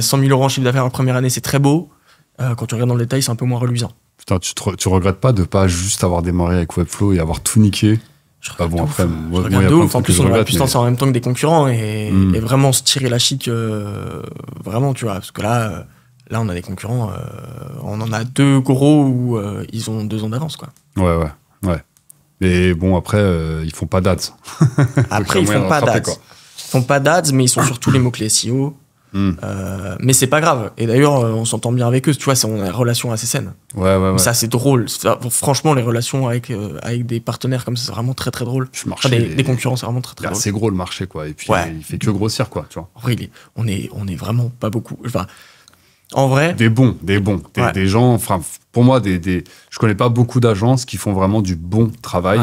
100 000 euros en chiffre d'affaires en première année, c'est très beau. Euh, quand tu regardes dans le détail, c'est un peu moins reluisant. Putain, tu, regrettes pas de pas juste avoir démarré avec Webflow et avoir tout niqué je regrette bon, après, en plus, on a puissance en même temps que des concurrents et, hmm. vraiment se tirer la chic, euh, vraiment, tu vois, parce que là, euh, là, on a des concurrents, on en a deux gros où ils ont deux ans d'avance, quoi. Ouais, ouais, ouais. Et bon, après, ils font pas d'ads. <laughs> après, ils font pas d'ads. Ils font pas d'ads, mais ils sont surtout les mots-clés SEO, Hmm. Euh, mais c'est pas grave. Et d'ailleurs, euh, on s'entend bien avec eux. Tu vois, on a une relation assez saine. Ouais, ouais, ouais. Ça, c'est drôle. franchement, les relations avec, euh, avec des partenaires comme ça, c'est vraiment très, très drôle. des, concurrents, c'est vraiment très, très bah, drôle. C'est gros le marché, quoi. Et puis, il fait que grossir, quoi. Tu vois. on, est, on est vraiment pas beaucoup. Enfin, en vrai. Des bons, des bons. Des, gens, enfin, pour moi, des, des, je connais pas beaucoup d'agences qui font vraiment du bon travail.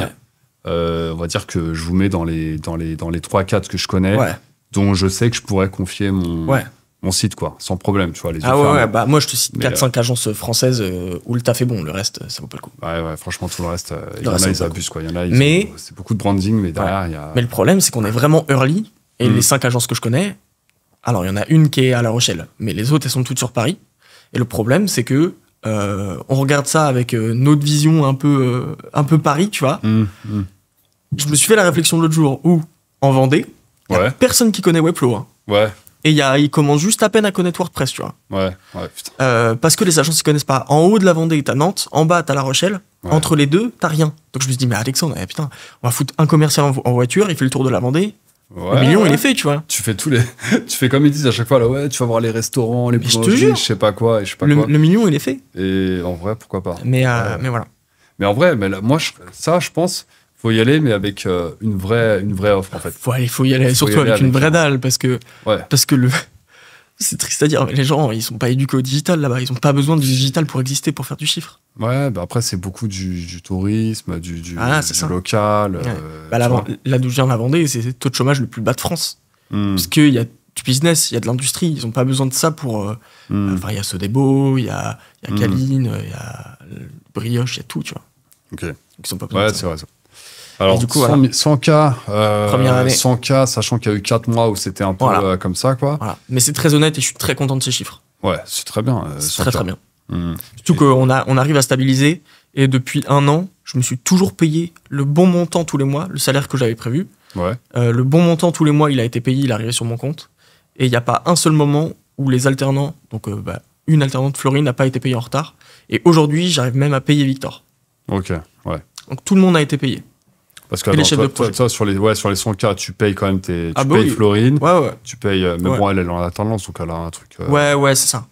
on va dire que je vous mets dans les, dans les, dans les 3-4 que je connais. Ouais dont je sais que je pourrais confier mon, mon site, quoi, sans problème, tu vois. Les ah ouais, bah moi je te cite 4-5 euh, agences françaises euh, où le taf est bon, le reste, euh, ça vaut pas le coup. Ouais, ouais, franchement, tout le reste, il y, en a, ils abusent, quoi. Il y en a, c'est beaucoup de branding, mais derrière, il y a. Mais le problème, c'est qu'on est vraiment early, et mm. les 5 agences que je connais, alors il y en a une qui est à La Rochelle, mais les autres, elles sont toutes sur Paris. Et le problème, c'est que on regarde ça avec notre vision un peu, un peu Paris, tu vois. Mm, mm. Je me suis fait la réflexion l'autre jour où, en Vendée, a personne qui connaît Webflow. Hein. Ouais. Et y a, ils commencent juste à peine à connaître WordPress, tu vois. Ouais, ouais, putain. Euh, parce que les agences ne connaissent pas. En haut de la Vendée, t'as Nantes. En bas, t'as La Rochelle. Entre les deux, t'as rien. Donc je me suis dit, mais Alexandre, eh, putain, on va foutre un commercial en, voiture, il fait le tour de la Vendée. le million, il est fait, tu vois. Tu fais tous les. <laughs> tu fais comme ils disent à chaque fois, là, ouais, tu vas voir les restaurants, les boulangeries, je sais pas quoi, je sais pas le, quoi. Le million, il est fait. Et en vrai, pourquoi pas. Mais, euh, mais voilà. Mais en vrai, mais moi, ça, je pense, faut y aller, mais avec euh, une, vraie, une vraie offre, en fait. Faut il faut y aller, surtout avec, une vraie dalle, parce que, parce que le. <laughs> C'est triste à dire, les gens, ils sont pas éduqués au digital là-bas, ils ont pas besoin du digital pour exister, pour faire du chiffre. Ouais, bah après, c'est beaucoup du, du, tourisme, du, du, ah, local. Euh, bah, la bah, là, d'où je viens la Vendée, c'est le taux de chômage le plus bas de France. Hmm. Parce qu'il y a du business, il y a de l'industrie, ils ont pas besoin de ça pour. Enfin, euh, hmm. bah, il y a Sodebo, il y a, y a Caline, hmm. il y a Brioche, il y a tout, tu vois. Ok. ils pas besoin ouais, c'est vrai alors, du coup, 100, cas, cas, sachant qu'il y a eu 4 mois où c'était un peu euh, comme ça, quoi. Mais c'est très honnête et je suis très content de ces chiffres. Ouais, c'est très bien. Euh, très très bien. Hmm. Surtout qu'on on arrive à stabiliser et depuis un an, je me suis toujours payé le bon montant tous les mois, le salaire que j'avais prévu. Ouais. Euh, le bon montant tous les mois, il a été payé, il est arrivé sur mon compte. Et il n'y a pas un seul moment où les alternants, donc bah, une alternante Florine n'a pas été payée en retard. Et aujourd'hui, j'arrive même à payer Victor. Ok, ouais. Donc tout le monde a été payé. Parce que sur les ouais, sur les 100K, tu payes quand même tes, tu ah bah payes Florine, ouais, ouais. tu payes euh, mais bon elle, elle en tendance, donc elle a un truc. Euh, ouais ouais c'est ça.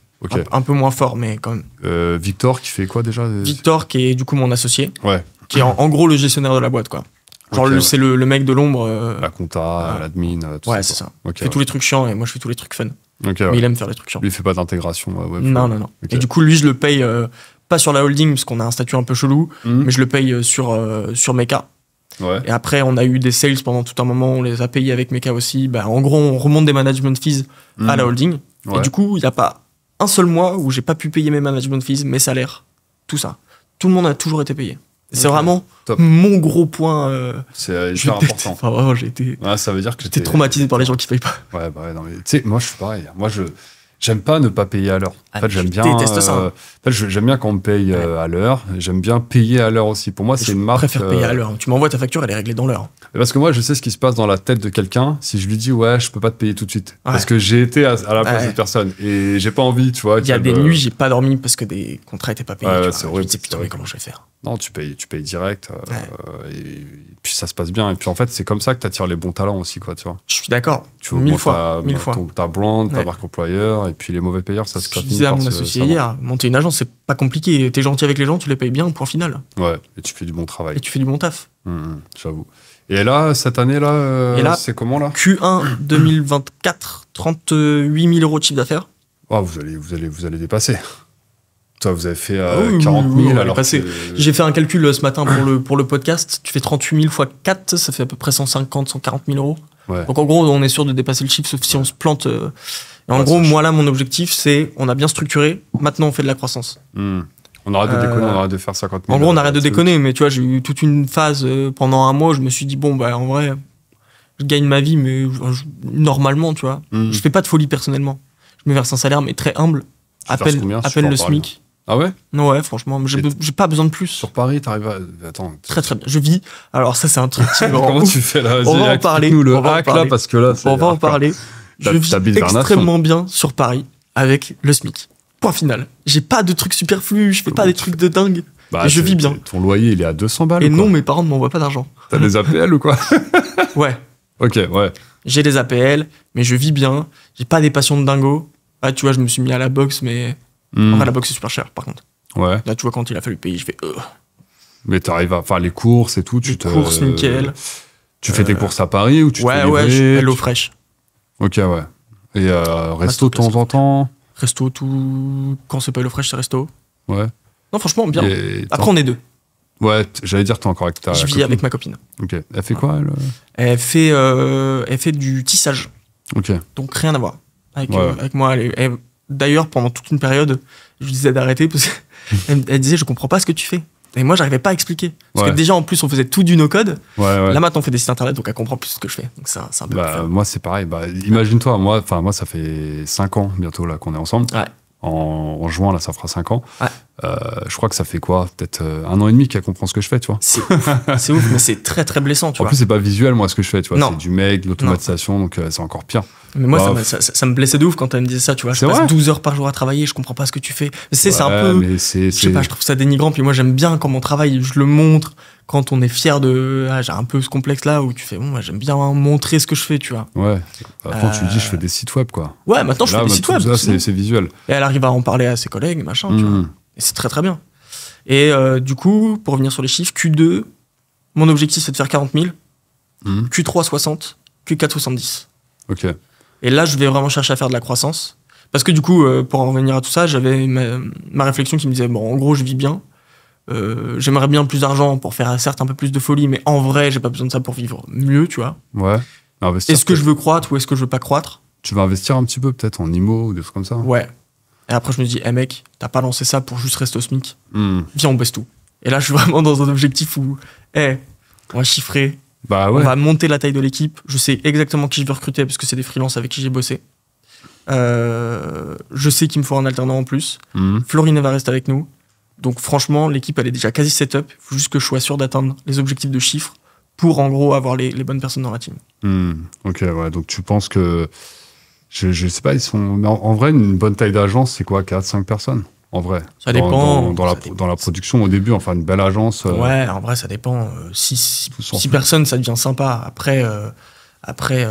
Un, peu moins fort mais quand même. Euh, Victor qui fait quoi déjà Victor qui est du coup mon associé. Ouais. Qui est en, gros le gestionnaire de la boîte quoi. Genre c'est le, mec de l'ombre. La compta, l'admin, tout ouais, ça. Ouais c'est ça. il fait tous les trucs chiants et moi je fais tous les trucs fun. mais il aime faire les trucs chiants. Lui il fait pas d'intégration. non non non. Et du coup lui je le paye pas sur la holding parce qu'on a un statut un peu chelou, mhm. mais je le paye sur sur Meka. Et après, on a eu des sales pendant tout un moment, on les a payés avec Meka aussi. Bah, en gros, on remonte des management fees à la mm. holding. Et du coup, il n'y a pas un seul mois où j'ai pas pu payer mes management fees, mes salaires, tout ça. Tout le monde a toujours été payé. C'est vraiment mon gros point. Euh, c'est hyper important. <laughs> j'ai été. ça veut dire que j'étais traumatisé par les gens qui payent pas. Ouais, bah non, tu sais, moi je suis pareil. Moi je. J'aime pas ne pas payer à l'heure. en ah, fait, j'aime bien. Euh, en fait, j'aime bien qu'on me paye euh, à l'heure. J'aime bien payer à l'heure aussi. Pour moi, c'est une marque. Je préfère payer à euh, l'heure. Tu m'envoies ta facture, elle est réglée dans l'heure. Parce que moi, je sais ce qui se passe dans la tête de quelqu'un si je lui dis ouais, je peux pas te payer tout de suite parce que j'ai été à, la place de de personne et j'ai pas envie, tu vois. Il y a des nuits, j'ai pas dormi parce que des contrats étaient pas payés. c'est Je me disais putain, mais comment je vais faire non, tu payes, tu payes direct. Euh, et, puis ça se passe bien. Et puis en fait, c'est comme ça que tu attires les bons talents aussi, quoi, tu vois. Je suis d'accord. Tu vois, mille fois. Ta brand, ta marque employeur, et puis les mauvais payeurs, ça se Je disais à mon associé hier, monter une agence, c'est pas compliqué. T'es gentil avec les gens, tu les payes bien, point final. Ouais, et tu fais du bon travail. Et tu fais du bon taf. Hum, hum, j'avoue. Et là, cette année-là, euh, c'est comment là Q1 2024, 38 000 euros de chiffre d'affaires. Oh, vous allez, vous allez, vous allez dépasser. Toi, vous avez fait 40 euh, 000 ah alors que... J'ai fait un calcul euh, ce matin pour le, pour le podcast. Tu fais 38 000 fois 4, ça fait à peu près 150, 140 000 euros. Donc en gros, on est sûr de dépasser le chiffre, sauf si on se plante. Euh. en gros, moi là, mon objectif, c'est on a bien structuré, maintenant on fait de la croissance. Hmm. On arrête de déconner, on arrête de faire 50 000. En gros, on arrête de déconner, mais tu vois, j'ai eu toute une phase pendant un mois, je me suis dit, bon, bah en vrai, je gagne ma vie, mais normalement, tu vois. Je hmm. Je fais pas de folie personnellement. Je me verse un salaire, mais très humble. Tu peine peine le SMIC. Ah ouais Ouais, franchement, j'ai pas besoin de plus. Sur Paris, t'arrives à. Attends. Très très bien. Je vis. Alors, ça, c'est un truc. <laughs> Comment tu fais là On va en parler. on va en parler. en parler. Je vis extrêmement bien sur Paris avec le SMIC. Point final. J'ai pas de trucs superflus, je fais pas des trucs de dingue. Bah, je vis bien. Ton loyer, il est à 200 balles. Et non, mes parents ne m'envoient pas d'argent. T'as des APL ou quoi <laughs> Ouais. Ok, ouais. J'ai des APL, mais je vis bien. J'ai pas des passions de dingo. Ah, tu vois, je me suis mis à la boxe, mais Hmm. la boxe, est super cher, par contre. Ouais. Là, tu vois, quand il a fallu payer, je fais. Euh. Mais t'arrives à faire les courses et tout. Tu les courses, nickel. Tu fais tes euh, courses à Paris ou tu ouais, Ouais, ouais, l'eau fraîche. Ok, ouais. Et euh, resto de temps en temps Resto, tout. Quand c'est pas l'eau fraîche, c'est resto. Ouais. Non, franchement, bien. Après, on est deux. Ouais, j'allais dire, t'es encore avec ta. Je vis avec ma copine. Ok. Elle fait quoi, elle euh Elle fait, elle fait du tissage. Ok. Donc rien à voir. Avec, avec moi, elle, elle, d'ailleurs, pendant toute une période, je lui disais d'arrêter parce qu'elle <laughs> elle disait, je comprends pas ce que tu fais. Et moi, j'arrivais pas à expliquer. Parce que déjà, en plus, on faisait tout du no-code. Là, maintenant, on fait des sites internet, donc elle comprend plus ce que je fais. c'est bah, Moi, c'est pareil. Bah, imagine-toi, moi, moi, ça fait 5 ans bientôt là qu'on est ensemble en, juin, là, ça fera 5 ans. Euh, je crois que ça fait quoi Peut-être euh, un an et demi qu'elle comprend ce que je fais, tu vois. C'est ouf, mais c'est très très blessant, tu vois. En plus, c'est pas visuel, moi, ce que je fais, tu vois. C'est du mec, de l'automatisation, donc euh, c'est encore pire. Mais moi, bah, ça, me blessait de ouf quand elle me disait ça, tu vois. Je passe 12 heures par jour à travailler, je comprends pas ce que tu fais. C'est c'est un peu. je sais pas, je trouve ça dénigrant, puis moi, j'aime bien quand mon travail, je le montre, quand on est fier de. Ah, j'ai un peu ce complexe-là où tu fais, bon, moi, j'aime bien montrer ce que je fais, tu vois. Ouais. quand tu dis, je fais euh, des sites web, quoi. Ouais, maintenant, je fais des bah, sites web. c'est visuel. Et elle arrive à en parler à ses collègues, machin, tu mhm. vois. Et c'est très, très bien. Et euh, du coup, pour revenir sur les chiffres, Q2, mon objectif, c'est de faire 40 000. Q3, 60. Q4, 70. Ok. Et là, je vais vraiment chercher à faire de la croissance. Parce que du coup, euh, pour en revenir à tout ça, j'avais ma, réflexion qui me disait, bon, en gros, je vis bien. Euh, j'aimerais bien plus d'argent pour faire certes un peu plus de folie, mais en vrai, j'ai pas besoin de ça pour vivre mieux, tu vois. Ouais. Est-ce que, je veux croître ou est-ce que je veux pas croître Tu vas investir un petit peu peut-être en IMO ou des trucs comme ça. Ouais. Et après, je me dis, hé eh mec, t'as pas lancé ça pour juste rester au SMIC. Hmm. Viens, on baisse tout. Et là, je suis <laughs> vraiment dans un objectif où, hé, eh, on va chiffrer. Bah on va monter la taille de l'équipe. Je sais exactement qui je veux recruter parce que c'est des freelances avec qui j'ai bossé. Euh, je sais qu'il me faut un alternant en plus. Hmm. Florine va rester avec nous. Donc franchement, l'équipe, elle est déjà quasi setup. Il faut juste que je sois sûr d'atteindre les objectifs de chiffres pour en gros avoir les, bonnes personnes dans la team. Hmm, ok, ouais, donc tu penses que... Je, sais pas, ils sont... en, vrai, une bonne taille d'agence, c'est quoi 4-5 personnes en vrai. Ça dépend. Dans, la, production, au début, enfin, une belle agence. Euh, ouais, en vrai, ça dépend. 6 euh, personnes, ça devient sympa. Après. Euh, après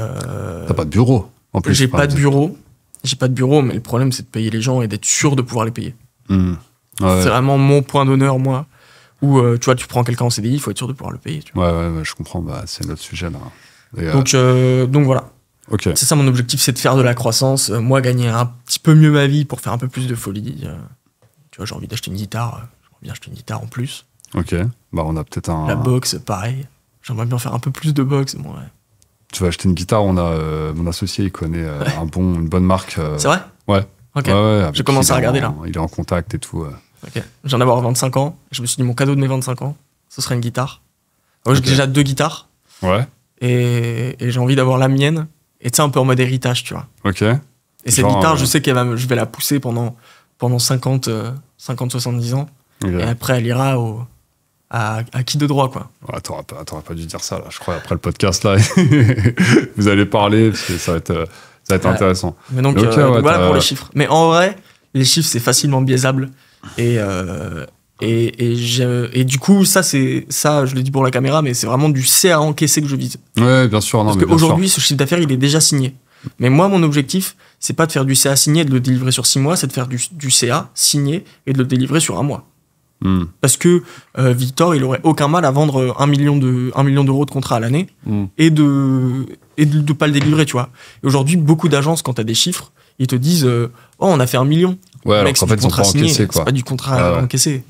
T'as pas de bureau, en plus. J'ai pas de bureau. J'ai pas de bureau, mais le problème, c'est de payer les gens et d'être sûr de pouvoir les payer. Hmm. C'est vraiment mon point d'honneur, moi. Où euh, tu vois, tu prends quelqu'un en CDI, il faut être sûr de pouvoir le payer. Tu vois. Ouais, ouais, je comprends. Bah, c'est notre sujet là. Euh, donc, euh, donc voilà. C'est ça mon objectif, c'est de faire de la croissance. moi, gagner un petit peu mieux ma vie pour faire un peu plus de folie. tu vois, j'ai envie d'acheter une guitare. J'aimerais bien acheter une guitare en plus. Ok. Bah, on a peut-être un. La boxe, pareil. J'aimerais bien faire un peu plus de boxe. moi Tu vas acheter une guitare. On a mon associé, il connaît un bon, une bonne marque. C'est vrai. Ouais. Ok. Ouais, J'ai commencé à regarder là. Il est en contact et tout. Ok. J'en avoir 25 ans. Je me suis dit, mon cadeau de mes 25 ans, ce serait une guitare. j'ai déjà deux guitares. Ouais. Et, j'ai envie d'avoir la mienne. Et tu sais, un peu en mode héritage, tu vois. Ok. Et cette guitare, euh, je sais que va, je vais la pousser pendant, pendant 50, 50, 70 ans. Et après, elle ira au, à, qui de droit, quoi. Ouais, t'aurais pas, dû dire ça, là. Je crois, après le podcast, là, <laughs> vous allez parler, parce que ça va être. Euh, ça va être intéressant. Mais donc, euh, voilà pour les chiffres. Mais en vrai, les chiffres, c'est facilement biaisable. Et, euh, et, et, du coup, ça, c'est ça, je le dis pour la caméra, mais c'est vraiment du CA encaissé que je vise. Ouais, bien sûr. Non, Parce qu'aujourd'hui, ce chiffre d'affaires, il est déjà signé. Mais moi, mon objectif, c'est pas de faire du CA signé et de le délivrer sur 6 mois, c'est de faire du, du, CA signé et de le délivrer sur un mois. Hmm. Parce que euh, Victor, il aurait aucun mal à vendre 1 million de un million d'euros de contrat à l'année hmm. et de et de, pas le délivrer, tu vois. Aujourd'hui, beaucoup d'agences quand tu as des chiffres, ils te disent euh, "Oh, on a fait un million." Ouais, alors fait, ils C'est pas du contrat à ah, encaisser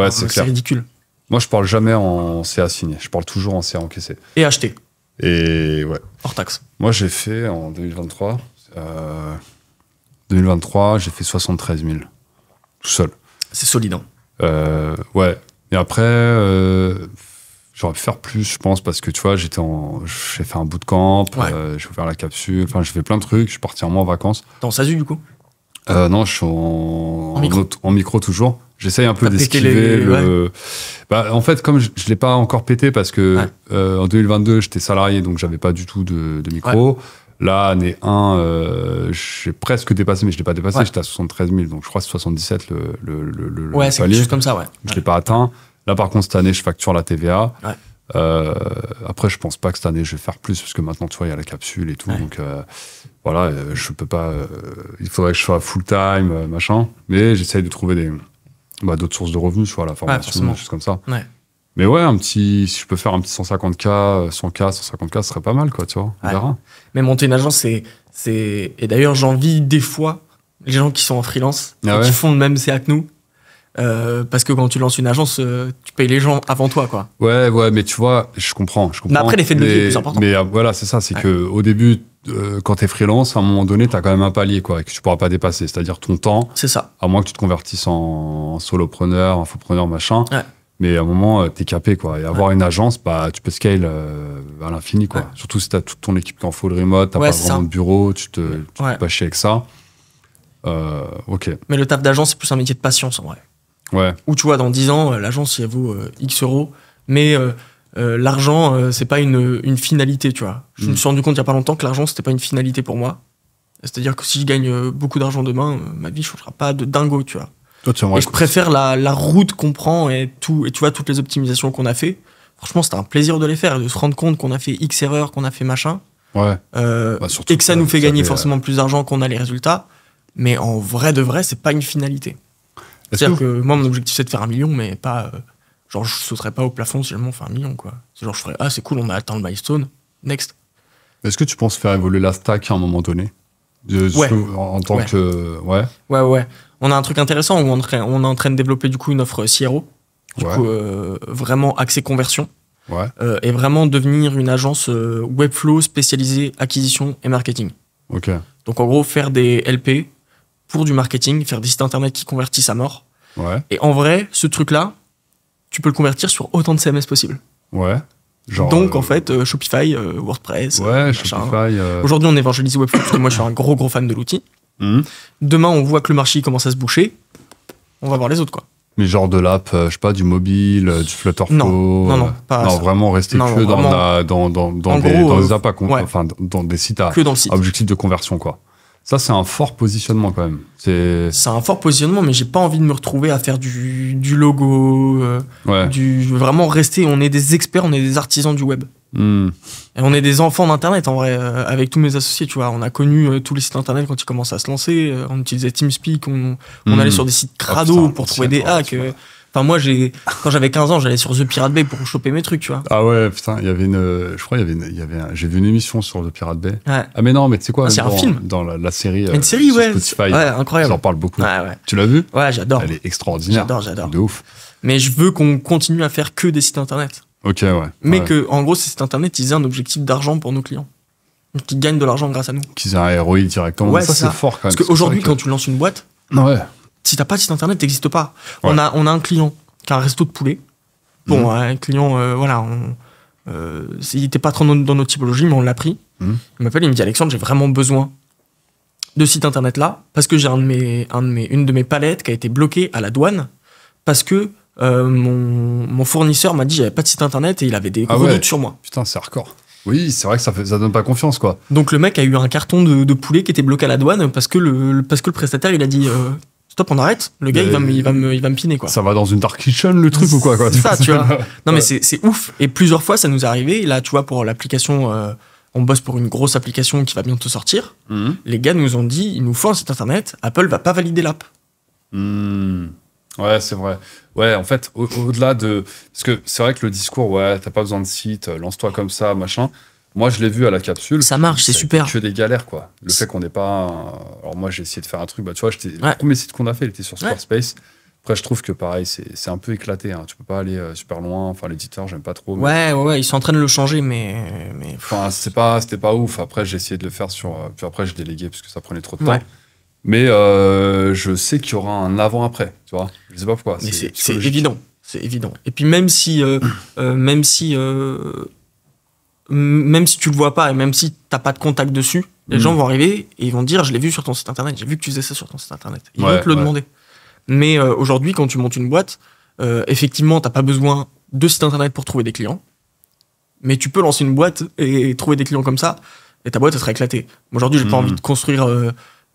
encaissé. c'est ridicule. Moi, je parle jamais en CA signé, je parle toujours en CA encaissé. Et acheté. Et ouais. Hors taxe. Moi, j'ai fait en 2023 2023, euh, j'ai fait 73 000 tout seul. C'est solide. Hein. Euh, ouais. Et après, euh, j'aurais pu faire plus, je pense, parce que tu vois, j'étais en, j'ai fait un bout de camp euh, j'ai ouvert la capsule, enfin, j'ai fait plein de trucs, je suis parti un mois en vacances. T'es en SASU du coup Non, je suis en, micro. toujours. J'essaye un peu d'esquiver le. Bah, en fait, comme je, ne l'ai pas encore pété parce que en 2022 j'étais salarié donc j'avais pas du tout de, de micro. Là, année 1, euh, j'ai presque dépassé, mais je ne l'ai pas dépassé. J'étais à 73 000, donc je crois que 77 le, le, le, Ouais, c'est quelque comme ça, ouais. Je ne l'ai pas atteint. Là, par contre, cette année, je facture la TVA. Euh, après, je pense pas que cette année je vais faire plus parce que maintenant, tu vois, il y a la capsule et tout. Donc euh, voilà, je peux pas. il faudrait que je sois full time, machin. Mais j'essaye de trouver des bah, d'autres sources de revenus, soit la formation, juste des comme ça. Ouais. Mais ouais, un petit, si je peux faire un petit 150K, 100K, 150K, ce serait pas mal, quoi, tu vois. Mais monter une agence, c'est. Et d'ailleurs, j'envie des fois les gens qui sont en freelance, ah qui font le même c'est que nous. Euh, parce que quand tu lances une agence, euh, tu payes les gens avant toi, quoi. Ouais, ouais, mais tu vois, je comprends. Je mais après, l'effet de levier est plus important. Mais euh, voilà, c'est ça, c'est qu'au que au début, quand t'es freelance, à un moment donné, t'as quand même un palier, quoi, que tu pourras pas dépasser. C'est-à-dire ton temps. C'est ça. À moins que tu te convertisses en, en solopreneur, infopreneur, machin. Ouais mais à un moment, euh, t'es capé, quoi. Et avoir une agence, bah, tu peux scale euh, à l'infini, quoi. Surtout si t'as toute ton équipe qui en full remote, t'as pas vraiment de bureau, tu te, tu pas chier avec ça. Euh, ok. Mais le taf d'agence, c'est plus un métier de patience, en vrai. Ouais. Ou tu vois, dans 10 ans, l'agence, elle vaut X euros, mais l'argent, c'est pas une, une, finalité, tu vois. Je me mm. suis rendu compte il y a pas longtemps que l'argent, c'était pas une finalité pour moi. C'est-à-dire que si je gagne beaucoup d'argent demain, ma vie changera pas de dingo, tu vois et je préfère la, route qu'on prend et, tout, et tu vois toutes les optimisations qu'on a fait. Franchement, c'était un plaisir de les faire, de se rendre compte qu'on a fait X erreurs, qu'on a fait machin. Ouais. Euh, bah, et que ça nous fait gagner forcément euh, plus d'argent qu'on a les résultats. Mais en vrai de vrai, c'est pas une finalité. C'est-à-dire que, moi, mon objectif, c'est de faire un million, mais pas. Euh, genre, je sauterais pas au plafond si je on fait un million, quoi. C'est genre, je ferais, ah, c'est cool, on a atteint le milestone, next. Est-ce que tu penses faire évoluer la stack à un moment donné En tant que. Ouais. Ouais, ouais on a un truc intéressant où on, on est en train de développer du coup une offre CRO, du coup, euh, vraiment axée conversion, ouais. Euh, et vraiment devenir une agence euh, Webflow spécialisée acquisition et marketing. Donc en gros, faire des LP pour du marketing, faire des sites internet qui convertissent à mort. Ouais. Et en vrai, ce truc-là, tu peux le convertir sur autant de CMS possible. Ouais. Genre Donc en fait, Shopify, WordPress. Ouais, Shopify. Aujourd'hui, on évangélise Webflow parce que moi, je suis un gros gros fan de l'outil. Hmm. Demain, on voit que le marché commence à se boucher. On va voir les autres, quoi. Mais genre de l'app, euh, je sais pas, du mobile, euh, du Flutterflow. Non, non, non, euh, pas non vraiment rester que dans, dans, dans, dans, des, enfin, dans des sites à objectif de conversion, quoi. Ça, c'est un fort positionnement quand même. C'est un fort positionnement, mais j'ai pas envie de me retrouver à faire du, logo. du, je veux vraiment rester. On est des experts, on est des artisans du web. Hmm on est des enfants d'Internet en vrai, euh, avec tous mes associés, tu vois. On a connu euh, tous les sites Internet quand ils commençaient à se lancer. Euh, on utilisait TeamSpeak, on, on hmm. allait sur des sites crado pour trouver des hacks. Enfin, moi, j'ai, quand j'avais 15 ans, j'allais sur The Pirate Bay pour choper mes trucs, tu vois. Ah ouais, putain, il y avait une, je crois, il y avait, y avait j'ai vu une émission sur The Pirate Bay. Ah, mais non, mais tu sais quoi? Ah, c'est un film. Dans la, série. Une série, ouais. ouais, incroyable. J'en parle beaucoup. Tu l'as vu? Ouais, j'adore. Elle est extraordinaire. J'adore, j'adore. De ouf. Mais je veux qu'on continue à faire que des sites internet. Ok, ouais. Mais que, en gros, c'est cet Internet, ils aient un objectif d'argent pour nos clients. Qui gagnent de l'argent grâce à nous. Qu'ils aient un héros directement. ça, c'est fort quand même. Parce qu'aujourd'hui, quand tu lances une boîte, ouais. si t'as pas de site internet, t'existes pas. On, a, on a un client qui a un resto de poulet. Bon, mhm. un client, euh, voilà, euh, il était pas trop dans, nos typologies, mais on l'a pris. Mhm. Il m'appelle, il me dit Alexandre, j'ai vraiment besoin de site internet là, parce que j'ai un un une de mes palettes qui a été bloquée à la douane, parce que euh, mon, fournisseur m'a dit j'avais pas de site internet et il avait des ah gros sur moi. Putain, c'est hardcore. Oui, c'est vrai que ça, ça donne pas confiance, quoi. Donc le mec a eu un carton de, poulet qui était bloqué à la douane parce que le, parce que le prestataire il a dit euh, stop, on arrête. Le gars, il va, me, il, il va, me, piner, quoi. Ça va dans une dark kitchen, le truc, ou quoi, quoi Ça, tu vois. <laughs> Non, mais c'est ouf. Et plusieurs fois, ça nous est arrivé. Là, tu vois, pour l'application, euh, on bosse pour une grosse application qui va bientôt sortir. Mhm. Les gars nous ont dit, il nous faut un site internet. Apple va pas valider l'app. Hmm. Ouais, c'est vrai. Ouais, en fait, au-delà de. Parce que c'est vrai que le discours, ouais, t'as pas besoin de site, euh, lance-toi comme ça, machin. Moi, je l'ai vu à la capsule. Ça marche, c'est super. fais des galères, quoi. Le fait qu'on n'est pas. Euh, alors, moi, j'ai essayé de faire un truc. Bah, tu vois, le premier site qu'on a fait, il était sur Squarespace. Après, je trouve que pareil, c'est un peu éclaté. Hein. Tu peux pas aller euh, super loin. Enfin, l'éditeur, j'aime pas trop. Ouais, ouais, ils sont en train de le changer, mais. mais... Enfin, c'était pas, pas ouf. Après, j'ai essayé de le faire sur. Puis après, j'ai délégué parce que ça prenait trop de temps. Mais euh, je sais qu'il y aura un avant-après, tu vois. Je sais pas pourquoi. c'est évident, c'est évident. Et puis même si, euh, ne <clears throat> euh, même si, euh, même si tu le vois pas et même si tu t'as pas de contact dessus, les mm. gens vont arriver et ils vont dire, je l'ai vu sur ton site internet, j'ai vu que tu faisais ça sur ton site internet. Ils vont te le demander. Mais aujourd'hui, quand tu montes une boîte, effectivement, t'as pas besoin de site internet pour trouver des clients, mais tu peux lancer une boîte et, trouver des clients comme ça, et ta boîte elle sera éclatée. Aujourd'hui, j'ai n'ai pas mm. envie de construire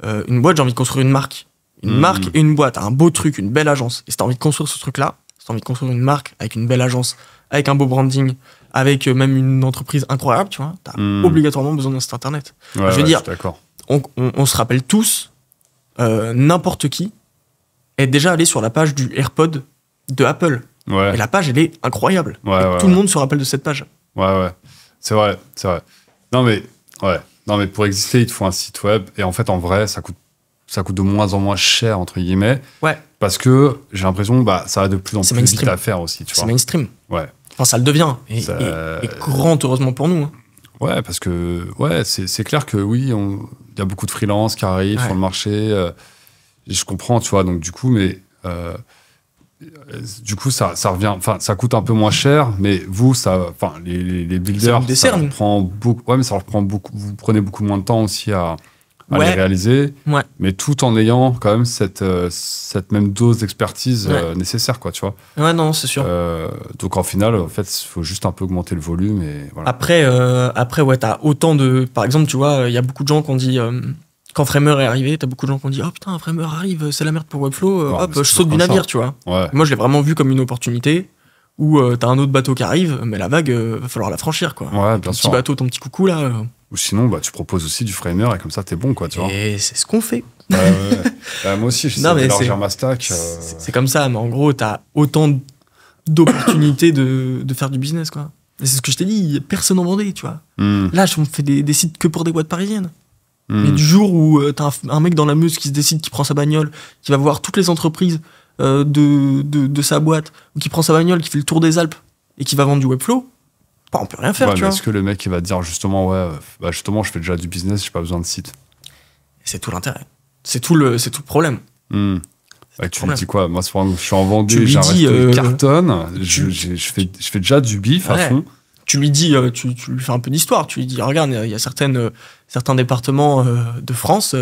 euh, une boîte, j'ai envie de construire une marque. Une mmh. marque et une boîte, un beau truc, une belle agence. Et si t'as envie de construire ce truc-là, si t'as envie de construire une marque avec une belle agence, avec un beau branding, avec euh, même une entreprise incroyable, tu vois, t'as mmh. obligatoirement besoin d'un site internet. je veux dire, on, se rappelle tous, euh, n'importe qui est déjà allé sur la page du AirPod de Apple. Et la page, elle est incroyable. tout le monde se rappelle de cette page. Ouais, ouais. C'est vrai, c'est vrai. Non, mais, ouais. Non, mais pour exister, il te faut un site web. Et en fait, en vrai, ça coûte, ça coûte de moins en moins cher, entre guillemets. Ouais. Parce que j'ai l'impression bah, ça a de plus en plus vite à faire aussi. C'est mainstream. Ouais. Enfin, ça le devient. Et, grand heureusement pour nous. Hein. Ouais, parce que ouais, c'est clair que oui, il y a beaucoup de freelance qui arrivent sur le marché. Euh, je comprends, tu vois. Donc, du coup, mais. Euh, euh, du coup, ça, ça revient, enfin, ça coûte un peu moins cher, mais vous, ça, enfin, les, les, builders, ça, prend beaucoup, ouais, mais ça leur prend beaucoup, vous prenez beaucoup moins de temps aussi à, à les réaliser, mais tout en ayant quand même cette, euh, cette même dose d'expertise euh, nécessaire, quoi, tu vois. Ouais, non, c'est sûr. donc, en final, en fait, il faut juste un peu augmenter le volume et voilà. Après, après, ouais, t'as autant de, par exemple, tu vois, il y a beaucoup de gens qui ont dit, quand Framer est arrivé, t'as beaucoup de gens qui ont dit Oh putain, Framer arrive, c'est la merde pour Webflow, euh, hop, je saute du navire, tu vois. Moi, je l'ai vraiment vu comme une opportunité où euh, t'as un autre bateau qui arrive, mais la vague, il euh, va falloir la franchir, quoi. Ouais, bien ton petit bateau, ton petit coucou, là. Ou sinon, bah, tu proposes aussi du Framer et comme ça, t'es bon, quoi, tu vois. Et c'est ce qu'on fait. <laughs> Bah, moi aussi, je de ma stack. C'est comme ça, mais en gros, t'as autant d'opportunités de, faire du business, quoi. C'est ce que je t'ai dit, personne en vendait, tu vois. Hmm. Là, on fait des, des sites que pour des boîtes parisiennes. Mais hmm. du jour où euh, t'as un, mec dans la Meuse qui se décide, qui prend sa bagnole, qui va voir toutes les entreprises euh, de, sa boîte, ou qui prend sa bagnole, qui fait le tour des Alpes et qui va vendre du Webflow, bah, on peut rien faire. Ouais, Est-ce que le mec il va dire justement, ouais, euh, bah, justement, je fais déjà du business, j'ai pas besoin de site C'est tout l'intérêt. C'est tout, le, tout le problème. Hmm. tu me dis quoi Moi, je suis en vendu, j'arrête carton. je, fais, je fais déjà du bif à fond tu lui dis, euh, tu, lui fais un peu d'histoire, tu lui dis, regarde, il y a certaines, euh, certains départements euh, de France,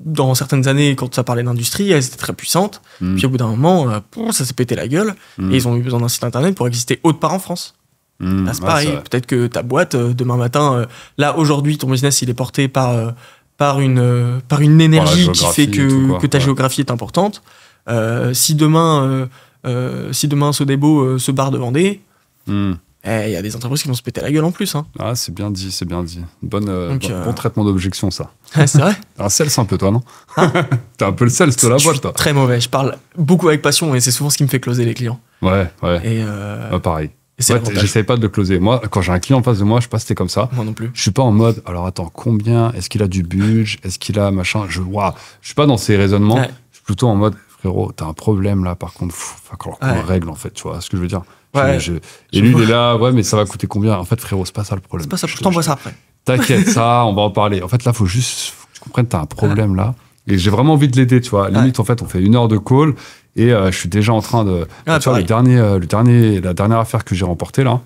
dans certaines années, quand ça parlait d'industrie, elles étaient très puissantes, mm. puis au bout d'un moment, ça s'est pété la gueule, mm. et ils ont eu besoin d'un site internet pour exister autre part en France. Mm. Ah, c'est pareil, peut-être que ta boîte, demain matin, là, aujourd'hui, ton business, il est porté par, par, une, par une énergie qui fait que, que ta géographie est importante. si demain... si demain Sodebo se barre de Vendée, eh, il y a des entreprises qui vont se péter la gueule en plus. Hein. Ah, c'est bien dit, c'est bien dit. Bonne, euh, euh, bon, traitement d'objection, ça. c'est vrai <laughs> Un sales un peu, toi, non hein <laughs> T'es un peu le sales, toi, la boîte, toi. Très mauvais. Je parle beaucoup avec passion et c'est souvent ce qui me fait closer les clients. Ouais, ouais. Et euh, ah, pareil. Ouais, pas de le closer. Moi, quand j'ai un client en face de moi, je sais pas si t'es comme ça. Moi non plus. Je suis pas en mode, alors attends, combien Est-ce qu'il a du budget Est-ce qu'il a machin Je vois je suis pas dans ces raisonnements. Je suis plutôt en mode, frérot, t'as un problème là, par contre, faut, qu'on règle en fait, tu vois ce que je veux dire je, Et lui, il est là, ouais, mais ça va coûter combien En fait, frérot, c'est pas ça le problème. C'est pas ça, je, t'envoie ça après. T'inquiète, <laughs> ça, on va en parler. En fait, là, faut juste que tu comprennes, t'as un problème là. Et j'ai vraiment envie de l'aider, tu vois. Limite, en fait, on fait une heure de call et euh, je suis déjà en train de. tu vois, bah le dernier, euh, le dernier, la dernière affaire que j'ai remportée là,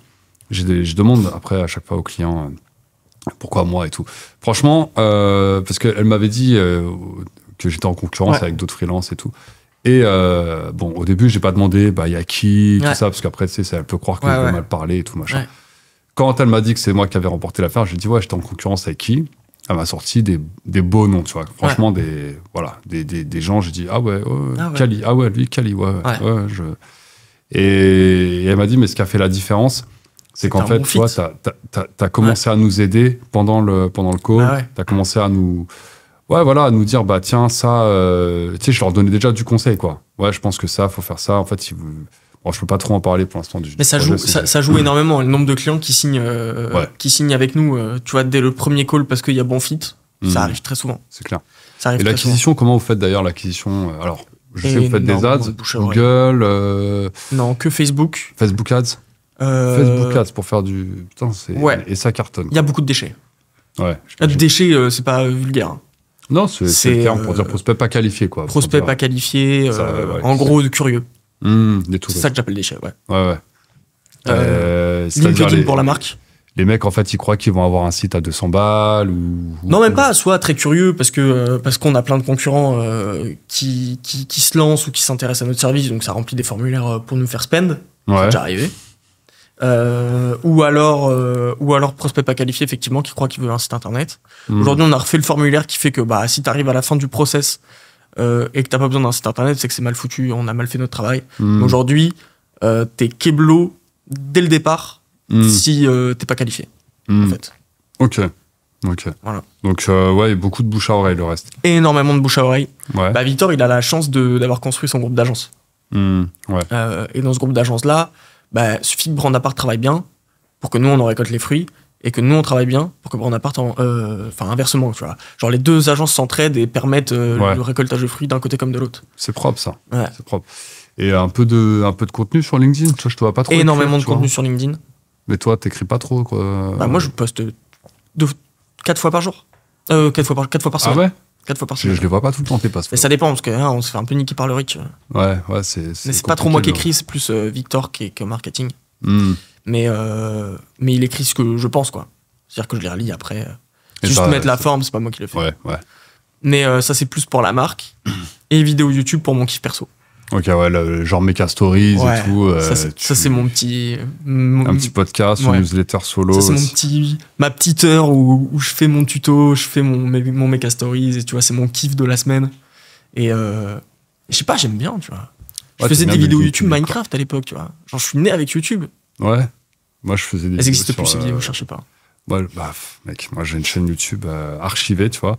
je demande après à chaque fois aux clients euh, pourquoi moi et tout. Franchement, parce qu'elle m'avait dit que j'étais en concurrence avec d'autres freelances et tout. Et euh, bon, au début, j'ai pas demandé, bah, il y a qui, tout ça, parce qu'après, tu sais, elle peut croire que ouais, mal parler et tout, machin. Quand elle m'a dit que c'est moi qui avais remporté l'affaire, j'ai dit, ouais, j'étais en concurrence avec qui Elle m'a sorti des, des, beaux noms, tu vois. Franchement, des, voilà, des, des, des gens, j'ai dit, ah ouais, ah Kali, ah ouais, lui, Kali, ouais, ouais. Je... Et, elle m'a dit, mais ce qui a fait la différence, c'est qu'en fait, tu vois, tu as, commencé à nous aider pendant le, pendant le call, ah tu as commencé à nous ouais, voilà, à nous dire, bah tiens, ça, euh, tu sais, je leur donnais déjà du conseil, quoi. Ouais, je pense que ça, faut faire ça. En fait, si vous. Bon, je peux pas trop en parler pour l'instant. Mais ça joue, ça, joue <clears throat> énormément. Le nombre de clients qui signent, euh, euh, qui avec nous, tu vois, dès le premier call parce qu'il y a bon fit, ça hmm. arrive très souvent. C'est clair. Ça arrive Et l'acquisition, comment vous faites d'ailleurs l'acquisition Alors, je sais, vous faites des ads, Google. Non, que Facebook. Facebook Ads. Facebook Ads pour faire du. Putain, c'est. Ouais. Et ça cartonne. Il y a beaucoup de déchets. Ouais. Ah, de déchets, c'est pas vulgaire. Hein. Non, c'est le pour dire euh, prospect pas qualifié. Quoi, prospect pas qualifié, euh, en gros, curieux. Hmm, c'est ça que j'appelle déchet, ouais. Ouais, euh, pour la marque. Les mecs, en fait, ils croient qu'ils vont avoir un site à 200 balles ou. Non, même pas. Soit très curieux parce que parce qu'on a plein de concurrents qui, qui, se lancent ou qui s'intéressent à notre service, donc ça remplit des formulaires pour nous faire spend. Ouais. C'est déjà arrivé. Euh, ou alors euh, ou alors prospect pas qualifié effectivement qui croit qu'il veut un site internet. Hmm. Aujourd'hui, on a refait le formulaire qui fait que bah si tu arrives à la fin du process euh, et que t'as pas besoin d'un site internet, c'est que c'est mal foutu, on a mal fait notre travail. Hmm. Aujourd'hui, t'es keblo dès le départ hmm. si t'es pas qualifié. En fait. Ok. Ok. Voilà. Donc ouais, beaucoup de bouche à oreille le reste. Énormément de bouche à oreille. Bah Victor, il a la chance d'avoir construit son groupe d'agence. Ouais. et dans ce groupe d'agence là, bah, suffit que Brandapart travaille bien pour que nous, on en récolte les fruits et que nous, on travaille bien pour que Brandapart, en, euh, enfin, inversement, Genre, les deux agences s'entraident et permettent euh, le récoltage de fruits d'un côté comme de l'autre. C'est propre, ça. C'est propre. Et un peu, de, un peu de contenu sur LinkedIn. Toi, je te vois pas trop. Énormément de contenu sur LinkedIn. Mais toi, t'écris pas trop, quoi. Bah, moi, je poste 4 quatre fois par jour. 4 euh, quatre fois par, quatre fois par ah semaine. Ah ouais 4 fois par semaine. Je, ne vois pas tout le temps, et Mais ça dépend, parce qu'on hein, se fait un peu niquer par le riche euh. Ouais, ouais, c'est. Mais c'est pas trop moi qui écris, c'est plus euh, Victor qui est marketing. Hmm. Mais, euh, mais il écrit ce que je pense, quoi. C'est-à-dire que je les relis après. juste mettre la forme, c'est pas moi qui le fais. Mais ça, c'est plus pour la marque. <clears throat> et vidéo YouTube pour mon kiff perso. Ok, ouais, genre Mecha Stories et tout. Euh, ça, c'est mon petit. Un petit podcast, newsletter solo. c'est mon petit, ma petite heure où, je fais mon tuto, je fais mon, mon Mecha Stories et tu vois, c'est mon kiff de la semaine. Et euh, je sais pas, j'aime bien, tu vois. Je faisais des vidéos YouTube, Minecraft à l'époque, tu vois. Genre, je suis né avec YouTube. Ouais. Moi, je faisais des vidéos vidéos. Elles existent plus, ces vidéos, euh, cherchez pas. Bah, mec, moi, j'ai une chaîne YouTube archivée, tu vois.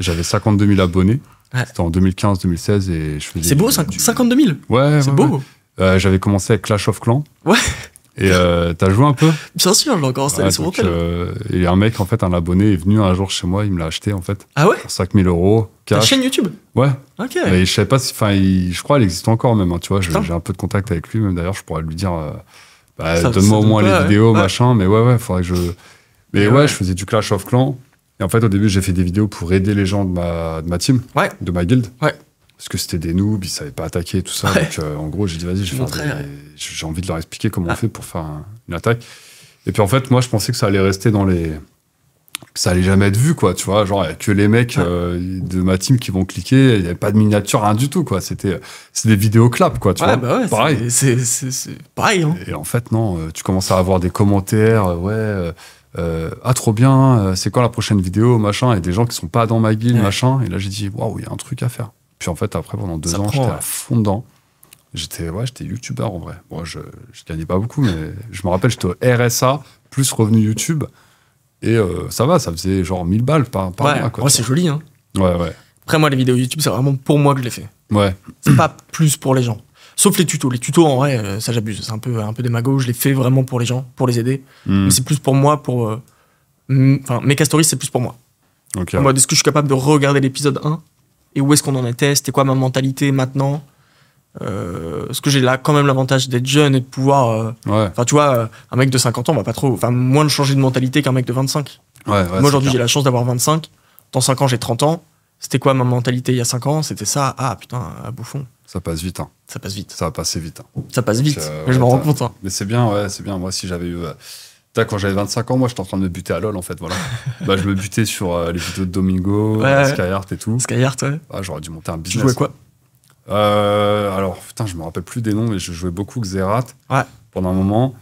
J'avais 52 000 abonnés. C'était en 2015-2016 et je faisais. C'est beau, 52 000 Ouais, c'est beau. Euh, j'avais commencé avec Clash of Clans. Ouais. Et euh, t'as joué un peu Bien sûr, je l'ai encore installé sur mon euh, et un mec, en fait, un abonné est venu un jour chez moi, il me l'a acheté en fait. Ah ouais Pour 5000 euros. Ta chaîne YouTube Ouais. Ok. Mais je sais pas si. Enfin, je crois qu'elle existe encore même, hein, tu vois. J'ai un peu de contact avec lui, même d'ailleurs, je pourrais lui dire bah, donne-moi au moins les vidéos, machin. Mais ouais, ouais, faudrait que je. Mais ouais, je faisais du Clash of Clans en fait, au début, j'ai fait des vidéos pour aider les gens de ma, ma team, de ma guild, Parce que c'était des noobs, ils savaient pas attaquer tout ça. Donc, euh, en gros, j'ai dit, vas-y, j'ai envie de leur expliquer comment on ah. fait pour faire une attaque. Et puis, en fait, moi, je pensais que ça allait rester dans les. Que ça allait jamais être vu, quoi. Tu vois, genre, que les mecs euh, de ma team qui vont cliquer, il n'y avait pas de miniature, rien du tout, quoi. C'était des vidéos clap, quoi. Tu vois, bah ouais, C'est pareil. Hein. Et en fait, non, euh, tu commences à avoir des commentaires, ouais. Euh, ah trop bien, euh, c'est quand la prochaine vidéo, machin, et des gens qui sont pas dans ma guilde, machin. Et là, j'ai dit, waouh, il y a un truc à faire. Puis en fait, après, pendant deux ans, j'étais à fond dedans. J'étais ouais, youtubeur en vrai. Moi je, je gagnais pas beaucoup, mais je me rappelle, j'étais au RSA, plus revenu YouTube. Et euh, ça va, ça faisait genre 1000 balles par, par mois. ouais, c'est joli. Hein. Ouais, Après, moi, les vidéos YouTube, c'est vraiment pour moi que je les fais. Ouais. C'est pas plus pour les gens. Sauf les tutos. Les tutos, en vrai, euh, ça j'abuse. C'est un peu, un peu démago. Je les fais vraiment pour les gens, pour les aider. Hmm. Mais c'est plus pour moi, pour. Euh, enfin, mes castories, c'est plus pour moi. En mode, moi, est-ce que je suis capable de regarder l'épisode 1 et où est-ce qu'on en est test et quoi ma mentalité maintenant euh, ce que j'ai là quand même l'avantage d'être jeune et de pouvoir. Euh, enfin, tu vois, un mec de 50 ans on va pas trop. Enfin, moins de changer de mentalité qu'un mec de 25. Moi, aujourd'hui, j'ai la chance d'avoir 25. Dans 5 ans, j'ai 30 ans. C'était quoi ma mentalité il y a 5 ans C'était ça. Ah putain, à bouffon. Ça passe vite. Hein. Ça passe vite. Ça va passer vite. Hein. Ça passe vite. Euh, je m'en rends compte. Hein. Mais c'est bien, ouais, c'est bien. Moi, si j'avais eu. Euh, As, quand j'avais 25 ans, moi, j'étais en train de me buter à LoL, en fait. Voilà. <laughs> bah, je me butais sur euh, les vidéos de Domingo, ouais, et tout. Skyheart, ouais. Ah, J'aurais dû monter un business. Tu jouais quoi Alors, putain, je me rappelle plus des noms, mais je jouais beaucoup Xerath ouais. pendant un moment.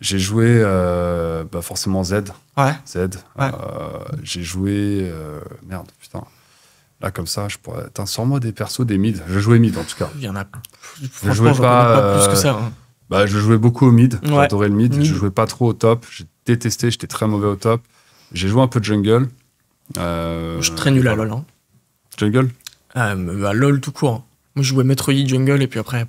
J'ai joué bah, forcément Z. Ouais. Z. J'ai joué. merde, putain. Là, comme ça, je pourrais. Attends, sors-moi des persos, des mid. Je jouais mid en tout cas. Il y en a. Je jouais pas, plus que ça. Euh, hein. Bah, je jouais beaucoup au mid. J'adorais le mid. Mm. Je jouais pas trop au top. J'ai détesté. J'étais très mauvais au top. J'ai joué un peu jungle. Euh, je suis très nul à LoL. Hein. Jungle À euh, bah, LoL tout court. Hein. Moi, je jouais Maître Yi jungle et puis après.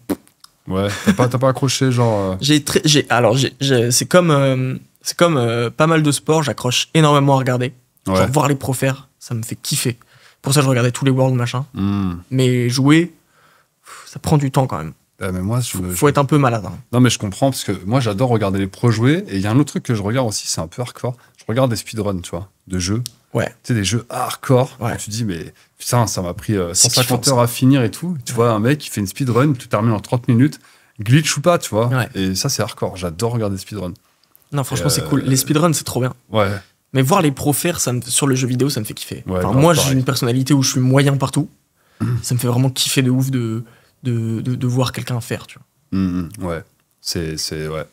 Ouais, t'as pas, accroché, genre. J'ai très. Alors, c'est comme. c'est comme pas mal de sports, j'accroche énormément à regarder. Genre, voir les pros faire, ça me fait kiffer. Pour ça, je regardais tous les worlds, machin. Hmm. Mais jouer, ça prend du temps quand même. Ah, mais moi, je, faut, être un peu malade. Hein. Non, mais je comprends, parce que moi, j'adore regarder les pros jouer. Et il y a un autre truc que je regarde aussi, c'est un peu hardcore. Je regarde des speedruns, tu vois, de jeux. Ouais. Tu sais, des jeux hardcore. Ouais. Tu dis, mais putain, ça m'a pris euh, heures à finir et tout. Tu vois, un mec qui fait une speedrun, tu termines en 30 minutes, glitch ou pas, tu vois. Et ça, c'est hardcore. J'adore regarder speedrun. Non, franchement, c'est cool. Euh, les speedruns, c'est trop bien. Ouais. Mais voir les pros faire ça sur le jeu vidéo, ça me fait kiffer. moi, j'ai une personnalité où je suis moyen partout. Mm. Ça me fait vraiment kiffer de ouf de, de, de, voir quelqu'un faire, tu vois. Mm, mm, ouais, c'est... Ouais.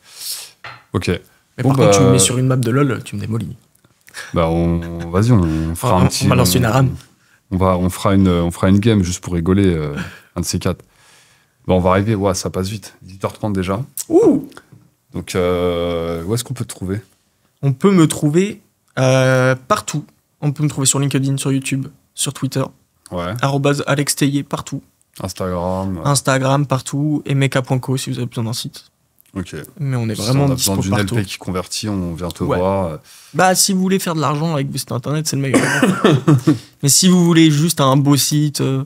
Ok. Mais par contre, tu me bah, mets sur une map de LoL, tu me démolis. Bah, on... vas-y, on fera un petit... On va lancer une arame. On, va, on, fera une, on fera une game juste pour rigoler, euh, un de ces quatre. Bon, bah, on va arriver, ouais, ça passe vite. 18h30 déjà. Ouh Donc, euh, où est-ce qu'on peut te trouver On peut me trouver euh, partout. On peut me trouver sur LinkedIn, sur YouTube, sur Twitter. Ouais. Alex partout. Instagram. Instagram, partout. Et mecha.co si vous avez besoin d'un site. Ok. Mais on est vraiment si on a besoin d'une qui convertit, on vient te voir. Bah, si vous voulez faire de l'argent avec votre internet, c'est le meilleur. <laughs> Mais si vous voulez juste un beau site, euh,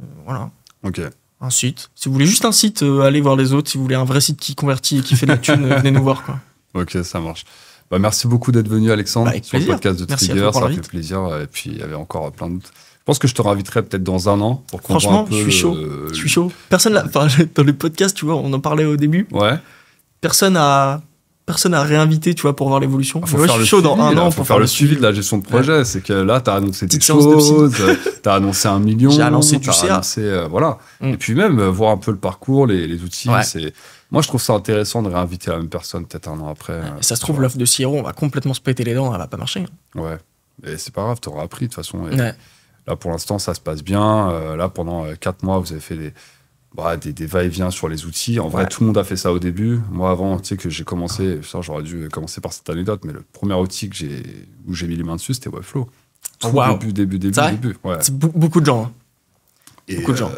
euh, voilà. Ok. Un site. Si vous voulez juste un site, allez voir les autres. Si vous voulez un vrai site qui convertit et qui fait de la thune, <laughs> venez nous voir. Quoi. Ok, ça marche. Bah, merci beaucoup d'être venu, Alexandre, bah, sur le podcast de Trigger. Ça a fait plaisir. Euh, et puis, il y avait encore euh, plein d'autres. Je pense que je te réinviterai peut-être dans un an pour qu'on Franchement, un peu je suis chaud. Je suis chaud. Personne <laughs> dans le podcast, tu vois, on en parlait au début. Ouais. Personne a personne à réinvité, tu vois, pour voir l'évolution. Il ah, faut faire chaud dans un an. pour faire, le suivi de la gestion de projet. C'est que là, as annoncé des choses, euh, tu as annoncé un million. J'ai annoncé tu sais. voilà. Mm. Et puis même, voir un peu le parcours, les, outils, c'est moi, je trouve ça intéressant de réinviter la même personne peut-être un an après. Euh, ça se trouve, l'offre de Siro, on va complètement se péter les dents, elle va pas marcher. Hein. Ouais. Et c'est pas grave, tu auras appris de toute façon. Là, pour l'instant, ça se passe bien. Euh, là, pendant 4 euh, mois, vous avez fait bah, des, des, va-et-vient sur les outils. En vrai, tout le monde a fait ça au début. Moi, avant, tu sais, que j'ai commencé, ça, j'aurais dû commencer par cette anecdote, mais le premier outil que où j'ai mis les mains dessus, c'était Webflow. Tout wow. début, début, début, début. C'est Beaucoup de gens. Hein. Et, beaucoup de gens.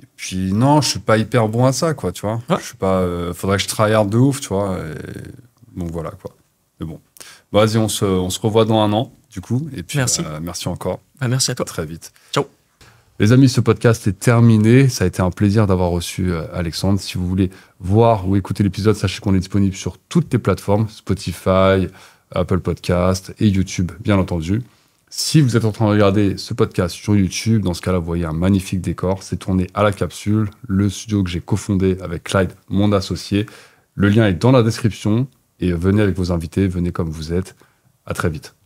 Et puis non, je suis pas hyper bon à ça, quoi, tu vois. Je suis pas. Euh, faudrait que je tryhard de ouf, tu vois. Donc voilà, quoi. Mais bon. Bah, vas-y, on se, on se revoit dans un an, du coup. Et puis, merci. Bah, merci encore. Bah, merci à toi. À très vite. Ciao. Les amis, ce podcast est terminé. Ça a été un plaisir d'avoir reçu euh, Alexandre. Si vous voulez voir ou écouter l'épisode, sachez qu'on est disponible sur toutes les plateformes Spotify, Apple Podcast et YouTube, bien entendu. Si vous êtes en train de regarder ce podcast sur YouTube, dans ce cas-là, vous voyez un magnifique décor. C'est tourné à la capsule, le studio que j'ai cofondé avec Clyde, mon associé. Le lien est dans la description et venez avec vos invités, venez comme vous êtes. À très vite.